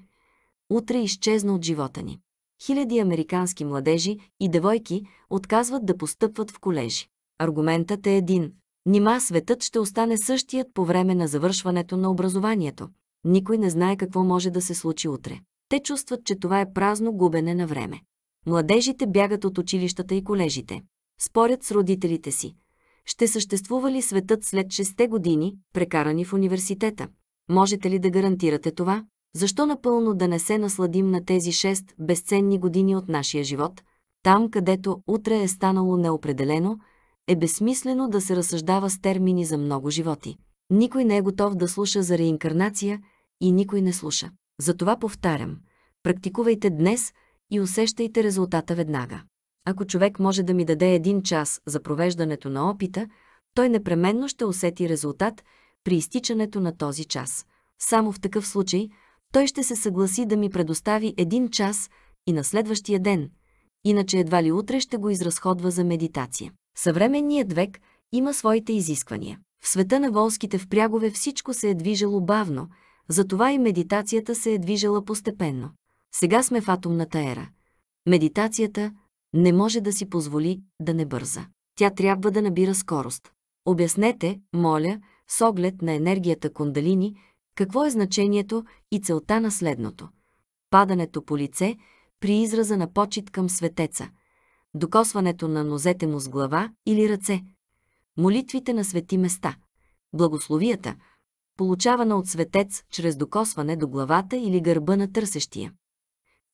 утре изчезна от живота ни. Хиляди американски младежи и девойки отказват да постъпват в колежи. Аргументът е един. Нима светът ще остане същият по време на завършването на образованието. Никой не знае какво може да се случи утре. Те чувстват, че това е празно губене на време. Младежите бягат от училищата и колежите. Спорят с родителите си. Ще съществува ли светът след 6 години, прекарани в университета? Можете ли да гарантирате това? Защо напълно да не се насладим на тези 6 безценни години от нашия живот? Там, където утре е станало неопределено, е безсмислено да се разсъждава с термини за много животи. Никой не е готов да слуша за реинкарнация и никой не слуша. Затова повтарям, практикувайте днес и усещайте резултата веднага. Ако човек може да ми даде един час за провеждането на опита, той непременно ще усети резултат при изтичането на този час. Само в такъв случай той ще се съгласи да ми предостави един час и на следващия ден, иначе едва ли утре ще го изразходва за медитация. Съвременният век има своите изисквания. В света на волските впрягове всичко се е движело бавно, затова и медитацията се е движела постепенно. Сега сме в атомната ера. Медитацията не може да си позволи да не бърза. Тя трябва да набира скорост. Обяснете, моля, с оглед на енергията кундалини, какво е значението и целта на следното. Падането по лице при израза на почет към светеца, докосването на нозете му с глава или ръце – молитвите на свети места, благословията, получавана от светец чрез докосване до главата или гърба на търсещия.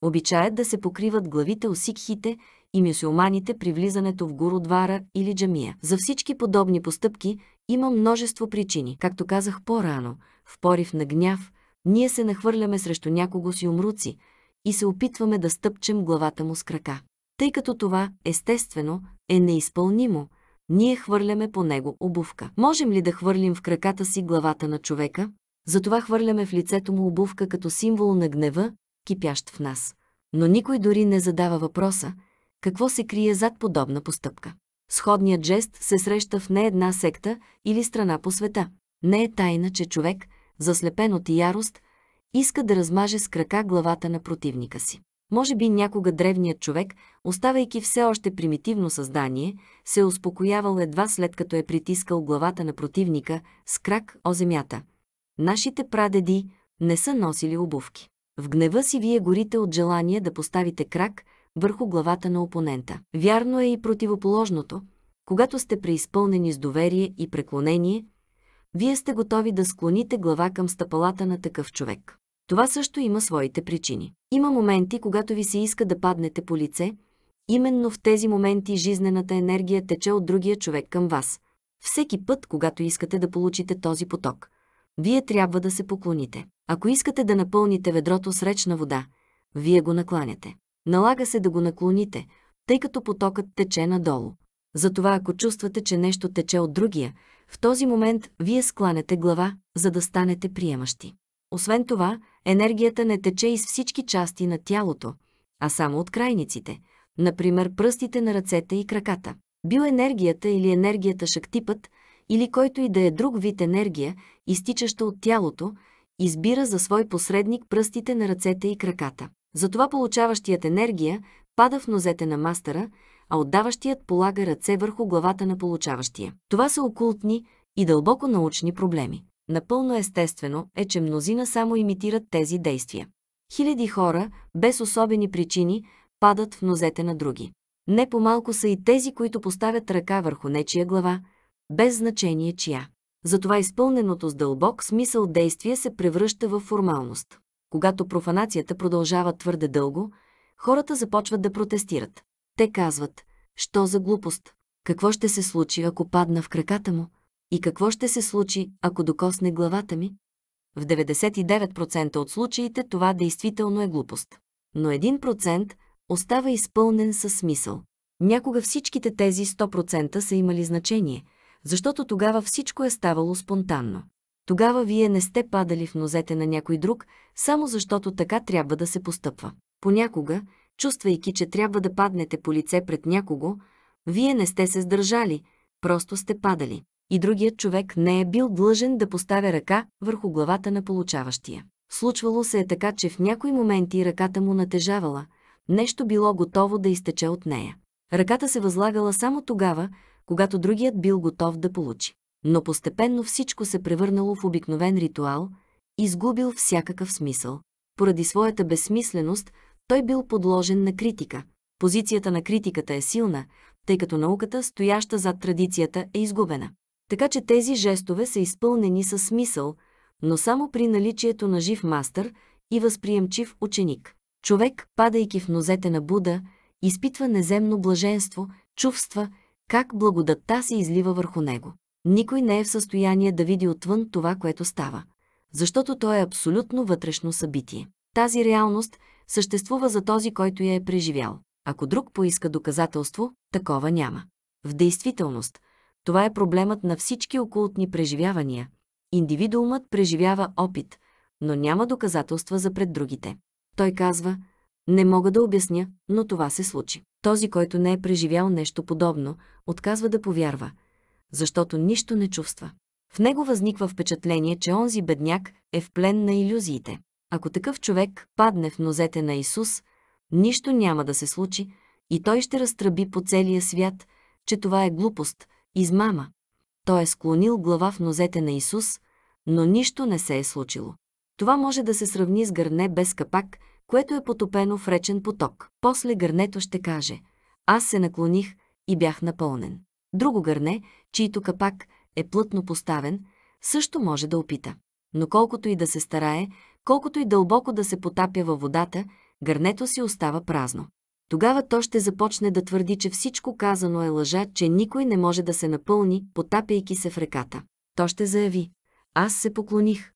Обичаят да се покриват главите осикхите и мюсюлманите при влизането в гуродвара или джамия. За всички подобни постъпки има множество причини. Както казах по-рано, в порив на гняв, ние се нахвърляме срещу някого си умруци и се опитваме да стъпчем главата му с крака. Тъй като това, естествено, е неизпълнимо – ние хвърляме по него обувка. Можем ли да хвърлим в краката си главата на човека? Затова хвърляме в лицето му обувка като символ на гнева, кипящ в нас. Но никой дори не задава въпроса, какво се крие зад подобна постъпка. Сходният жест се среща в не една секта или страна по света. Не е тайна, че човек, заслепен от ярост, иска да размаже с крака главата на противника си. Може би някога древният човек, оставайки все още примитивно създание, се е успокоявал едва след като е притискал главата на противника с крак о земята. Нашите прадеди не са носили обувки. В гнева си вие горите от желание да поставите крак върху главата на опонента. Вярно е и противоположното. Когато сте преизпълнени с доверие и преклонение, вие сте готови да склоните глава към стъпалата на такъв човек. Това също има своите причини. Има моменти, когато ви се иска да паднете по лице, именно в тези моменти жизнената енергия тече от другия човек към вас. Всеки път, когато искате да получите този поток, вие трябва да се поклоните. Ако искате да напълните ведрото с речна вода, вие го накланяте. Налага се да го наклоните, тъй като потокът тече надолу. Затова ако чувствате, че нещо тече от другия, в този момент вие скланете глава, за да станете приемащи. Освен това, енергията не тече из всички части на тялото, а само от крайниците, например пръстите на ръцете и краката. Биоенергията или енергията шактипът, или който и да е друг вид енергия, изтичаща от тялото, избира за свой посредник пръстите на ръцете и краката. Затова получаващият енергия пада в нозете на мастера, а отдаващият полага ръце върху главата на получаващия. Това са окултни и дълбоко научни проблеми. Напълно естествено е, че мнозина само имитират тези действия. Хиляди хора, без особени причини, падат в нозете на други. Не по-малко са и тези, които поставят ръка върху нечия глава, без значение чия. Затова изпълненото с дълбок смисъл действие се превръща в формалност. Когато профанацията продължава твърде дълго, хората започват да протестират. Те казват, що за глупост, какво ще се случи, ако падна в краката му, и какво ще се случи, ако докосне главата ми? В 99% от случаите това действително е глупост. Но 1% остава изпълнен със смисъл. Някога всичките тези 100% са имали значение, защото тогава всичко е ставало спонтанно. Тогава вие не сте падали в нозете на някой друг, само защото така трябва да се постъпва. Понякога, чувствайки, че трябва да паднете по лице пред някого, вие не сте се сдържали, просто сте падали и другият човек не е бил длъжен да поставя ръка върху главата на получаващия. Случвало се е така, че в някои моменти ръката му натежавала, нещо било готово да изтече от нея. Ръката се възлагала само тогава, когато другият бил готов да получи. Но постепенно всичко се превърнало в обикновен ритуал, изгубил всякакъв смисъл. Поради своята безсмисленост, той бил подложен на критика. Позицията на критиката е силна, тъй като науката, стояща зад традицията, е изгубена. Така че тези жестове са изпълнени със смисъл, но само при наличието на жив мастър и възприемчив ученик. Човек, падайки в нозете на Буда, изпитва неземно блаженство, чувства как благодатта се излива върху него. Никой не е в състояние да види отвън това, което става, защото то е абсолютно вътрешно събитие. Тази реалност съществува за този, който я е преживял. Ако друг поиска доказателство, такова няма. В действителност – това е проблемът на всички окултни преживявания. Индивидуумът преживява опит, но няма доказателства за пред другите. Той казва, не мога да обясня, но това се случи. Този, който не е преживял нещо подобно, отказва да повярва, защото нищо не чувства. В него възниква впечатление, че онзи бедняк е в плен на иллюзиите. Ако такъв човек падне в нозете на Исус, нищо няма да се случи и той ще разтръби по целия свят, че това е глупост – Измама. Той е склонил глава в нозете на Исус, но нищо не се е случило. Това може да се сравни с гърне без капак, което е потопено в речен поток. После гърнето ще каже «Аз се наклоних и бях напълнен». Друго гърне, чийто капак е плътно поставен, също може да опита. Но колкото и да се старае, колкото и дълбоко да се потапя във водата, гърнето си остава празно тогава то ще започне да твърди, че всичко казано е лъжа, че никой не може да се напълни, потапяйки се в реката. То ще заяви. Аз се поклоних.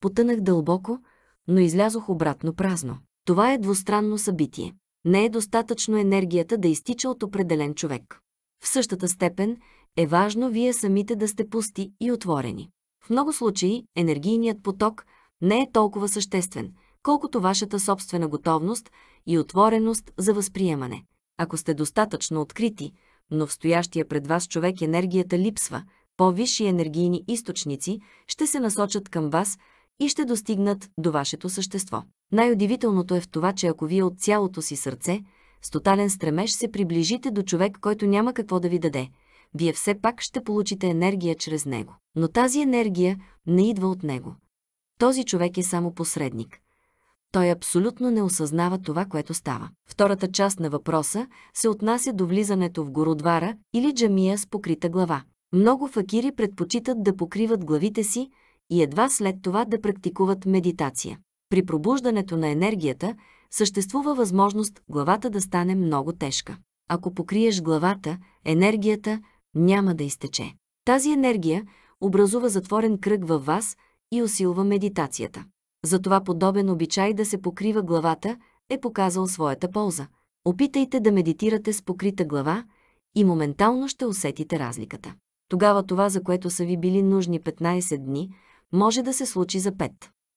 Потънах дълбоко, но излязох обратно празно. Това е двустранно събитие. Не е достатъчно енергията да изтича от определен човек. В същата степен е важно вие самите да сте пусти и отворени. В много случаи енергийният поток не е толкова съществен, колкото вашата собствена готовност и отвореност за възприемане. Ако сте достатъчно открити, но в стоящия пред вас човек енергията липсва, по-висши енергийни източници ще се насочат към вас и ще достигнат до вашето същество. Най-удивителното е в това, че ако вие от цялото си сърце, с тотален стремеж се приближите до човек, който няма какво да ви даде, вие все пак ще получите енергия чрез него. Но тази енергия не идва от него. Този човек е само посредник – той абсолютно не осъзнава това, което става. Втората част на въпроса се отнася до влизането в городвара или джамия с покрита глава. Много факири предпочитат да покриват главите си и едва след това да практикуват медитация. При пробуждането на енергията съществува възможност главата да стане много тежка. Ако покриеш главата, енергията няма да изтече. Тази енергия образува затворен кръг във вас и усилва медитацията. Затова подобен обичай да се покрива главата е показал своята полза. Опитайте да медитирате с покрита глава и моментално ще усетите разликата. Тогава това, за което са ви били нужни 15 дни, може да се случи за 5.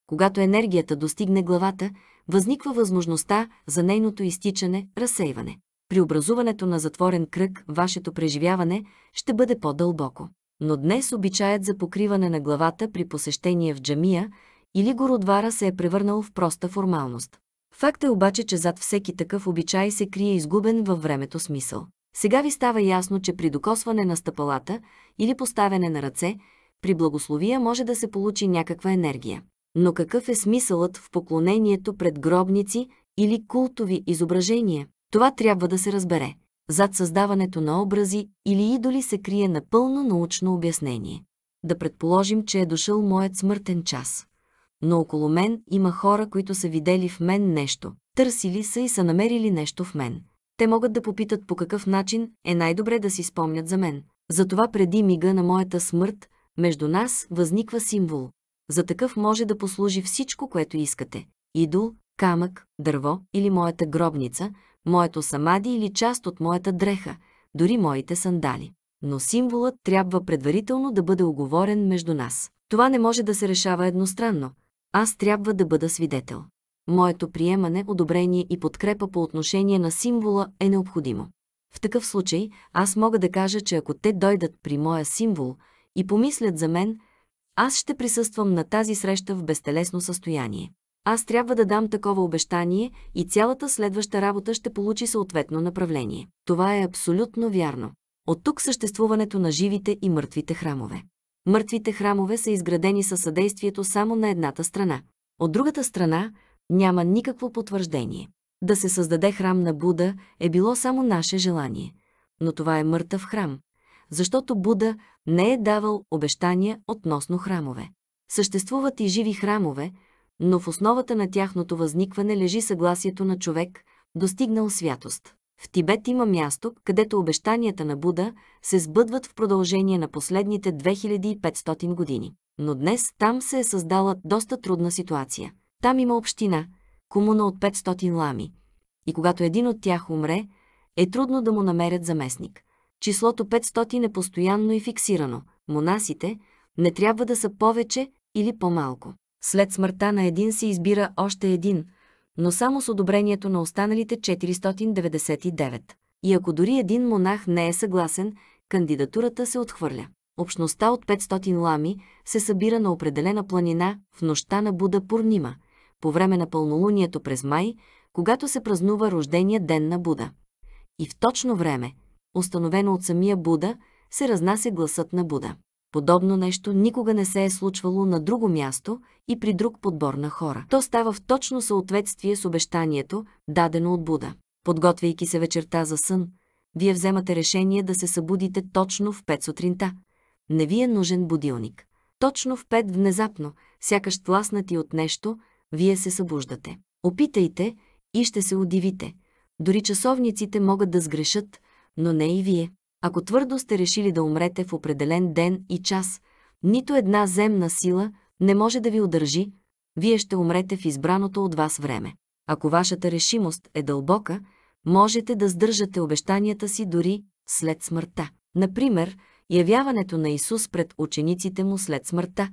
Когато енергията достигне главата, възниква възможността за нейното изтичане, разсейване. При образуването на затворен кръг, вашето преживяване ще бъде по-дълбоко. Но днес обичаят за покриване на главата при посещение в джамия или городвара се е превърнал в проста формалност. Факт е обаче, че зад всеки такъв обичай се крие изгубен във времето смисъл. Сега ви става ясно, че при докосване на стъпалата или поставяне на ръце, при благословия може да се получи някаква енергия. Но какъв е смисълът в поклонението пред гробници или култови изображения? Това трябва да се разбере. Зад създаването на образи или идоли се крие напълно научно обяснение. Да предположим, че е дошъл моят смъртен час но около мен има хора, които са видели в мен нещо, търсили са и са намерили нещо в мен. Те могат да попитат по какъв начин е най-добре да си спомнят за мен. Затова преди мига на моята смърт, между нас възниква символ. За такъв може да послужи всичко, което искате. Идол, камък, дърво или моята гробница, моето самади или част от моята дреха, дори моите сандали. Но символът трябва предварително да бъде оговорен между нас. Това не може да се решава едностранно, аз трябва да бъда свидетел. Моето приемане, одобрение и подкрепа по отношение на символа е необходимо. В такъв случай аз мога да кажа, че ако те дойдат при моя символ и помислят за мен, аз ще присъствам на тази среща в безтелесно състояние. Аз трябва да дам такова обещание и цялата следваща работа ще получи съответно направление. Това е абсолютно вярно. От тук съществуването на живите и мъртвите храмове. Мъртвите храмове са изградени със съдействието само на едната страна. От другата страна няма никакво потвърждение. Да се създаде храм на Буда е било само наше желание. Но това е мъртъв храм, защото Буда не е давал обещания относно храмове. Съществуват и живи храмове, но в основата на тяхното възникване лежи съгласието на човек, достигнал святост. В Тибет има място, където обещанията на Буда се сбъдват в продължение на последните 2500 години. Но днес там се е създала доста трудна ситуация. Там има община, комуна от 500 лами. И когато един от тях умре, е трудно да му намерят заместник. Числото 500 е постоянно и фиксирано. Монасите не трябва да са повече или по-малко. След смъртта на един се избира още един – но само с одобрението на останалите 499. И ако дори един монах не е съгласен, кандидатурата се отхвърля. Общността от 500 лами се събира на определена планина в нощта на Буда Пурнима, по време на пълнолунието през май, когато се празнува рождения ден на Буда. И в точно време, установено от самия Буда, се разнася гласът на Буда. Подобно нещо никога не се е случвало на друго място и при друг подбор на хора. То става в точно съответствие с обещанието, дадено от Буда. Подготвяйки се вечерта за сън, вие вземате решение да се събудите точно в 5 сутринта. Не ви е нужен будилник. Точно в 5 внезапно, сякаш тласнати от нещо, вие се събуждате. Опитайте и ще се удивите. Дори часовниците могат да сгрешат, но не и вие. Ако твърдо сте решили да умрете в определен ден и час, нито една земна сила не може да ви удържи, вие ще умрете в избраното от вас време. Ако вашата решимост е дълбока, можете да сдържате обещанията си дори след смъртта. Например, явяването на Исус пред учениците му след смъртта.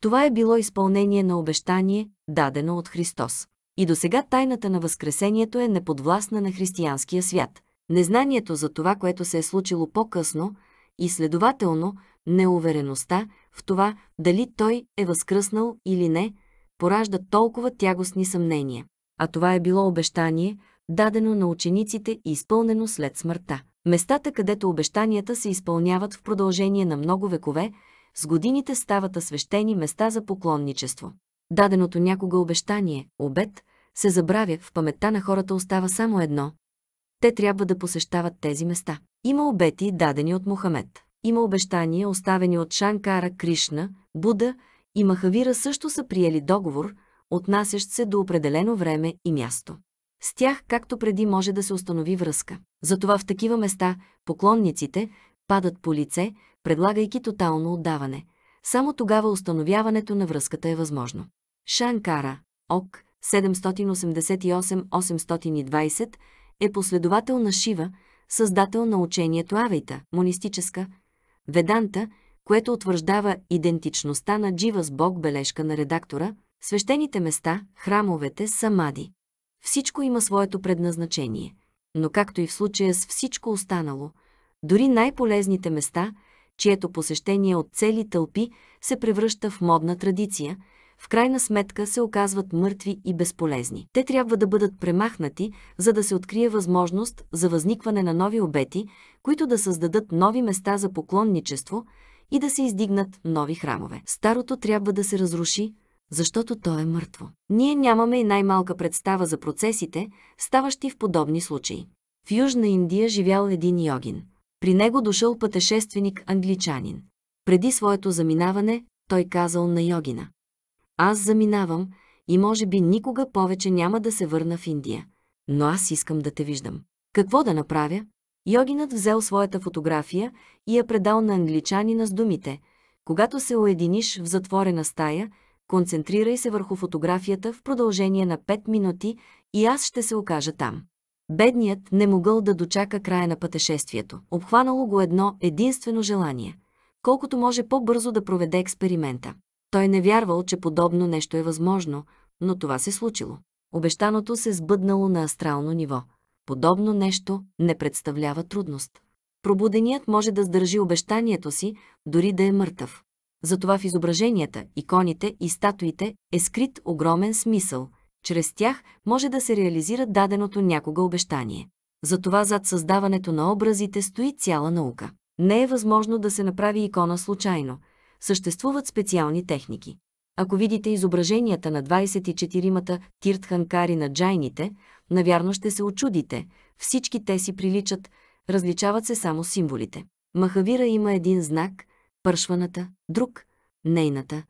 Това е било изпълнение на обещание, дадено от Христос. И до сега тайната на Възкресението е неподвластна на християнския свят – незнанието за това, което се е случило по-късно и следователно неувереността в това дали той е възкръснал или не, поражда толкова тягостни съмнения. А това е било обещание, дадено на учениците и изпълнено след смъртта. Местата, където обещанията се изпълняват в продължение на много векове, с годините стават свещени места за поклонничество. Даденото някога обещание, обед, се забравя, в паметта на хората остава само едно те трябва да посещават тези места. Има обети, дадени от Мохамед. Има обещания, оставени от Шанкара, Кришна, Буда и Махавира също са приели договор, отнасящ се до определено време и място. С тях, както преди, може да се установи връзка. Затова в такива места поклонниците падат по лице, предлагайки тотално отдаване. Само тогава установяването на връзката е възможно. Шанкара, ОК, 788-820, е последовател на Шива, създател на учението Авейта, монистическа, Веданта, което утвърждава идентичността на Джива с Бог, бележка на редактора, свещените места, храмовете, самади. Всичко има своето предназначение, но както и в случая с всичко останало, дори най-полезните места, чието посещение от цели тълпи се превръща в модна традиция – в крайна сметка се оказват мъртви и безполезни. Те трябва да бъдат премахнати, за да се открие възможност за възникване на нови обети, които да създадат нови места за поклонничество и да се издигнат нови храмове. Старото трябва да се разруши, защото то е мъртво. Ние нямаме и най-малка представа за процесите, ставащи в подобни случаи. В Южна Индия живял един йогин. При него дошъл пътешественик англичанин. Преди своето заминаване той казал на йогина. Аз заминавам и може би никога повече няма да се върна в Индия. Но аз искам да те виждам. Какво да направя? Йогинът взел своята фотография и я предал на англичанина с думите «Когато се уединиш в затворена стая, концентрирай се върху фотографията в продължение на 5 минути и аз ще се окажа там». Бедният не могъл да дочака края на пътешествието. Обхванало го едно единствено желание – колкото може по-бързо да проведе експеримента. Той не вярвал, че подобно нещо е възможно, но това се случило. Обещаното се сбъднало на астрално ниво. Подобно нещо не представлява трудност. Пробуденият може да сдържи обещанието си, дори да е мъртъв. Затова в изображенията, иконите и статуите е скрит огромен смисъл. Чрез тях може да се реализира даденото някога обещание. Затова зад създаването на образите стои цяла наука. Не е възможно да се направи икона случайно – съществуват специални техники. Ако видите изображенията на 24-мата тиртханкари на джайните, навярно ще се очудите, всички те си приличат, различават се само символите. Махавира има един знак, пършваната, друг, нейната,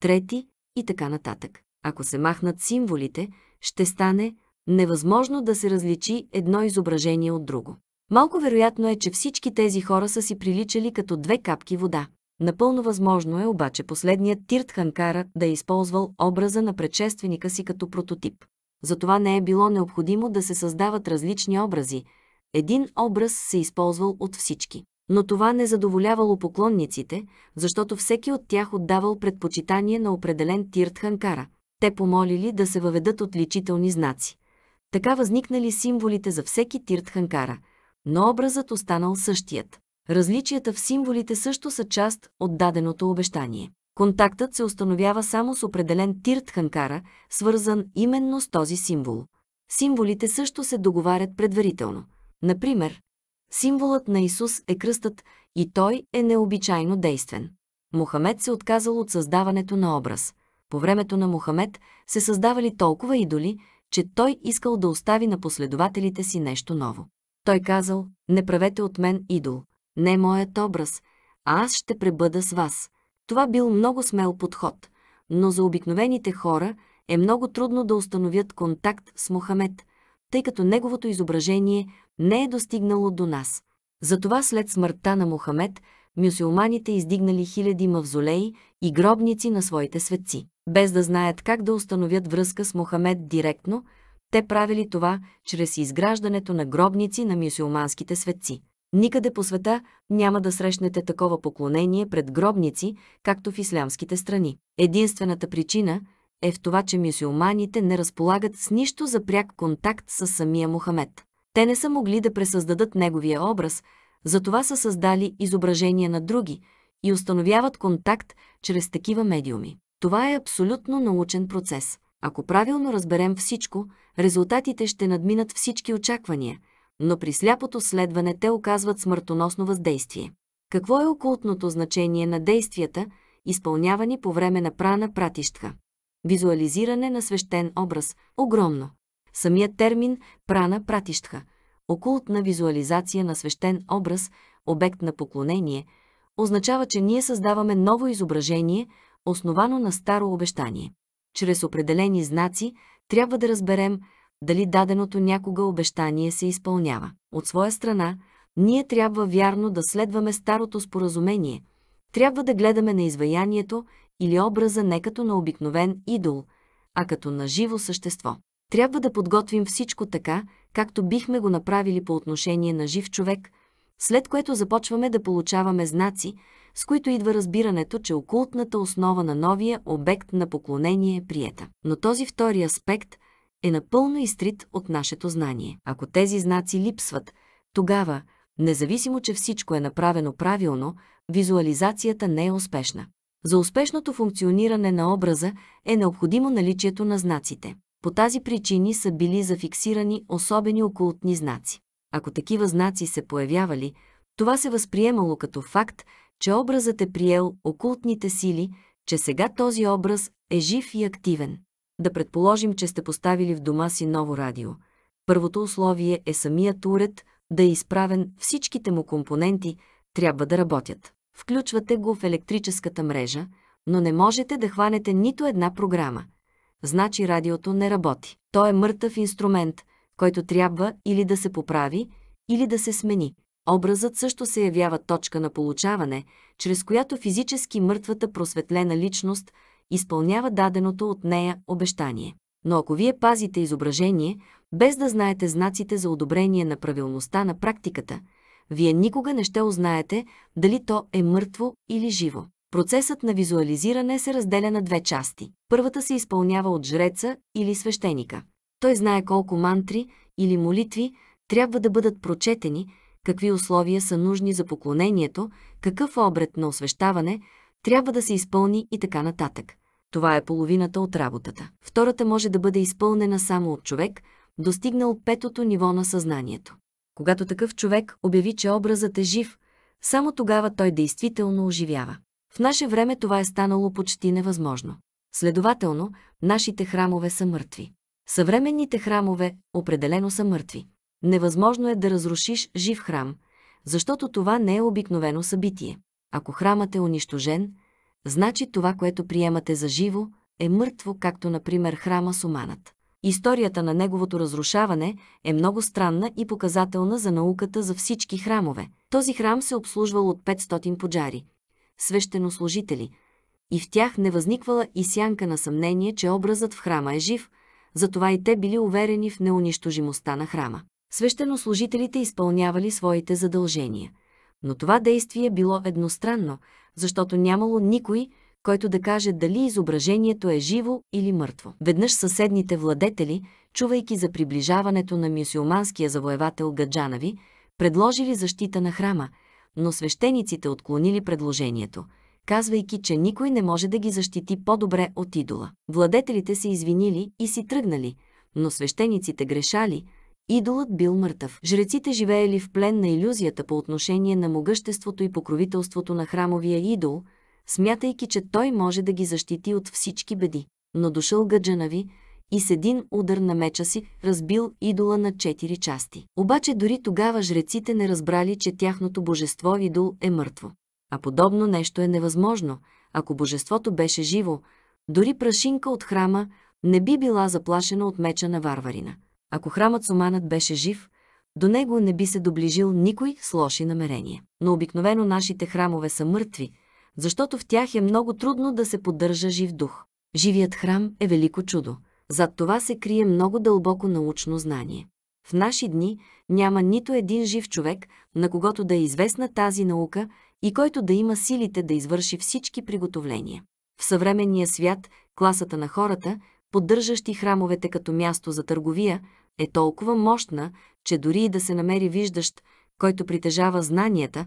трети и така нататък. Ако се махнат символите, ще стане невъзможно да се различи едно изображение от друго. Малко вероятно е, че всички тези хора са си приличали като две капки вода. Напълно възможно е обаче последният тирт Ханкара да е използвал образа на предшественика си като прототип. Затова не е било необходимо да се създават различни образи. Един образ се използвал от всички. Но това не задоволявало поклонниците, защото всеки от тях отдавал предпочитание на определен тирт Ханкара. Те помолили да се въведат отличителни знаци. Така възникнали символите за всеки тирт Ханкара, но образът останал същият. Различията в символите също са част от даденото обещание. Контактът се установява само с определен тирт ханкара, свързан именно с този символ. Символите също се договарят предварително. Например, символът на Исус е кръстът и той е необичайно действен. Мохамед се отказал от създаването на образ. По времето на Мохамед се създавали толкова идоли, че той искал да остави на последователите си нещо ново. Той казал, не правете от мен идол, не моят образ, а аз ще пребъда с вас. Това бил много смел подход, но за обикновените хора е много трудно да установят контакт с Мохамед, тъй като неговото изображение не е достигнало до нас. Затова след смъртта на Мохамед, мюсюлманите издигнали хиляди мавзолеи и гробници на своите светци. Без да знаят как да установят връзка с Мохамед директно, те правили това чрез изграждането на гробници на мюсюлманските светци. Никъде по света няма да срещнете такова поклонение пред гробници, както в ислямските страни. Единствената причина е в това, че мюсюлманите не разполагат с нищо за пряк контакт с самия Мохамед. Те не са могли да пресъздадат неговия образ, затова са създали изображения на други и установяват контакт чрез такива медиуми. Това е абсолютно научен процес. Ако правилно разберем всичко, резултатите ще надминат всички очаквания – но при сляпото следване те оказват смъртоносно въздействие. Какво е окултното значение на действията, изпълнявани по време на прана пратищка? Визуализиране на свещен образ – огромно. Самият термин «прана пратищха» – окултна визуализация на свещен образ, обект на поклонение, означава, че ние създаваме ново изображение, основано на старо обещание. Чрез определени знаци трябва да разберем – дали даденото някога обещание се изпълнява. От своя страна, ние трябва вярно да следваме старото споразумение. Трябва да гледаме на изваянието или образа не като на обикновен идол, а като на живо същество. Трябва да подготвим всичко така, както бихме го направили по отношение на жив човек, след което започваме да получаваме знаци, с които идва разбирането, че окултната основа на новия обект на поклонение е приета. Но този втори аспект – е напълно изтрит от нашето знание. Ако тези знаци липсват, тогава, независимо, че всичко е направено правилно, визуализацията не е успешна. За успешното функциониране на образа е необходимо наличието на знаците. По тази причини са били зафиксирани особени окултни знаци. Ако такива знаци се появявали, това се възприемало като факт, че образът е приел окултните сили, че сега този образ е жив и активен. Да предположим, че сте поставили в дома си ново радио. Първото условие е самият уред да е изправен, всичките му компоненти трябва да работят. Включвате го в електрическата мрежа, но не можете да хванете нито една програма. Значи радиото не работи. То е мъртъв инструмент, който трябва или да се поправи, или да се смени. Образът също се явява точка на получаване, чрез която физически мъртвата просветлена личност изпълнява даденото от нея обещание. Но ако вие пазите изображение, без да знаете знаците за одобрение на правилността на практиката, вие никога не ще узнаете дали то е мъртво или живо. Процесът на визуализиране се разделя на две части. Първата се изпълнява от жреца или свещеника. Той знае колко мантри или молитви трябва да бъдат прочетени, какви условия са нужни за поклонението, какъв обред на освещаване, трябва да се изпълни и така нататък. Това е половината от работата. Втората може да бъде изпълнена само от човек, достигнал петото ниво на съзнанието. Когато такъв човек обяви, че образът е жив, само тогава той действително оживява. В наше време това е станало почти невъзможно. Следователно, нашите храмове са мъртви. Съвременните храмове определено са мъртви. Невъзможно е да разрушиш жив храм, защото това не е обикновено събитие. Ако храмът е унищожен, значи това, което приемате за живо, е мъртво, както например храма Суманът. Историята на неговото разрушаване е много странна и показателна за науката за всички храмове. Този храм се обслужвал от 500 поджари, свещенослужители, и в тях не възниквала и сянка на съмнение, че образът в храма е жив, затова и те били уверени в неунищожимостта на храма. Свещенослужителите изпълнявали своите задължения – но това действие било едностранно, защото нямало никой, който да каже дали изображението е живо или мъртво. Веднъж съседните владетели, чувайки за приближаването на мюсюлманския завоевател Гаджанави, предложили защита на храма, но свещениците отклонили предложението, казвайки, че никой не може да ги защити по-добре от идола. Владетелите се извинили и си тръгнали, но свещениците грешали – Идолът бил мъртъв. Жреците живеели в плен на иллюзията по отношение на могъществото и покровителството на храмовия идол, смятайки, че той може да ги защити от всички беди. Но дошъл Гаджанави и с един удар на меча си разбил идола на четири части. Обаче дори тогава жреците не разбрали, че тяхното божество идол е мъртво. А подобно нещо е невъзможно. Ако божеството беше живо, дори прашинка от храма не би била заплашена от меча на варварина. Ако храмът Суманът беше жив, до него не би се доближил никой с лоши намерения. Но обикновено нашите храмове са мъртви, защото в тях е много трудно да се поддържа жив дух. Живият храм е велико чудо. Зад това се крие много дълбоко научно знание. В наши дни няма нито един жив човек, на когото да е известна тази наука и който да има силите да извърши всички приготовления. В съвременния свят класата на хората, поддържащи храмовете като място за търговия, е толкова мощна, че дори и да се намери виждащ, който притежава знанията,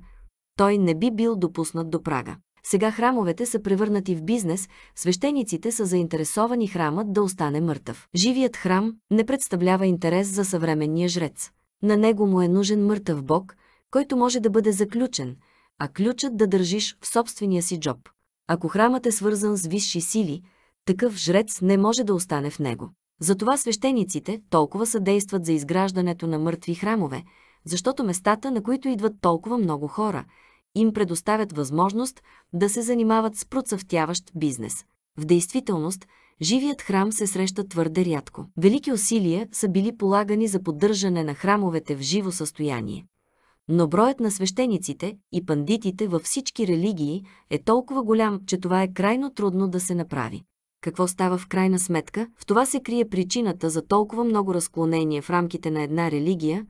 той не би бил допуснат до прага. Сега храмовете са превърнати в бизнес, свещениците са заинтересовани храмът да остане мъртъв. Живият храм не представлява интерес за съвременния жрец. На него му е нужен мъртъв бог, който може да бъде заключен, а ключът да държиш в собствения си джоб. Ако храмът е свързан с висши сили – такъв жрец не може да остане в него. Затова свещениците толкова съдействат за изграждането на мъртви храмове, защото местата, на които идват толкова много хора, им предоставят възможност да се занимават с процъфтяващ бизнес. В действителност, живият храм се среща твърде рядко. Велики усилия са били полагани за поддържане на храмовете в живо състояние. Но броят на свещениците и пандитите във всички религии е толкова голям, че това е крайно трудно да се направи. Какво става в крайна сметка? В това се крие причината за толкова много разклонение в рамките на една религия,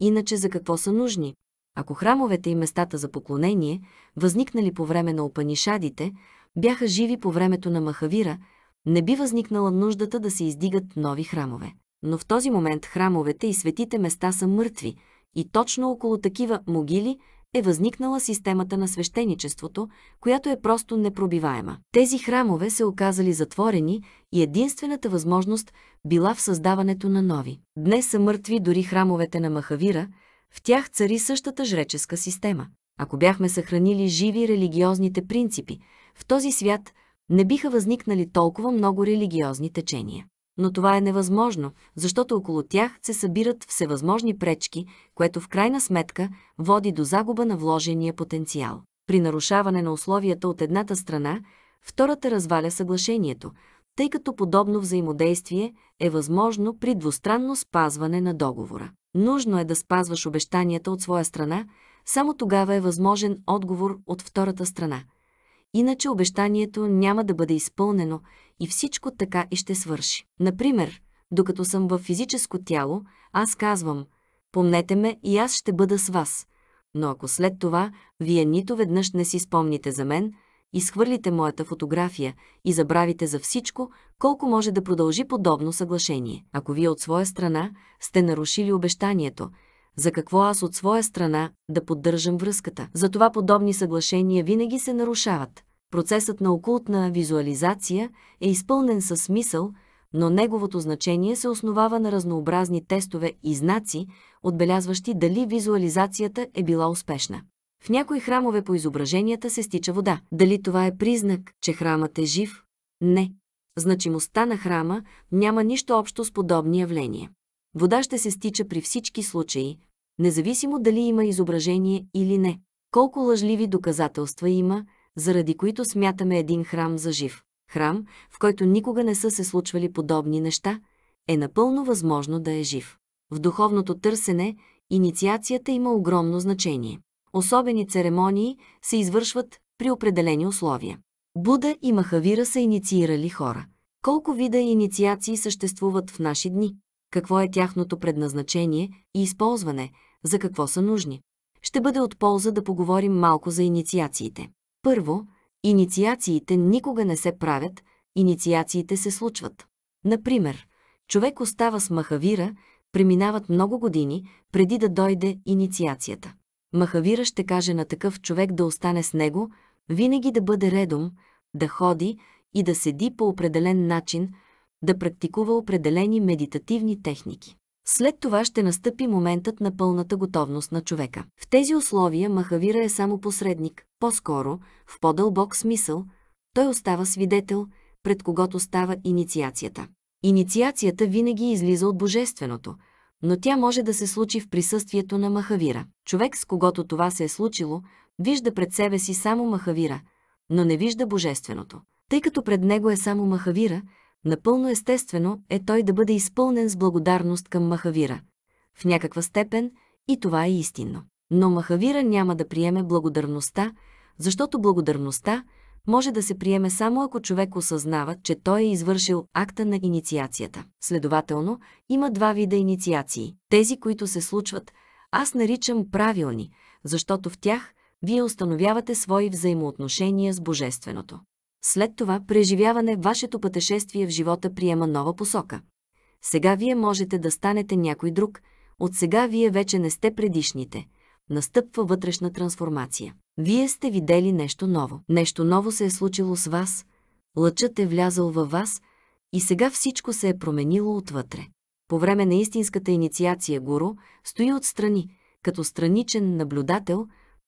иначе за какво са нужни? Ако храмовете и местата за поклонение, възникнали по време на опанишадите, бяха живи по времето на Махавира, не би възникнала нуждата да се издигат нови храмове. Но в този момент храмовете и светите места са мъртви и точно около такива могили – е възникнала системата на свещеничеството, която е просто непробиваема. Тези храмове се оказали затворени и единствената възможност била в създаването на нови. Днес са мъртви дори храмовете на Махавира, в тях цари същата жреческа система. Ако бяхме съхранили живи религиозните принципи, в този свят не биха възникнали толкова много религиозни течения но това е невъзможно, защото около тях се събират всевъзможни пречки, което в крайна сметка води до загуба на вложения потенциал. При нарушаване на условията от едната страна, втората разваля съглашението, тъй като подобно взаимодействие е възможно при двустранно спазване на договора. Нужно е да спазваш обещанията от своя страна, само тогава е възможен отговор от втората страна – иначе обещанието няма да бъде изпълнено и всичко така и ще свърши. Например, докато съм във физическо тяло, аз казвам «Помнете ме и аз ще бъда с вас». Но ако след това вие нито веднъж не си спомните за мен, изхвърлите моята фотография и забравите за всичко, колко може да продължи подобно съглашение. Ако вие от своя страна сте нарушили обещанието – за какво аз от своя страна да поддържам връзката. Затова подобни съглашения винаги се нарушават. Процесът на окултна визуализация е изпълнен със смисъл, но неговото значение се основава на разнообразни тестове и знаци, отбелязващи дали визуализацията е била успешна. В някои храмове по изображенията се стича вода. Дали това е признак, че храмът е жив? Не. Значимостта на храма няма нищо общо с подобни явления. Вода ще се стича при всички случаи, независимо дали има изображение или не. Колко лъжливи доказателства има, заради които смятаме един храм за жив. Храм, в който никога не са се случвали подобни неща, е напълно възможно да е жив. В духовното търсене инициацията има огромно значение. Особени церемонии се извършват при определени условия. Буда и Махавира са инициирали хора. Колко вида инициации съществуват в наши дни? какво е тяхното предназначение и използване, за какво са нужни. Ще бъде от полза да поговорим малко за инициациите. Първо, инициациите никога не се правят, инициациите се случват. Например, човек остава с махавира, преминават много години, преди да дойде инициацията. Махавира ще каже на такъв човек да остане с него, винаги да бъде редом, да ходи и да седи по определен начин, да практикува определени медитативни техники. След това ще настъпи моментът на пълната готовност на човека. В тези условия Махавира е само посредник, по-скоро, в по-дълбок смисъл, той остава свидетел, пред когото става инициацията. Инициацията винаги излиза от божественото, но тя може да се случи в присъствието на Махавира. Човек, с когото това се е случило, вижда пред себе си само Махавира, но не вижда божественото. Тъй като пред него е само Махавира, Напълно естествено е той да бъде изпълнен с благодарност към Махавира. В някаква степен и това е истинно. Но Махавира няма да приеме благодарността, защото благодарността може да се приеме само ако човек осъзнава, че той е извършил акта на инициацията. Следователно, има два вида инициации. Тези, които се случват, аз наричам правилни, защото в тях вие установявате свои взаимоотношения с Божественото. След това преживяване вашето пътешествие в живота приема нова посока. Сега вие можете да станете някой друг, от сега вие вече не сте предишните. Настъпва вътрешна трансформация. Вие сте видели нещо ново. Нещо ново се е случило с вас, лъчът е влязъл във вас и сега всичко се е променило отвътре. По време на истинската инициация Гуру стои отстрани, като страничен наблюдател,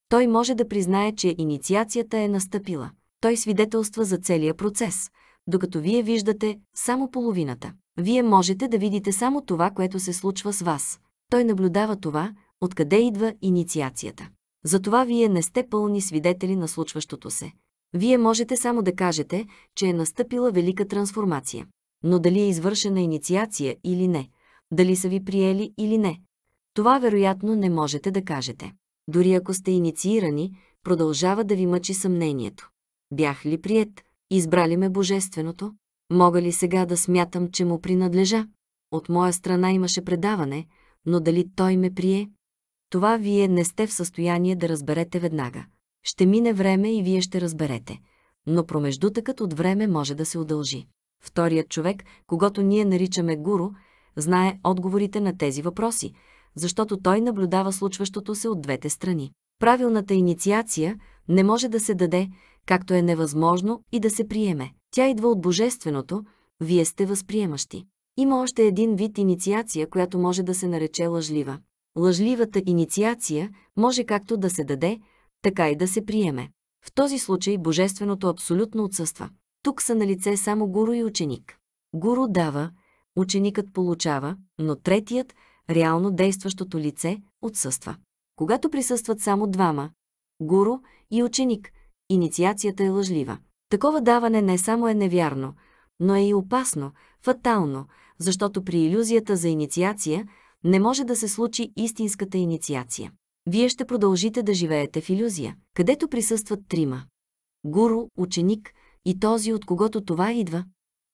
той може да признае, че инициацията е настъпила. Той свидетелства за целия процес, докато вие виждате само половината. Вие можете да видите само това, което се случва с вас. Той наблюдава това, откъде идва инициацията. Затова вие не сте пълни свидетели на случващото се. Вие можете само да кажете, че е настъпила велика трансформация. Но дали е извършена инициация или не, дали са ви приели или не, това вероятно не можете да кажете. Дори ако сте инициирани, продължава да ви мъчи съмнението. Бях ли прият? Избрали ме Божественото? Мога ли сега да смятам, че му принадлежа? От моя страна имаше предаване, но дали той ме прие? Това вие не сте в състояние да разберете веднага. Ще мине време и вие ще разберете. Но промеждутъкът от време може да се удължи. Вторият човек, когато ние наричаме гуру, знае отговорите на тези въпроси, защото той наблюдава случващото се от двете страни. Правилната инициация не може да се даде, както е невъзможно и да се приеме. Тя идва от Божественото, вие сте възприемащи. Има още един вид инициация, която може да се нарече лъжлива. Лъжливата инициация може както да се даде, така и да се приеме. В този случай Божественото абсолютно отсъства. Тук са на лице само гуру и ученик. Гуру дава, ученикът получава, но третият, реално действащото лице, отсъства. Когато присъстват само двама, гуру и ученик, инициацията е лъжлива. Такова даване не само е невярно, но е и опасно, фатално, защото при иллюзията за инициация не може да се случи истинската инициация. Вие ще продължите да живеете в иллюзия, където присъстват трима. Гуру, ученик и този, от когото това идва.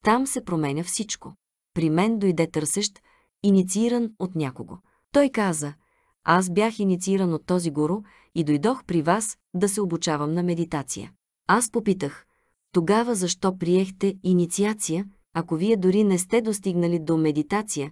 Там се променя всичко. При мен дойде търсещ, иницииран от някого. Той каза, аз бях иницииран от този гуру, и дойдох при вас да се обучавам на медитация. Аз попитах, тогава защо приехте инициация, ако вие дори не сте достигнали до медитация,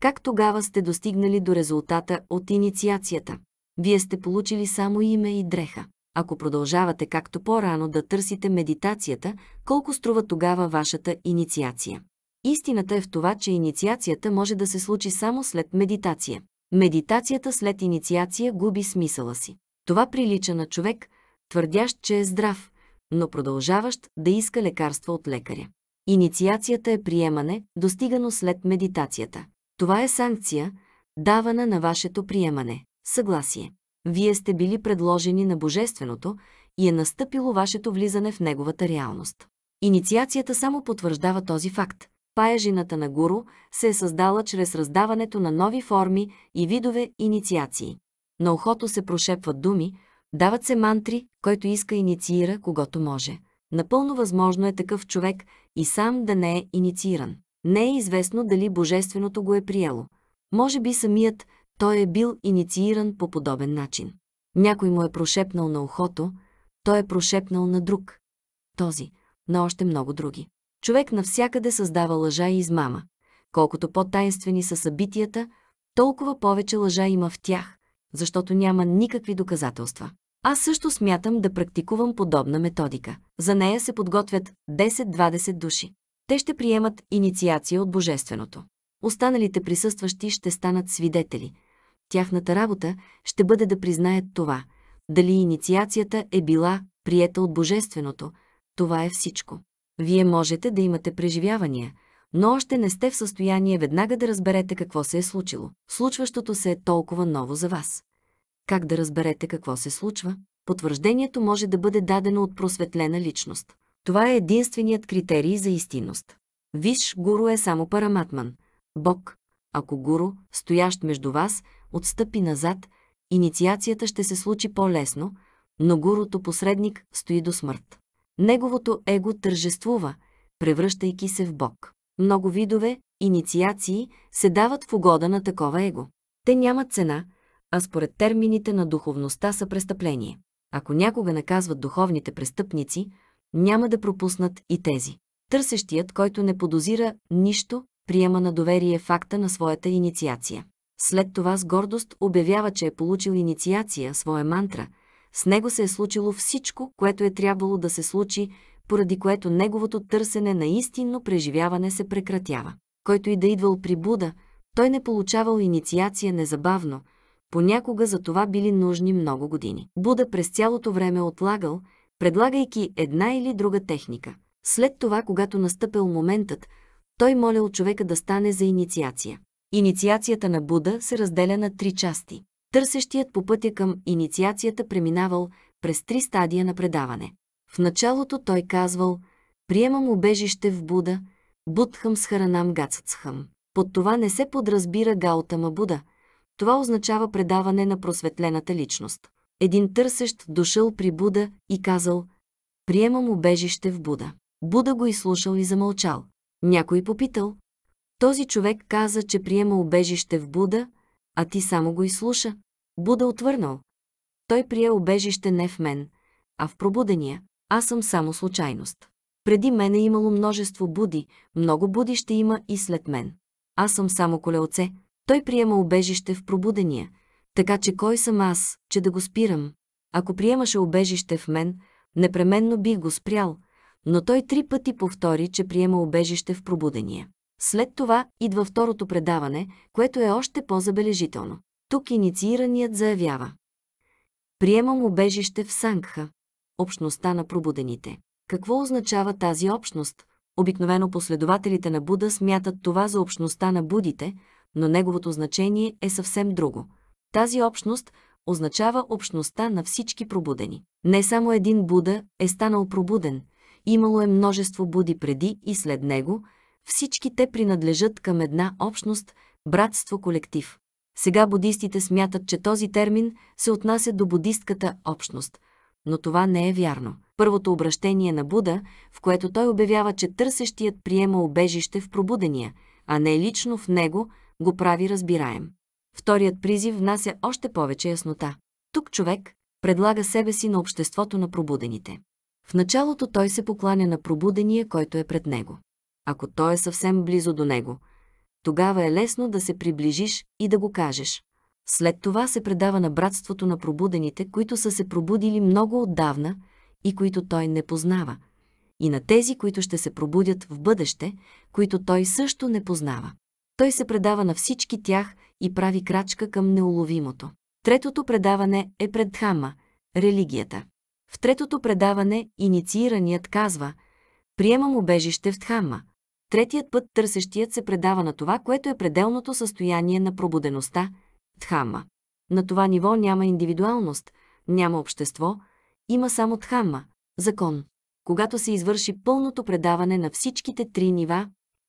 как тогава сте достигнали до резултата от инициацията? Вие сте получили само име и дреха. Ако продължавате както по-рано да търсите медитацията, колко струва тогава вашата инициация? Истината е в това, че инициацията може да се случи само след медитация. Медитацията след инициация губи смисъла си. Това прилича на човек, твърдящ, че е здрав, но продължаващ да иска лекарства от лекаря. Инициацията е приемане, достигано след медитацията. Това е санкция, давана на вашето приемане – съгласие. Вие сте били предложени на Божественото и е настъпило вашето влизане в неговата реалност. Инициацията само потвърждава този факт. Паяжината на гуру се е създала чрез раздаването на нови форми и видове инициации на ухото се прошепват думи, дават се мантри, който иска инициира когато може. Напълно възможно е такъв човек и сам да не е иницииран. Не е известно дали Божественото го е приело. Може би самият той е бил иницииран по подобен начин. Някой му е прошепнал на ухото, той е прошепнал на друг. Този, на още много други. Човек навсякъде създава лъжа и измама. Колкото по-таинствени са събитията, толкова повече лъжа има в тях, защото няма никакви доказателства. Аз също смятам да практикувам подобна методика. За нея се подготвят 10-20 души. Те ще приемат инициация от Божественото. Останалите присъстващи ще станат свидетели. Тяхната работа ще бъде да признаят това. Дали инициацията е била приета от Божественото, това е всичко. Вие можете да имате преживявания – но още не сте в състояние веднага да разберете какво се е случило. Случващото се е толкова ново за вас. Как да разберете какво се случва? Потвърждението може да бъде дадено от просветлена личност. Това е единственият критерий за истинност. Виж, гуру е само параматман. Бог, ако гуру, стоящ между вас, отстъпи назад, инициацията ще се случи по-лесно, но гурото посредник стои до смърт. Неговото его тържествува, превръщайки се в Бог. Много видове, инициации се дават в угода на такова его. Те нямат цена, а според термините на духовността са престъпление. Ако някога наказват духовните престъпници, няма да пропуснат и тези. Търсещият, който не подозира нищо, приема на доверие факта на своята инициация. След това с гордост обявява, че е получил инициация, своя мантра. С него се е случило всичко, което е трябвало да се случи поради което неговото търсене на истинно преживяване се прекратява. Който и да идвал при Буда, той не получавал инициация незабавно, понякога за това били нужни много години. Буда през цялото време отлагал, предлагайки една или друга техника. След това, когато настъпил моментът, той молял човека да стане за инициация. Инициацията на Буда се разделя на три части. Търсещият по пътя към инициацията преминавал през три стадия на предаване. В началото той казвал «Приемам убежище в Буда, Будхам с Харанам Гацацхам». Под това не се подразбира Гаутама Буда. Това означава предаване на просветлената личност. Един търсещ дошъл при Буда и казал «Приемам убежище в Буда». Буда го изслушал и замълчал. Някой попитал. Този човек каза, че приема убежище в Буда, а ти само го изслуша. Буда отвърнал. Той прие убежище не в мен, а в пробудения аз съм само случайност. Преди мен е имало множество буди, много буди ще има и след мен. Аз съм само колелце. той приема обежище в пробудения, така че кой съм аз, че да го спирам? Ако приемаше обежище в мен, непременно бих го спрял, но той три пъти повтори, че приема обежище в пробудения. След това идва второто предаване, което е още по-забележително. Тук инициираният заявява. Приемам обежище в Сангха общността на пробудените. Какво означава тази общност? Обикновено последователите на Буда смятат това за общността на будите, но неговото значение е съвсем друго. Тази общност означава общността на всички пробудени. Не само един Буда е станал пробуден, имало е множество Буди преди и след него, всички те принадлежат към една общност, братство-колектив. Сега будистите смятат, че този термин се отнася до будистката общност – но това не е вярно. Първото обращение на Буда, в което той обявява, че търсещият приема обежище в пробудения, а не лично в него, го прави разбираем. Вторият призив внася още повече яснота. Тук човек предлага себе си на обществото на пробудените. В началото той се покланя на пробудения, който е пред него. Ако той е съвсем близо до него, тогава е лесно да се приближиш и да го кажеш. След това се предава на братството на пробудените, които са се пробудили много отдавна и които той не познава, и на тези, които ще се пробудят в бъдеще, които той също не познава. Той се предава на всички тях и прави крачка към неуловимото. Третото предаване е пред Хама – религията. В третото предаване инициираният казва «Приемам убежище в Дхамма». Третият път търсещият се предава на това, което е пределното състояние на пробудеността – Дхама. На това ниво няма индивидуалност, няма общество, има само Дхама – закон. Когато се извърши пълното предаване на всичките три нива,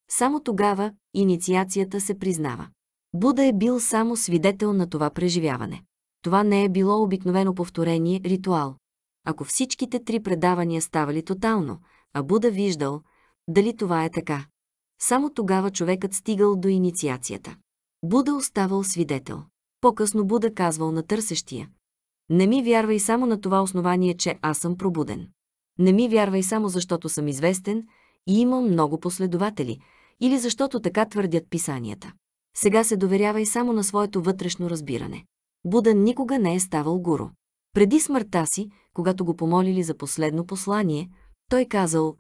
само тогава инициацията се признава. Буда е бил само свидетел на това преживяване. Това не е било обикновено повторение, ритуал. Ако всичките три предавания ставали тотално, а Буда виждал, дали това е така. Само тогава човекът стигал до инициацията. Буда оставал свидетел. По-късно Буда казвал на търсещия. Не ми вярвай само на това основание, че аз съм пробуден. Не ми вярвай само защото съм известен и имам много последователи, или защото така твърдят писанията. Сега се доверявай само на своето вътрешно разбиране. Буда никога не е ставал гуру. Преди смъртта си, когато го помолили за последно послание, той казал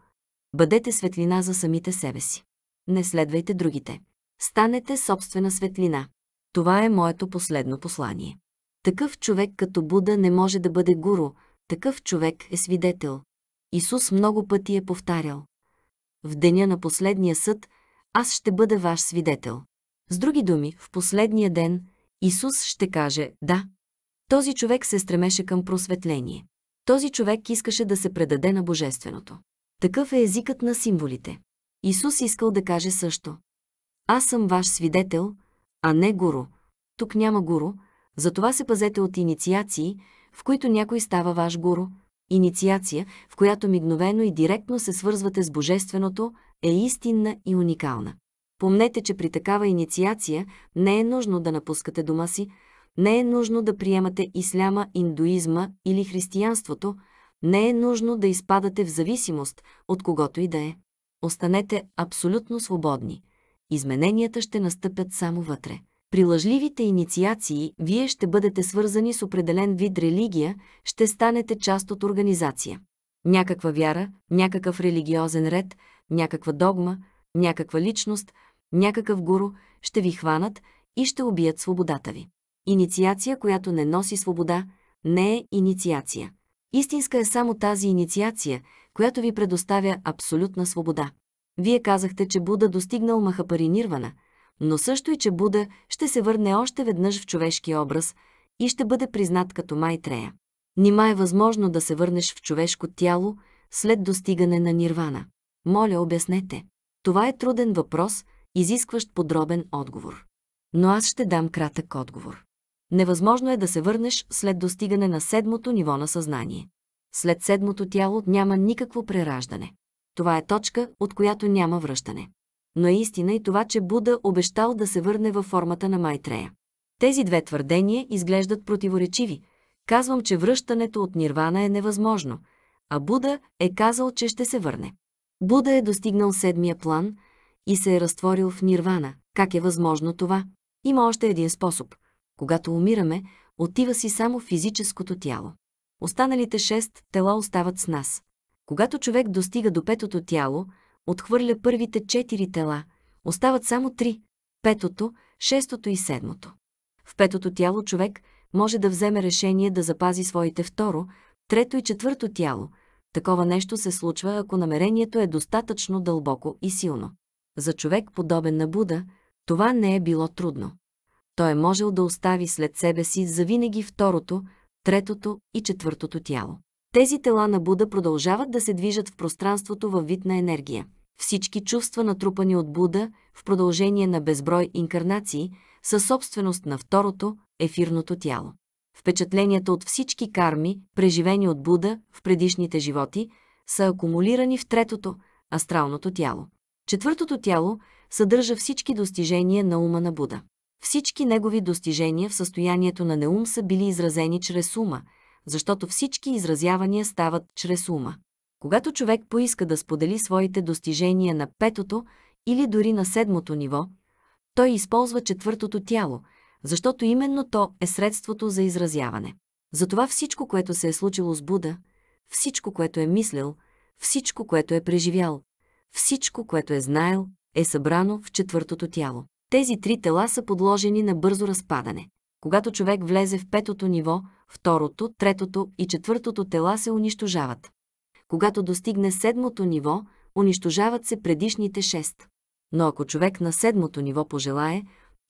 «Бъдете светлина за самите себе си. Не следвайте другите. Станете собствена светлина. Това е моето последно послание. Такъв човек като Буда не може да бъде гуру, такъв човек е свидетел. Исус много пъти е повтарял. В деня на последния съд аз ще бъда ваш свидетел. С други думи, в последния ден Исус ще каже «Да». Този човек се стремеше към просветление. Този човек искаше да се предаде на Божественото. Такъв е езикът на символите. Исус искал да каже също. Аз съм ваш свидетел, а не гуру. Тук няма гуру, затова се пазете от инициации, в които някой става ваш гуру. Инициация, в която мигновено и директно се свързвате с Божественото, е истинна и уникална. Помнете, че при такава инициация не е нужно да напускате дома си, не е нужно да приемате исляма, индуизма или християнството, не е нужно да изпадате в зависимост от когото и да е. Останете абсолютно свободни – измененията ще настъпят само вътре. При лъжливите инициации вие ще бъдете свързани с определен вид религия, ще станете част от организация. Някаква вяра, някакъв религиозен ред, някаква догма, някаква личност, някакъв гуру ще ви хванат и ще убият свободата ви. Инициация, която не носи свобода, не е инициация. Истинска е само тази инициация, която ви предоставя абсолютна свобода. Вие казахте, че Буда достигнал Махапаринирвана, но също и, че Буда ще се върне още веднъж в човешки образ и ще бъде признат като Майтрея. Нима е възможно да се върнеш в човешко тяло след достигане на нирвана? Моля, обяснете. Това е труден въпрос, изискващ подробен отговор. Но аз ще дам кратък отговор. Невъзможно е да се върнеш след достигане на седмото ниво на съзнание. След седмото тяло няма никакво прераждане. Това е точка, от която няма връщане. Но е истина и това, че Буда обещал да се върне във формата на Майтрея. Тези две твърдения изглеждат противоречиви. Казвам, че връщането от Нирвана е невъзможно, а Буда е казал, че ще се върне. Буда е достигнал седмия план и се е разтворил в Нирвана. Как е възможно това? Има още един способ. Когато умираме, отива си само физическото тяло. Останалите шест тела остават с нас. Когато човек достига до петото тяло, отхвърля първите четири тела, остават само три – петото, шестото и седмото. В петото тяло човек може да вземе решение да запази своите второ, трето и четвърто тяло. Такова нещо се случва, ако намерението е достатъчно дълбоко и силно. За човек, подобен на Буда, това не е било трудно. Той е можел да остави след себе си завинаги второто, третото и четвъртото тяло. Тези тела на Буда продължават да се движат в пространството във вид на енергия. Всички чувства, натрупани от Буда в продължение на безброй инкарнации, са собственост на второто, ефирното тяло. Впечатленията от всички карми, преживени от Буда в предишните животи, са акумулирани в третото, астралното тяло. Четвъртото тяло съдържа всички достижения на ума на Буда. Всички негови достижения в състоянието на неум са били изразени чрез ума – защото всички изразявания стават чрез ума. Когато човек поиска да сподели своите достижения на петото или дори на седмото ниво, той използва четвъртото тяло, защото именно то е средството за изразяване. Затова всичко, което се е случило с Буда, всичко, което е мислил, всичко, което е преживял, всичко, което е знаел, е събрано в четвъртото тяло. Тези три тела са подложени на бързо разпадане. Когато човек влезе в петото ниво, второто, третото и четвъртото тела се унищожават. Когато достигне седмото ниво, унищожават се предишните шест. Но ако човек на седмото ниво пожелае,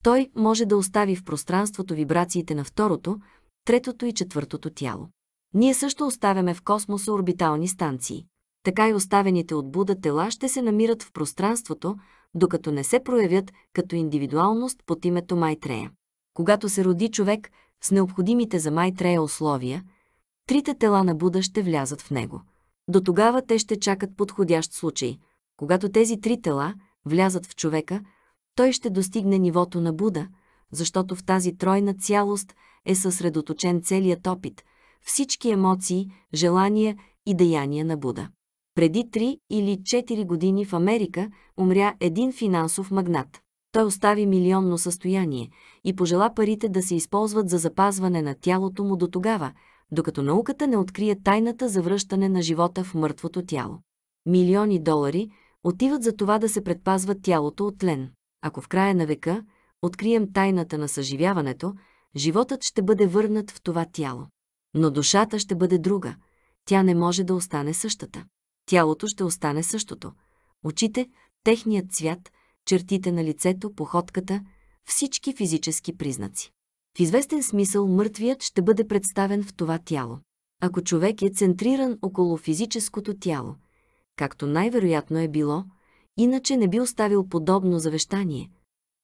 той може да остави в пространството вибрациите на второто, третото и четвъртото тяло. Ние също оставяме в космоса орбитални станции. Така и оставените от Буда тела ще се намират в пространството, докато не се проявят като индивидуалност под името Майтрея. Когато се роди човек с необходимите за Майтрея условия, трите тела на Буда ще влязат в него. До тогава те ще чакат подходящ случай. Когато тези три тела влязат в човека, той ще достигне нивото на Буда, защото в тази тройна цялост е съсредоточен целият опит, всички емоции, желания и деяния на Буда. Преди 3 или 4 години в Америка умря един финансов магнат. Той остави милионно състояние и пожела парите да се използват за запазване на тялото му до тогава, докато науката не открие тайната за връщане на живота в мъртвото тяло. Милиони долари отиват за това да се предпазва тялото от лен. Ако в края на века открием тайната на съживяването, животът ще бъде върнат в това тяло. Но душата ще бъде друга. Тя не може да остане същата. Тялото ще остане същото. Очите, техният цвят, чертите на лицето, походката, всички физически признаци. В известен смисъл мъртвият ще бъде представен в това тяло. Ако човек е центриран около физическото тяло, както най-вероятно е било, иначе не би оставил подобно завещание.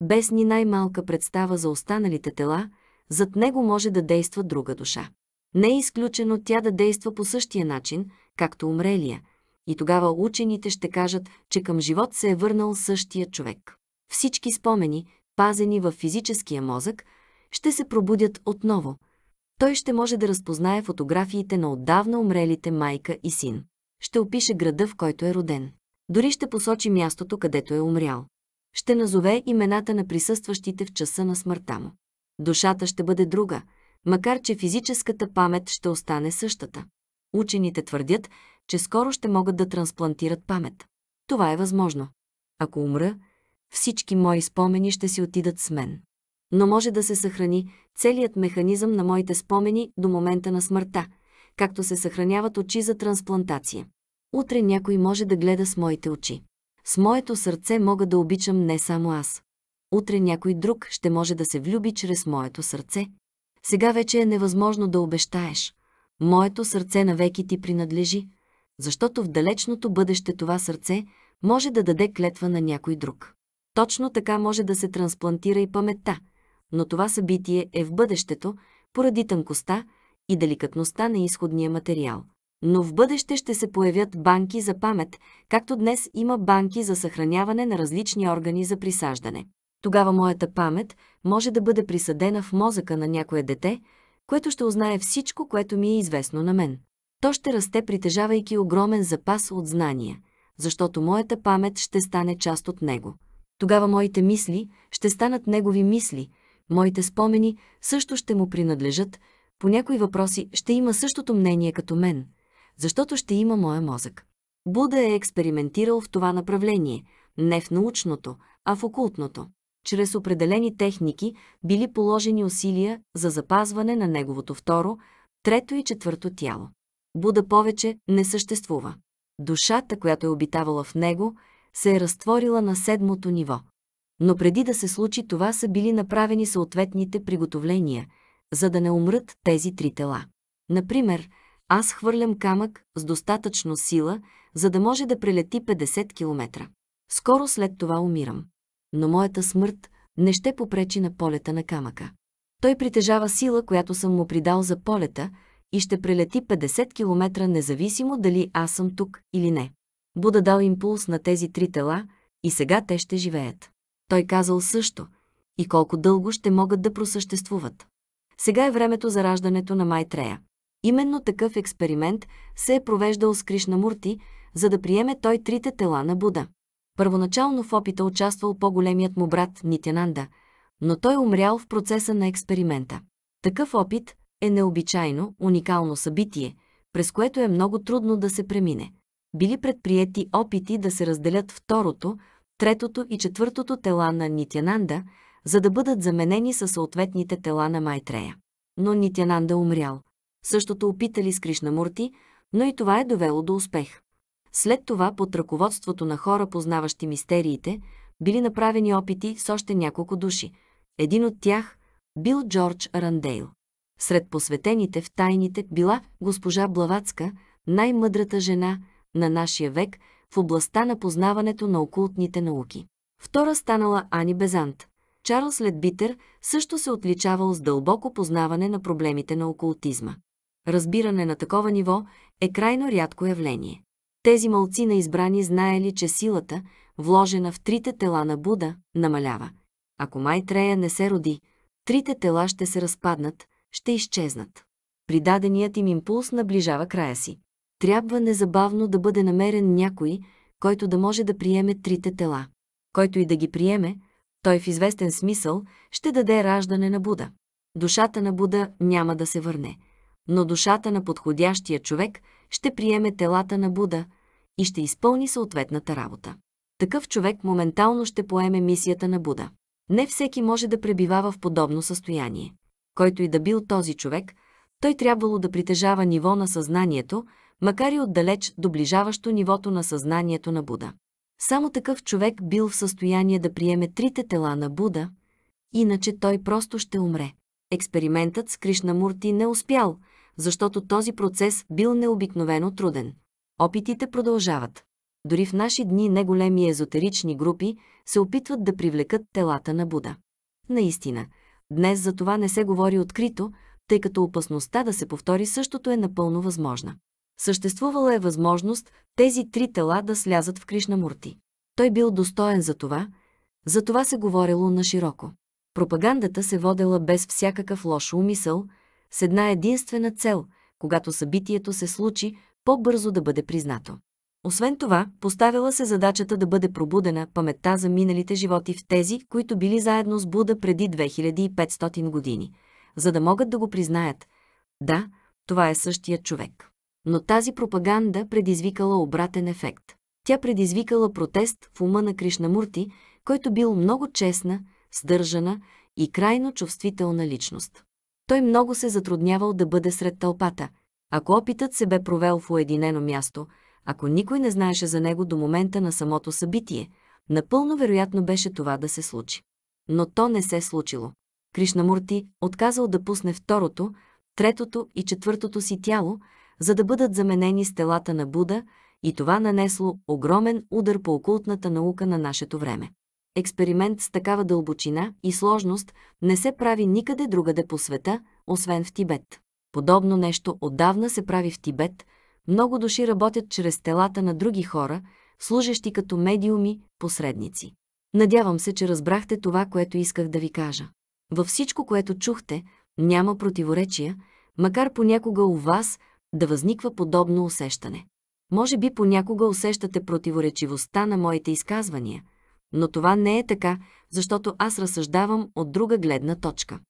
Без ни най-малка представа за останалите тела, зад него може да действа друга душа. Не е изключено тя да действа по същия начин, както умрелия – и тогава учените ще кажат, че към живот се е върнал същия човек. Всички спомени, пазени в физическия мозък, ще се пробудят отново. Той ще може да разпознае фотографиите на отдавна умрелите майка и син. Ще опише града, в който е роден. Дори ще посочи мястото, където е умрял. Ще назове имената на присъстващите в часа на смъртта му. Душата ще бъде друга, макар че физическата памет ще остане същата. Учените твърдят, че скоро ще могат да трансплантират памет. Това е възможно. Ако умра, всички мои спомени ще си отидат с мен. Но може да се съхрани целият механизъм на моите спомени до момента на смъртта, както се съхраняват очи за трансплантация. Утре някой може да гледа с моите очи. С моето сърце мога да обичам не само аз. Утре някой друг ще може да се влюби чрез моето сърце. Сега вече е невъзможно да обещаеш. Моето сърце навеки ти принадлежи, защото в далечното бъдеще това сърце може да даде клетва на някой друг. Точно така може да се трансплантира и паметта, но това събитие е в бъдещето, поради тънкостта и деликатността на изходния материал. Но в бъдеще ще се появят банки за памет, както днес има банки за съхраняване на различни органи за присаждане. Тогава моята памет може да бъде присъдена в мозъка на някое дете, което ще узнае всичко, което ми е известно на мен то ще расте притежавайки огромен запас от знания, защото моята памет ще стане част от него. Тогава моите мисли ще станат негови мисли, моите спомени също ще му принадлежат, по някои въпроси ще има същото мнение като мен, защото ще има моя мозък. Буда е експериментирал в това направление, не в научното, а в окултното. Чрез определени техники били положени усилия за запазване на неговото второ, трето и четвърто тяло. Буда повече не съществува. Душата, която е обитавала в него, се е разтворила на седмото ниво. Но преди да се случи това са били направени съответните приготовления, за да не умрат тези три тела. Например, аз хвърлям камък с достатъчно сила, за да може да прелети 50 км. Скоро след това умирам. Но моята смърт не ще попречи на полета на камъка. Той притежава сила, която съм му придал за полета, и ще прелети 50 км независимо дали аз съм тук или не. Буда дал импулс на тези три тела и сега те ще живеят. Той казал също и колко дълго ще могат да просъществуват. Сега е времето за раждането на Майтрея. Именно такъв експеримент се е провеждал с Кришна Мурти, за да приеме той трите тела на Буда. Първоначално в опита участвал по-големият му брат Нитянанда, но той умрял в процеса на експеримента. Такъв опит е необичайно, уникално събитие, през което е много трудно да се премине. Били предприяти опити да се разделят второто, третото и четвъртото тела на Нитянанда, за да бъдат заменени със съответните тела на Майтрея. Но Нитянанда умрял. Същото опитали с Кришнамурти, но и това е довело до успех. След това под ръководството на хора, познаващи мистериите, били направени опити с още няколко души. Един от тях бил Джордж Рандейл. Сред посветените в тайните била госпожа Блаватска, най-мъдрата жена на нашия век в областта на познаването на окултните науки. Втора станала Ани Безант. Чарлз Ледбитер също се отличавал с дълбоко познаване на проблемите на окултизма. Разбиране на такова ниво е крайно рядко явление. Тези мълци на избрани знаели, че силата, вложена в трите тела на Буда, намалява. Ако Майтрея не се роди, трите тела ще се разпаднат, ще изчезнат. Придаденият им импулс наближава края си. Трябва незабавно да бъде намерен някой, който да може да приеме трите тела. Който и да ги приеме, той в известен смисъл ще даде раждане на Буда. Душата на Буда няма да се върне, но душата на подходящия човек ще приеме телата на Буда и ще изпълни съответната работа. Такъв човек моментално ще поеме мисията на Буда. Не всеки може да пребивава в подобно състояние който и да бил този човек, той трябвало да притежава ниво на съзнанието, макар и отдалеч доближаващо нивото на съзнанието на Буда. Само такъв човек бил в състояние да приеме трите тела на Буда, иначе той просто ще умре. Експериментът с Кришнамурти не успял, защото този процес бил необикновено труден. Опитите продължават. Дори в наши дни неголеми езотерични групи се опитват да привлекат телата на Буда. Наистина – Днес за това не се говори открито, тъй като опасността да се повтори същото е напълно възможна. Съществувала е възможност тези три тела да слязат в Кришна Мурти. Той бил достоен за това, за това се говорило на широко. Пропагандата се водела без всякакъв лош умисъл, с една единствена цел, когато събитието се случи, по-бързо да бъде признато. Освен това, поставила се задачата да бъде пробудена паметта за миналите животи в тези, които били заедно с Буда преди 2500 години, за да могат да го признаят. Да, това е същия човек. Но тази пропаганда предизвикала обратен ефект. Тя предизвикала протест в ума на Кришнамурти, който бил много честна, сдържана и крайно чувствителна личност. Той много се затруднявал да бъде сред тълпата. Ако опитът се бе провел в уединено място – ако никой не знаеше за него до момента на самото събитие. Напълно вероятно беше това да се случи. Но то не се случило. Кришнамурти отказал да пусне второто, третото и четвъртото си тяло, за да бъдат заменени с телата на Буда, и това нанесло огромен удар по окултната наука на нашето време. Експеримент с такава дълбочина и сложност не се прави никъде другаде по света, освен в Тибет. Подобно нещо отдавна се прави в Тибет – много души работят чрез телата на други хора, служещи като медиуми, посредници. Надявам се, че разбрахте това, което исках да ви кажа. Във всичко, което чухте, няма противоречия, макар понякога у вас да възниква подобно усещане. Може би понякога усещате противоречивостта на моите изказвания, но това не е така, защото аз разсъждавам от друга гледна точка.